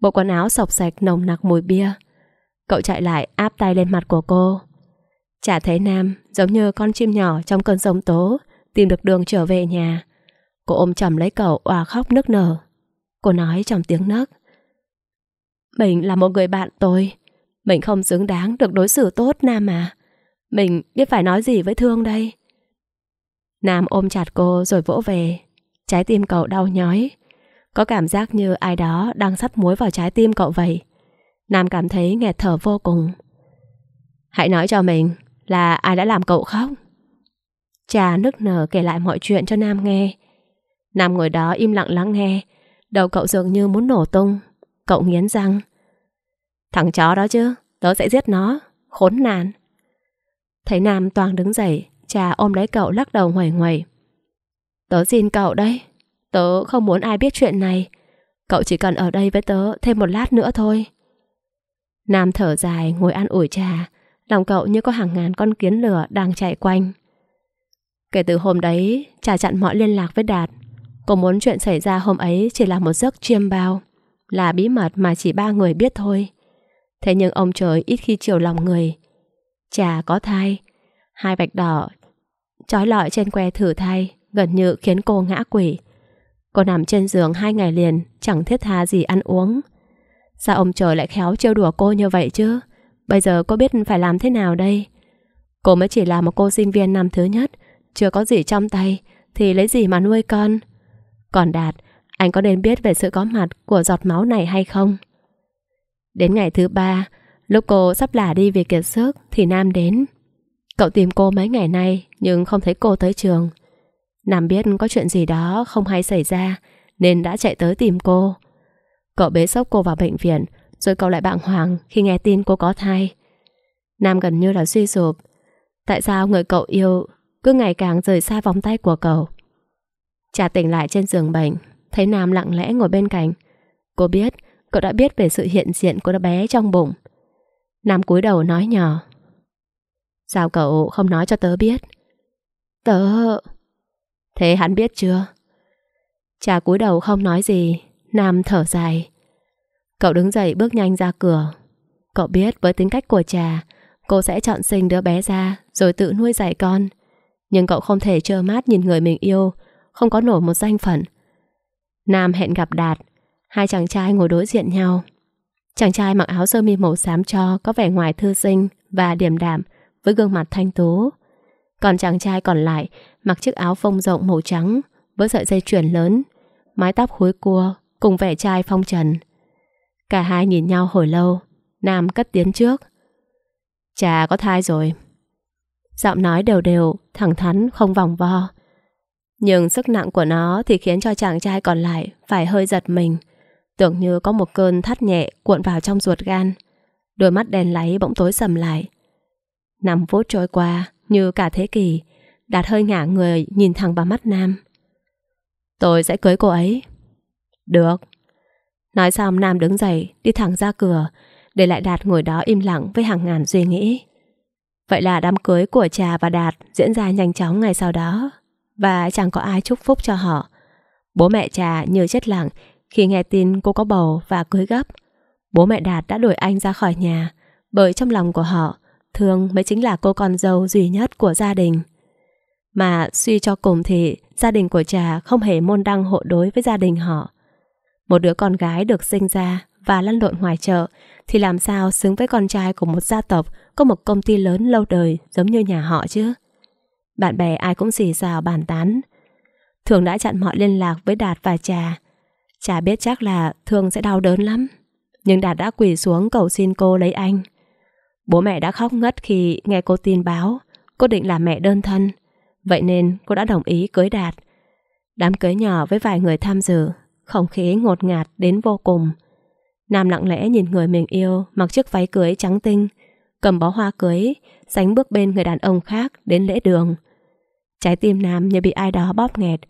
bộ quần áo sọc sạch nồng nặc mùi bia. Cậu chạy lại áp tay lên mặt của cô. Trà thấy Nam giống như con chim nhỏ trong cơn sóng tố, tìm được đường trở về nhà. Cô ôm chầm lấy cậu òa khóc nức nở. Cô nói trong tiếng nấc Mình là một người bạn tôi Mình không xứng đáng được đối xử tốt Nam mà Mình biết phải nói gì với Thương đây Nam ôm chặt cô rồi vỗ về Trái tim cậu đau nhói Có cảm giác như ai đó đang sắt muối vào trái tim cậu vậy Nam cảm thấy nghẹt thở vô cùng Hãy nói cho mình là ai đã làm cậu khóc trà nức nở kể lại mọi chuyện cho Nam nghe Nam ngồi đó im lặng lắng nghe Đầu cậu dường như muốn nổ tung Cậu nghiến răng Thằng chó đó chứ Tớ sẽ giết nó Khốn nạn Thấy Nam toàn đứng dậy Cha ôm lấy cậu lắc đầu ngoẩy ngoẩy Tớ xin cậu đấy, Tớ không muốn ai biết chuyện này Cậu chỉ cần ở đây với tớ thêm một lát nữa thôi Nam thở dài ngồi ăn ủi trà Lòng cậu như có hàng ngàn con kiến lửa đang chạy quanh Kể từ hôm đấy, trà chặn mọi liên lạc với Đạt Cô muốn chuyện xảy ra hôm ấy chỉ là một giấc chiêm bao, là bí mật mà chỉ ba người biết thôi. Thế nhưng ông trời ít khi chiều lòng người. Chà có thai, hai vạch đỏ trói lọi trên que thử thai gần như khiến cô ngã quỷ. Cô nằm trên giường hai ngày liền, chẳng thiết tha gì ăn uống. Sao ông trời lại khéo trêu đùa cô như vậy chứ? Bây giờ cô biết phải làm thế nào đây? Cô mới chỉ là một cô sinh viên năm thứ nhất, chưa có gì trong tay, thì lấy gì mà nuôi con? Còn Đạt, anh có nên biết về sự có mặt của giọt máu này hay không? Đến ngày thứ ba, lúc cô sắp lả đi vì kiệt sức thì Nam đến. Cậu tìm cô mấy ngày nay nhưng không thấy cô tới trường. Nam biết có chuyện gì đó không hay xảy ra nên đã chạy tới tìm cô. Cậu bế sốc cô vào bệnh viện rồi cậu lại bàng hoàng khi nghe tin cô có thai. Nam gần như là suy sụp. Tại sao người cậu yêu cứ ngày càng rời xa vòng tay của cậu? Trà tỉnh lại trên giường bệnh, thấy Nam lặng lẽ ngồi bên cạnh. Cô biết, cậu đã biết về sự hiện diện của đứa bé trong bụng. Nam cúi đầu nói nhỏ. Sao cậu không nói cho tớ biết? Tớ... Thế hắn biết chưa? Trà cúi đầu không nói gì, Nam thở dài. Cậu đứng dậy bước nhanh ra cửa. Cậu biết với tính cách của Trà, cô sẽ chọn sinh đứa bé ra rồi tự nuôi dạy con. Nhưng cậu không thể trơ mát nhìn người mình yêu, không có nổi một danh phận. Nam hẹn gặp Đạt, hai chàng trai ngồi đối diện nhau. Chàng trai mặc áo sơ mi màu xám cho có vẻ ngoài thư sinh và điềm đạm với gương mặt thanh tú. Còn chàng trai còn lại mặc chiếc áo phông rộng màu trắng với sợi dây chuyền lớn, mái tóc khối cua cùng vẻ trai phong trần. Cả hai nhìn nhau hồi lâu, Nam cất tiến trước. Chà có thai rồi. Giọng nói đều đều, thẳng thắn, không vòng vo. Nhưng sức nặng của nó thì khiến cho chàng trai còn lại phải hơi giật mình. Tưởng như có một cơn thắt nhẹ cuộn vào trong ruột gan. Đôi mắt đèn láy bỗng tối sầm lại. Năm phút trôi qua, như cả thế kỷ, Đạt hơi ngả người nhìn thẳng vào mắt Nam. Tôi sẽ cưới cô ấy. Được. Nói xong Nam đứng dậy, đi thẳng ra cửa, để lại Đạt ngồi đó im lặng với hàng ngàn suy nghĩ. Vậy là đám cưới của trà và Đạt diễn ra nhanh chóng ngày sau đó và chẳng có ai chúc phúc cho họ. Bố mẹ Trà như chết lặng khi nghe tin cô có bầu và cưới gấp. Bố mẹ Đạt đã đuổi anh ra khỏi nhà bởi trong lòng của họ Thương mới chính là cô con dâu duy nhất của gia đình. Mà suy cho cùng thì gia đình của Trà không hề môn đăng hộ đối với gia đình họ. Một đứa con gái được sinh ra và lăn lộn ngoài chợ thì làm sao xứng với con trai của một gia tộc có một công ty lớn lâu đời giống như nhà họ chứ? Bạn bè ai cũng xì xào bàn tán. Thường đã chặn mọi liên lạc với Đạt và Trà. Trà biết chắc là Thương sẽ đau đớn lắm. Nhưng Đạt đã quỳ xuống cầu xin cô lấy anh. Bố mẹ đã khóc ngất khi nghe cô tin báo. Cô định làm mẹ đơn thân. Vậy nên cô đã đồng ý cưới Đạt. Đám cưới nhỏ với vài người tham dự. Không khí ngột ngạt đến vô cùng. Nam lặng lẽ nhìn người mình yêu mặc chiếc váy cưới trắng tinh, cầm bó hoa cưới, sánh bước bên người đàn ông khác đến lễ đường. Trái tim Nam như bị ai đó bóp nghẹt.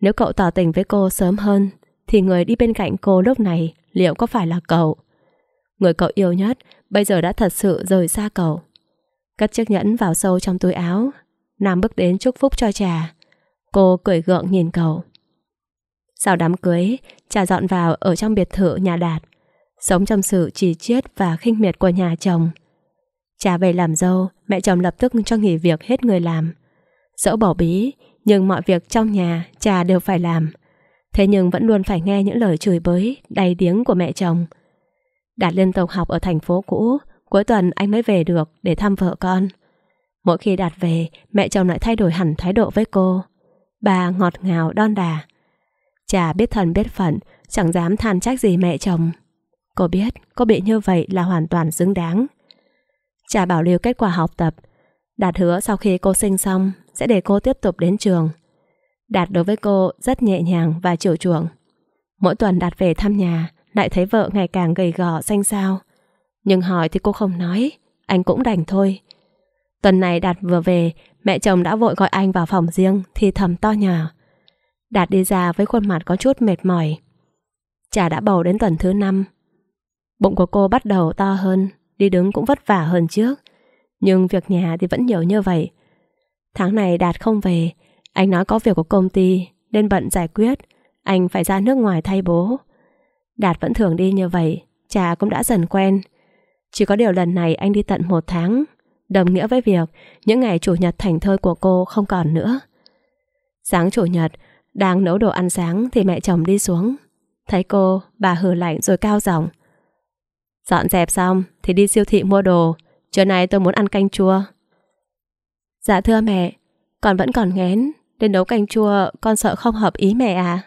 Nếu cậu tỏ tình với cô sớm hơn, thì người đi bên cạnh cô lúc này liệu có phải là cậu? Người cậu yêu nhất bây giờ đã thật sự rời xa cậu. Cất chiếc nhẫn vào sâu trong túi áo, Nam bước đến chúc phúc cho trà. Cô cười gượng nhìn cậu. Sau đám cưới, trà dọn vào ở trong biệt thự nhà Đạt, sống trong sự trì chiết và khinh miệt của nhà chồng. Trà về làm dâu, mẹ chồng lập tức cho nghỉ việc hết người làm, Dẫu bỏ bí, nhưng mọi việc trong nhà cha đều phải làm. Thế nhưng vẫn luôn phải nghe những lời chửi bới, đầy tiếng của mẹ chồng. Đạt liên tục học ở thành phố cũ, cuối tuần anh mới về được để thăm vợ con. Mỗi khi Đạt về, mẹ chồng lại thay đổi hẳn thái độ với cô. Bà ngọt ngào đon đà. Cha biết thần biết phận, chẳng dám than trách gì mẹ chồng. Cô biết cô bị như vậy là hoàn toàn xứng đáng. Cha bảo lưu kết quả học tập. Đạt hứa sau khi cô sinh xong sẽ để cô tiếp tục đến trường. Đạt đối với cô rất nhẹ nhàng và chiều chuộng. Mỗi tuần Đạt về thăm nhà, lại thấy vợ ngày càng gầy gò xanh xao. Nhưng hỏi thì cô không nói, anh cũng đành thôi. Tuần này Đạt vừa về, mẹ chồng đã vội gọi anh vào phòng riêng thì thầm to nhỏ. Đạt đi ra với khuôn mặt có chút mệt mỏi. Chả đã bầu đến tuần thứ năm. Bụng của cô bắt đầu to hơn, đi đứng cũng vất vả hơn trước. Nhưng việc nhà thì vẫn nhiều như vậy, Tháng này Đạt không về, anh nói có việc của công ty nên bận giải quyết, anh phải ra nước ngoài thay bố. Đạt vẫn thường đi như vậy, cha cũng đã dần quen. Chỉ có điều lần này anh đi tận một tháng, đồng nghĩa với việc những ngày chủ nhật thành thơi của cô không còn nữa. Sáng chủ nhật, đang nấu đồ ăn sáng thì mẹ chồng đi xuống. Thấy cô, bà hừ lạnh rồi cao giọng. Dọn dẹp xong thì đi siêu thị mua đồ, trưa nay tôi muốn ăn canh chua, Dạ thưa mẹ, con vẫn còn nghén, đến nấu canh chua con sợ không hợp ý mẹ à?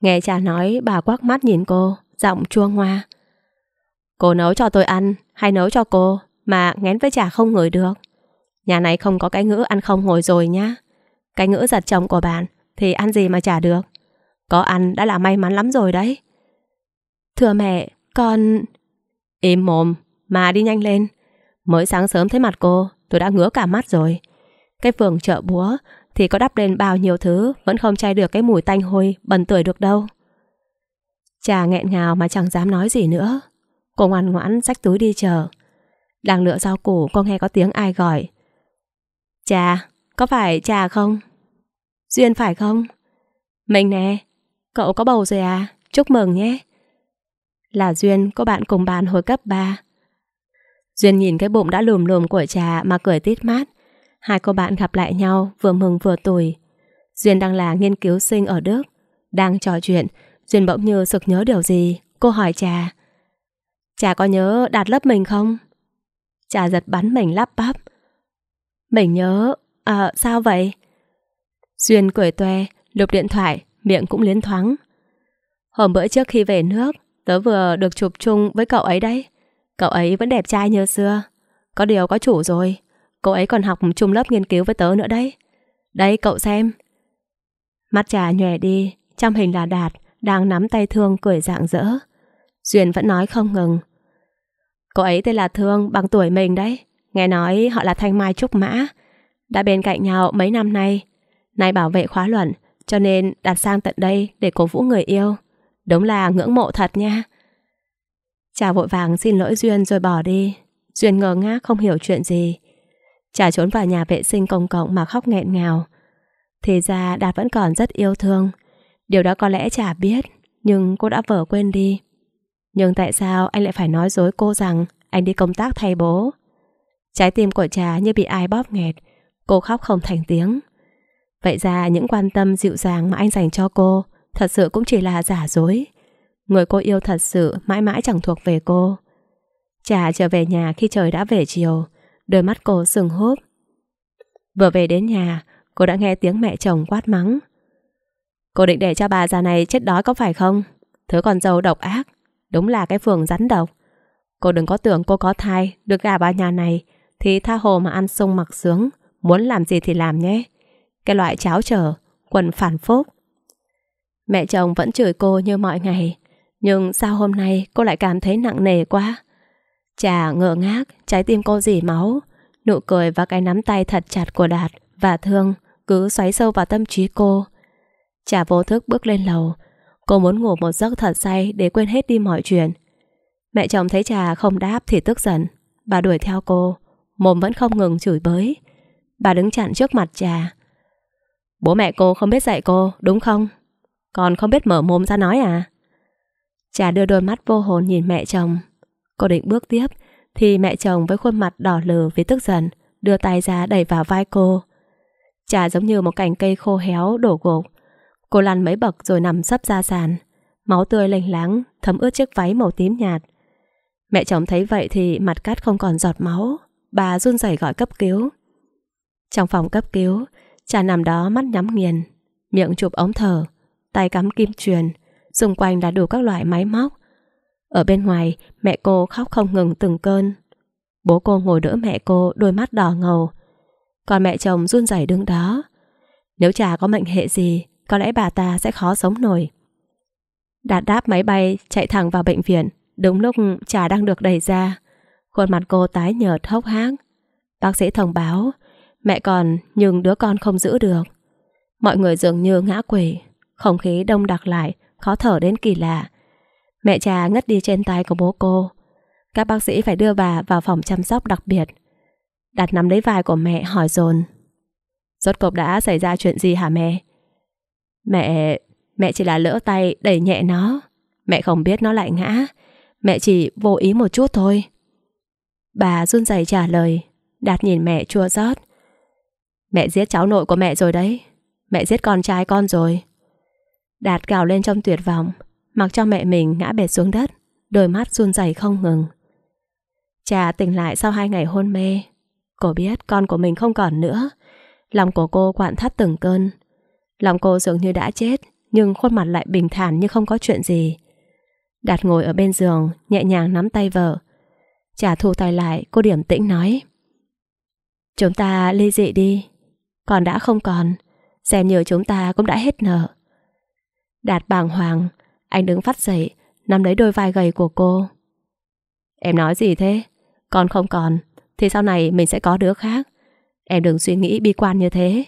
Nghe cha nói bà quắc mắt nhìn cô, giọng chua ngoa. Cô nấu cho tôi ăn, hay nấu cho cô, mà ngén với chả không ngửi được. Nhà này không có cái ngữ ăn không ngồi rồi nhá. Cái ngữ giật chồng của bạn thì ăn gì mà chả được. Có ăn đã là may mắn lắm rồi đấy. Thưa mẹ, con... Im mồm, mà đi nhanh lên. Mới sáng sớm thấy mặt cô, tôi đã ngứa cả mắt rồi. Cái phường chợ búa thì có đắp lên bao nhiêu thứ vẫn không chay được cái mùi tanh hôi bẩn tuổi được đâu. Trà nghẹn ngào mà chẳng dám nói gì nữa. Cô ngoan ngoãn xách túi đi chờ. Đang lựa rau củ cô nghe có tiếng ai gọi. Trà, có phải trà không? Duyên phải không? Mình nè, cậu có bầu rồi à? Chúc mừng nhé. Là Duyên, cô bạn cùng bàn hồi cấp 3. Duyên nhìn cái bụng đã lùm lùm của trà mà cười tít mát. Hai cô bạn gặp lại nhau vừa mừng vừa tủi. Duyên đang là nghiên cứu sinh ở Đức. Đang trò chuyện, Duyên bỗng như sực nhớ điều gì. Cô hỏi trà. Trà có nhớ đạt lớp mình không? Trà giật bắn mình lắp bắp. Mình nhớ... À, sao vậy? Duyên cười toe, lục điện thoại, miệng cũng liến thoáng. Hôm bữa trước khi về nước, tớ vừa được chụp chung với cậu ấy đấy. Cậu ấy vẫn đẹp trai như xưa Có điều có chủ rồi Cậu ấy còn học chung lớp nghiên cứu với tớ nữa đấy đây cậu xem Mắt trà nhòe đi Trong hình là Đạt Đang nắm tay Thương cười rạng rỡ Duyên vẫn nói không ngừng Cậu ấy tên là Thương bằng tuổi mình đấy Nghe nói họ là Thanh Mai Trúc Mã Đã bên cạnh nhau mấy năm nay Nay bảo vệ khóa luận Cho nên đặt sang tận đây để cổ vũ người yêu Đúng là ngưỡng mộ thật nha Trà vội vàng xin lỗi Duyên rồi bỏ đi. Duyên ngờ ngác không hiểu chuyện gì. Trà trốn vào nhà vệ sinh công cộng mà khóc nghẹn ngào. thế ra Đạt vẫn còn rất yêu thương. Điều đó có lẽ Trà biết, nhưng cô đã vỡ quên đi. Nhưng tại sao anh lại phải nói dối cô rằng anh đi công tác thay bố? Trái tim của Trà như bị ai bóp nghẹt, cô khóc không thành tiếng. Vậy ra những quan tâm dịu dàng mà anh dành cho cô thật sự cũng chỉ là giả dối. Người cô yêu thật sự mãi mãi chẳng thuộc về cô. Trà trở về nhà khi trời đã về chiều, đôi mắt cô sừng hốp. Vừa về đến nhà, cô đã nghe tiếng mẹ chồng quát mắng. Cô định để cho bà già này chết đói có phải không? Thứ con dâu độc ác, đúng là cái phường rắn độc. Cô đừng có tưởng cô có thai, được gả vào nhà này, thì tha hồ mà ăn sung mặc sướng, muốn làm gì thì làm nhé. Cái loại cháo trở, quần phản phúc. Mẹ chồng vẫn chửi cô như mọi ngày, nhưng sao hôm nay cô lại cảm thấy nặng nề quá? Chả ngỡ ngác, trái tim cô dỉ máu, nụ cười và cái nắm tay thật chặt của Đạt và Thương cứ xoáy sâu vào tâm trí cô. Chả vô thức bước lên lầu, cô muốn ngủ một giấc thật say để quên hết đi mọi chuyện. Mẹ chồng thấy Trà không đáp thì tức giận, bà đuổi theo cô, mồm vẫn không ngừng chửi bới. Bà đứng chặn trước mặt Trà. Bố mẹ cô không biết dạy cô, đúng không? Còn không biết mở mồm ra nói à? Trà đưa đôi mắt vô hồn nhìn mẹ chồng. Cô định bước tiếp, thì mẹ chồng với khuôn mặt đỏ lừ vì tức giận, đưa tay ra đẩy vào vai cô. Trà giống như một cành cây khô héo đổ gục. Cô lăn mấy bậc rồi nằm sấp ra sàn, máu tươi lênh láng, thấm ướt chiếc váy màu tím nhạt. Mẹ chồng thấy vậy thì mặt cắt không còn giọt máu, bà run rẩy gọi cấp cứu. Trong phòng cấp cứu, trà nằm đó mắt nhắm nghiền, miệng chụp ống thở, tay cắm kim truyền, xung quanh là đủ các loại máy móc. Ở bên ngoài, mẹ cô khóc không ngừng từng cơn. Bố cô ngồi đỡ mẹ cô, đôi mắt đỏ ngầu. Còn mẹ chồng run rẩy đứng đó. Nếu cha có mệnh hệ gì, có lẽ bà ta sẽ khó sống nổi. Đạt đáp máy bay chạy thẳng vào bệnh viện, đúng lúc trà đang được đẩy ra. Khuôn mặt cô tái nhợt hốc hác. Bác sĩ thông báo, mẹ còn nhưng đứa con không giữ được. Mọi người dường như ngã quỷ, không khí đông đặc lại, khó thở đến kỳ lạ. Mẹ cha ngất đi trên tay của bố cô. Các bác sĩ phải đưa bà vào phòng chăm sóc đặc biệt. Đạt nắm lấy vai của mẹ hỏi dồn Rốt cuộc đã xảy ra chuyện gì hả mẹ? Mẹ... mẹ chỉ là lỡ tay đẩy nhẹ nó. Mẹ không biết nó lại ngã. Mẹ chỉ vô ý một chút thôi. Bà run rẩy trả lời. Đạt nhìn mẹ chua rót Mẹ giết cháu nội của mẹ rồi đấy. Mẹ giết con trai con rồi. Đạt gào lên trong tuyệt vọng, mặc cho mẹ mình ngã bệt xuống đất, đôi mắt run rẩy không ngừng. Cha tỉnh lại sau hai ngày hôn mê. Cô biết con của mình không còn nữa. Lòng của cô quặn thắt từng cơn. Lòng cô dường như đã chết, nhưng khuôn mặt lại bình thản như không có chuyện gì. Đạt ngồi ở bên giường, nhẹ nhàng nắm tay vợ. Trả thu tay lại, cô điểm tĩnh nói. Chúng ta ly dị đi. Còn đã không còn, xem như chúng ta cũng đã hết nợ. Đạt bàng hoàng, anh đứng phát dậy, nắm lấy đôi vai gầy của cô. Em nói gì thế? Còn không còn, thì sau này mình sẽ có đứa khác. Em đừng suy nghĩ bi quan như thế.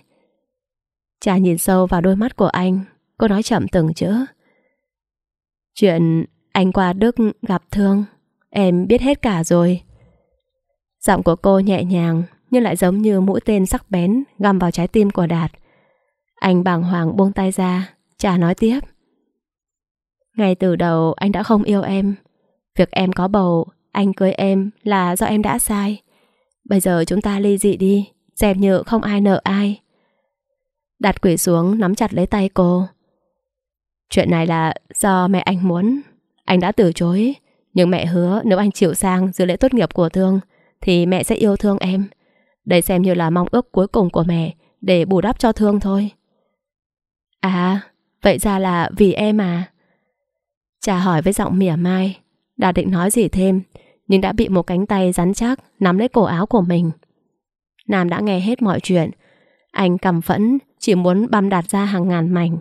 cha nhìn sâu vào đôi mắt của anh, cô nói chậm từng chữ. Chuyện anh qua Đức gặp thương, em biết hết cả rồi. Giọng của cô nhẹ nhàng, nhưng lại giống như mũi tên sắc bén găm vào trái tim của Đạt. Anh bàng hoàng buông tay ra, Cha nói tiếp. Ngay từ đầu anh đã không yêu em. Việc em có bầu, anh cưới em là do em đã sai. Bây giờ chúng ta ly dị đi, xem như không ai nợ ai. Đặt quỷ xuống nắm chặt lấy tay cô. Chuyện này là do mẹ anh muốn. Anh đã từ chối, nhưng mẹ hứa nếu anh chịu sang dự lễ tốt nghiệp của Thương, thì mẹ sẽ yêu thương em. Đây xem như là mong ước cuối cùng của mẹ để bù đắp cho Thương thôi. À, Vậy ra là vì em à? Trà hỏi với giọng mỉa mai. Đã định nói gì thêm, nhưng đã bị một cánh tay rắn chắc nắm lấy cổ áo của mình. Nam đã nghe hết mọi chuyện. Anh cầm phẫn, chỉ muốn băm Đạt ra hàng ngàn mảnh.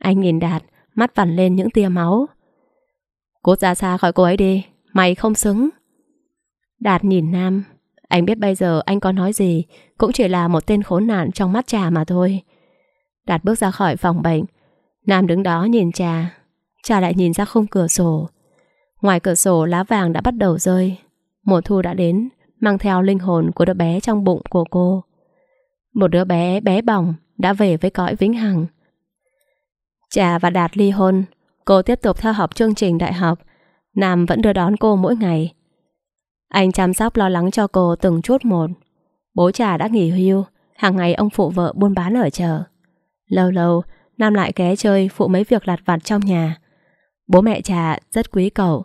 Anh nhìn Đạt, mắt vằn lên những tia máu. Cút ra xa khỏi cô ấy đi, mày không xứng. Đạt nhìn Nam, anh biết bây giờ anh có nói gì, cũng chỉ là một tên khốn nạn trong mắt trà mà thôi. Đạt bước ra khỏi phòng bệnh, Nam đứng đó nhìn cha. Cha lại nhìn ra khung cửa sổ. Ngoài cửa sổ lá vàng đã bắt đầu rơi. Mùa thu đã đến, mang theo linh hồn của đứa bé trong bụng của cô. Một đứa bé bé bỏng đã về với cõi vĩnh hằng. Trà và Đạt ly hôn, cô tiếp tục theo học chương trình đại học. Nam vẫn đưa đón cô mỗi ngày. Anh chăm sóc lo lắng cho cô từng chút một. Bố trà đã nghỉ hưu, hàng ngày ông phụ vợ buôn bán ở chợ. Lâu lâu, Nam lại ghé chơi phụ mấy việc lặt vặt trong nhà. Bố mẹ Trà rất quý cậu.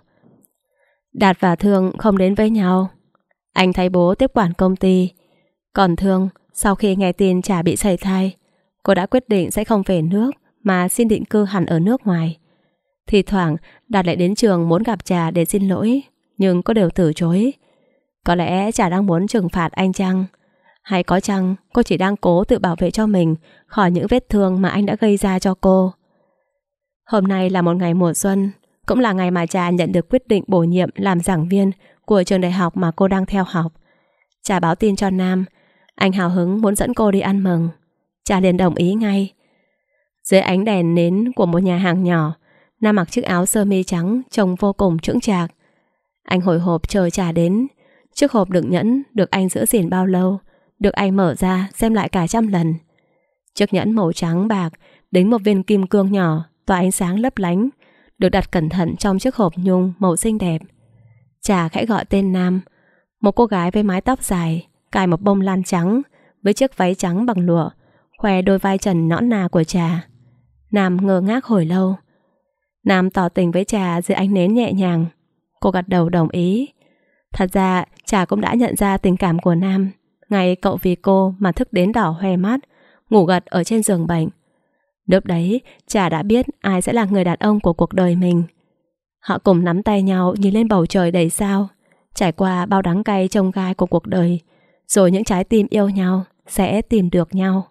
Đạt và Thương không đến với nhau. Anh thấy bố tiếp quản công ty. Còn Thương, sau khi nghe tin Trà bị sẩy thai, cô đã quyết định sẽ không về nước mà xin định cư hẳn ở nước ngoài. Thì thoảng, Đạt lại đến trường muốn gặp Trà để xin lỗi, nhưng cô đều từ chối. Có lẽ Trà đang muốn trừng phạt anh chăng? Hay có chăng cô chỉ đang cố tự bảo vệ cho mình khỏi những vết thương mà anh đã gây ra cho cô? Hôm nay là một ngày mùa xuân, cũng là ngày mà trà nhận được quyết định bổ nhiệm làm giảng viên của trường đại học mà cô đang theo học. Trà báo tin cho Nam, anh hào hứng muốn dẫn cô đi ăn mừng. Trà liền đồng ý ngay. Dưới ánh đèn nến của một nhà hàng nhỏ, Nam mặc chiếc áo sơ mi trắng trông vô cùng trưởng trạc. Anh hồi hộp chờ trà đến, chiếc hộp đựng nhẫn được anh giữ gìn bao lâu được anh mở ra xem lại cả trăm lần. Chiếc nhẫn màu trắng bạc đính một viên kim cương nhỏ tỏa ánh sáng lấp lánh, được đặt cẩn thận trong chiếc hộp nhung màu xinh đẹp. Trà khẽ gọi tên Nam, một cô gái với mái tóc dài, cài một bông lan trắng với chiếc váy trắng bằng lụa, khoe đôi vai trần nõn nà của Trà. Nam ngơ ngác hồi lâu. Nam tỏ tình với Trà dưới ánh nến nhẹ nhàng. Cô gật đầu đồng ý. Thật ra, Trà cũng đã nhận ra tình cảm của Nam Ngày cậu vì cô mà thức đến đỏ hoe mắt, ngủ gật ở trên giường bệnh. Lúc đấy, chả đã biết ai sẽ là người đàn ông của cuộc đời mình. Họ cùng nắm tay nhau nhìn lên bầu trời đầy sao, trải qua bao đắng cay trông gai của cuộc đời, rồi những trái tim yêu nhau sẽ tìm được nhau.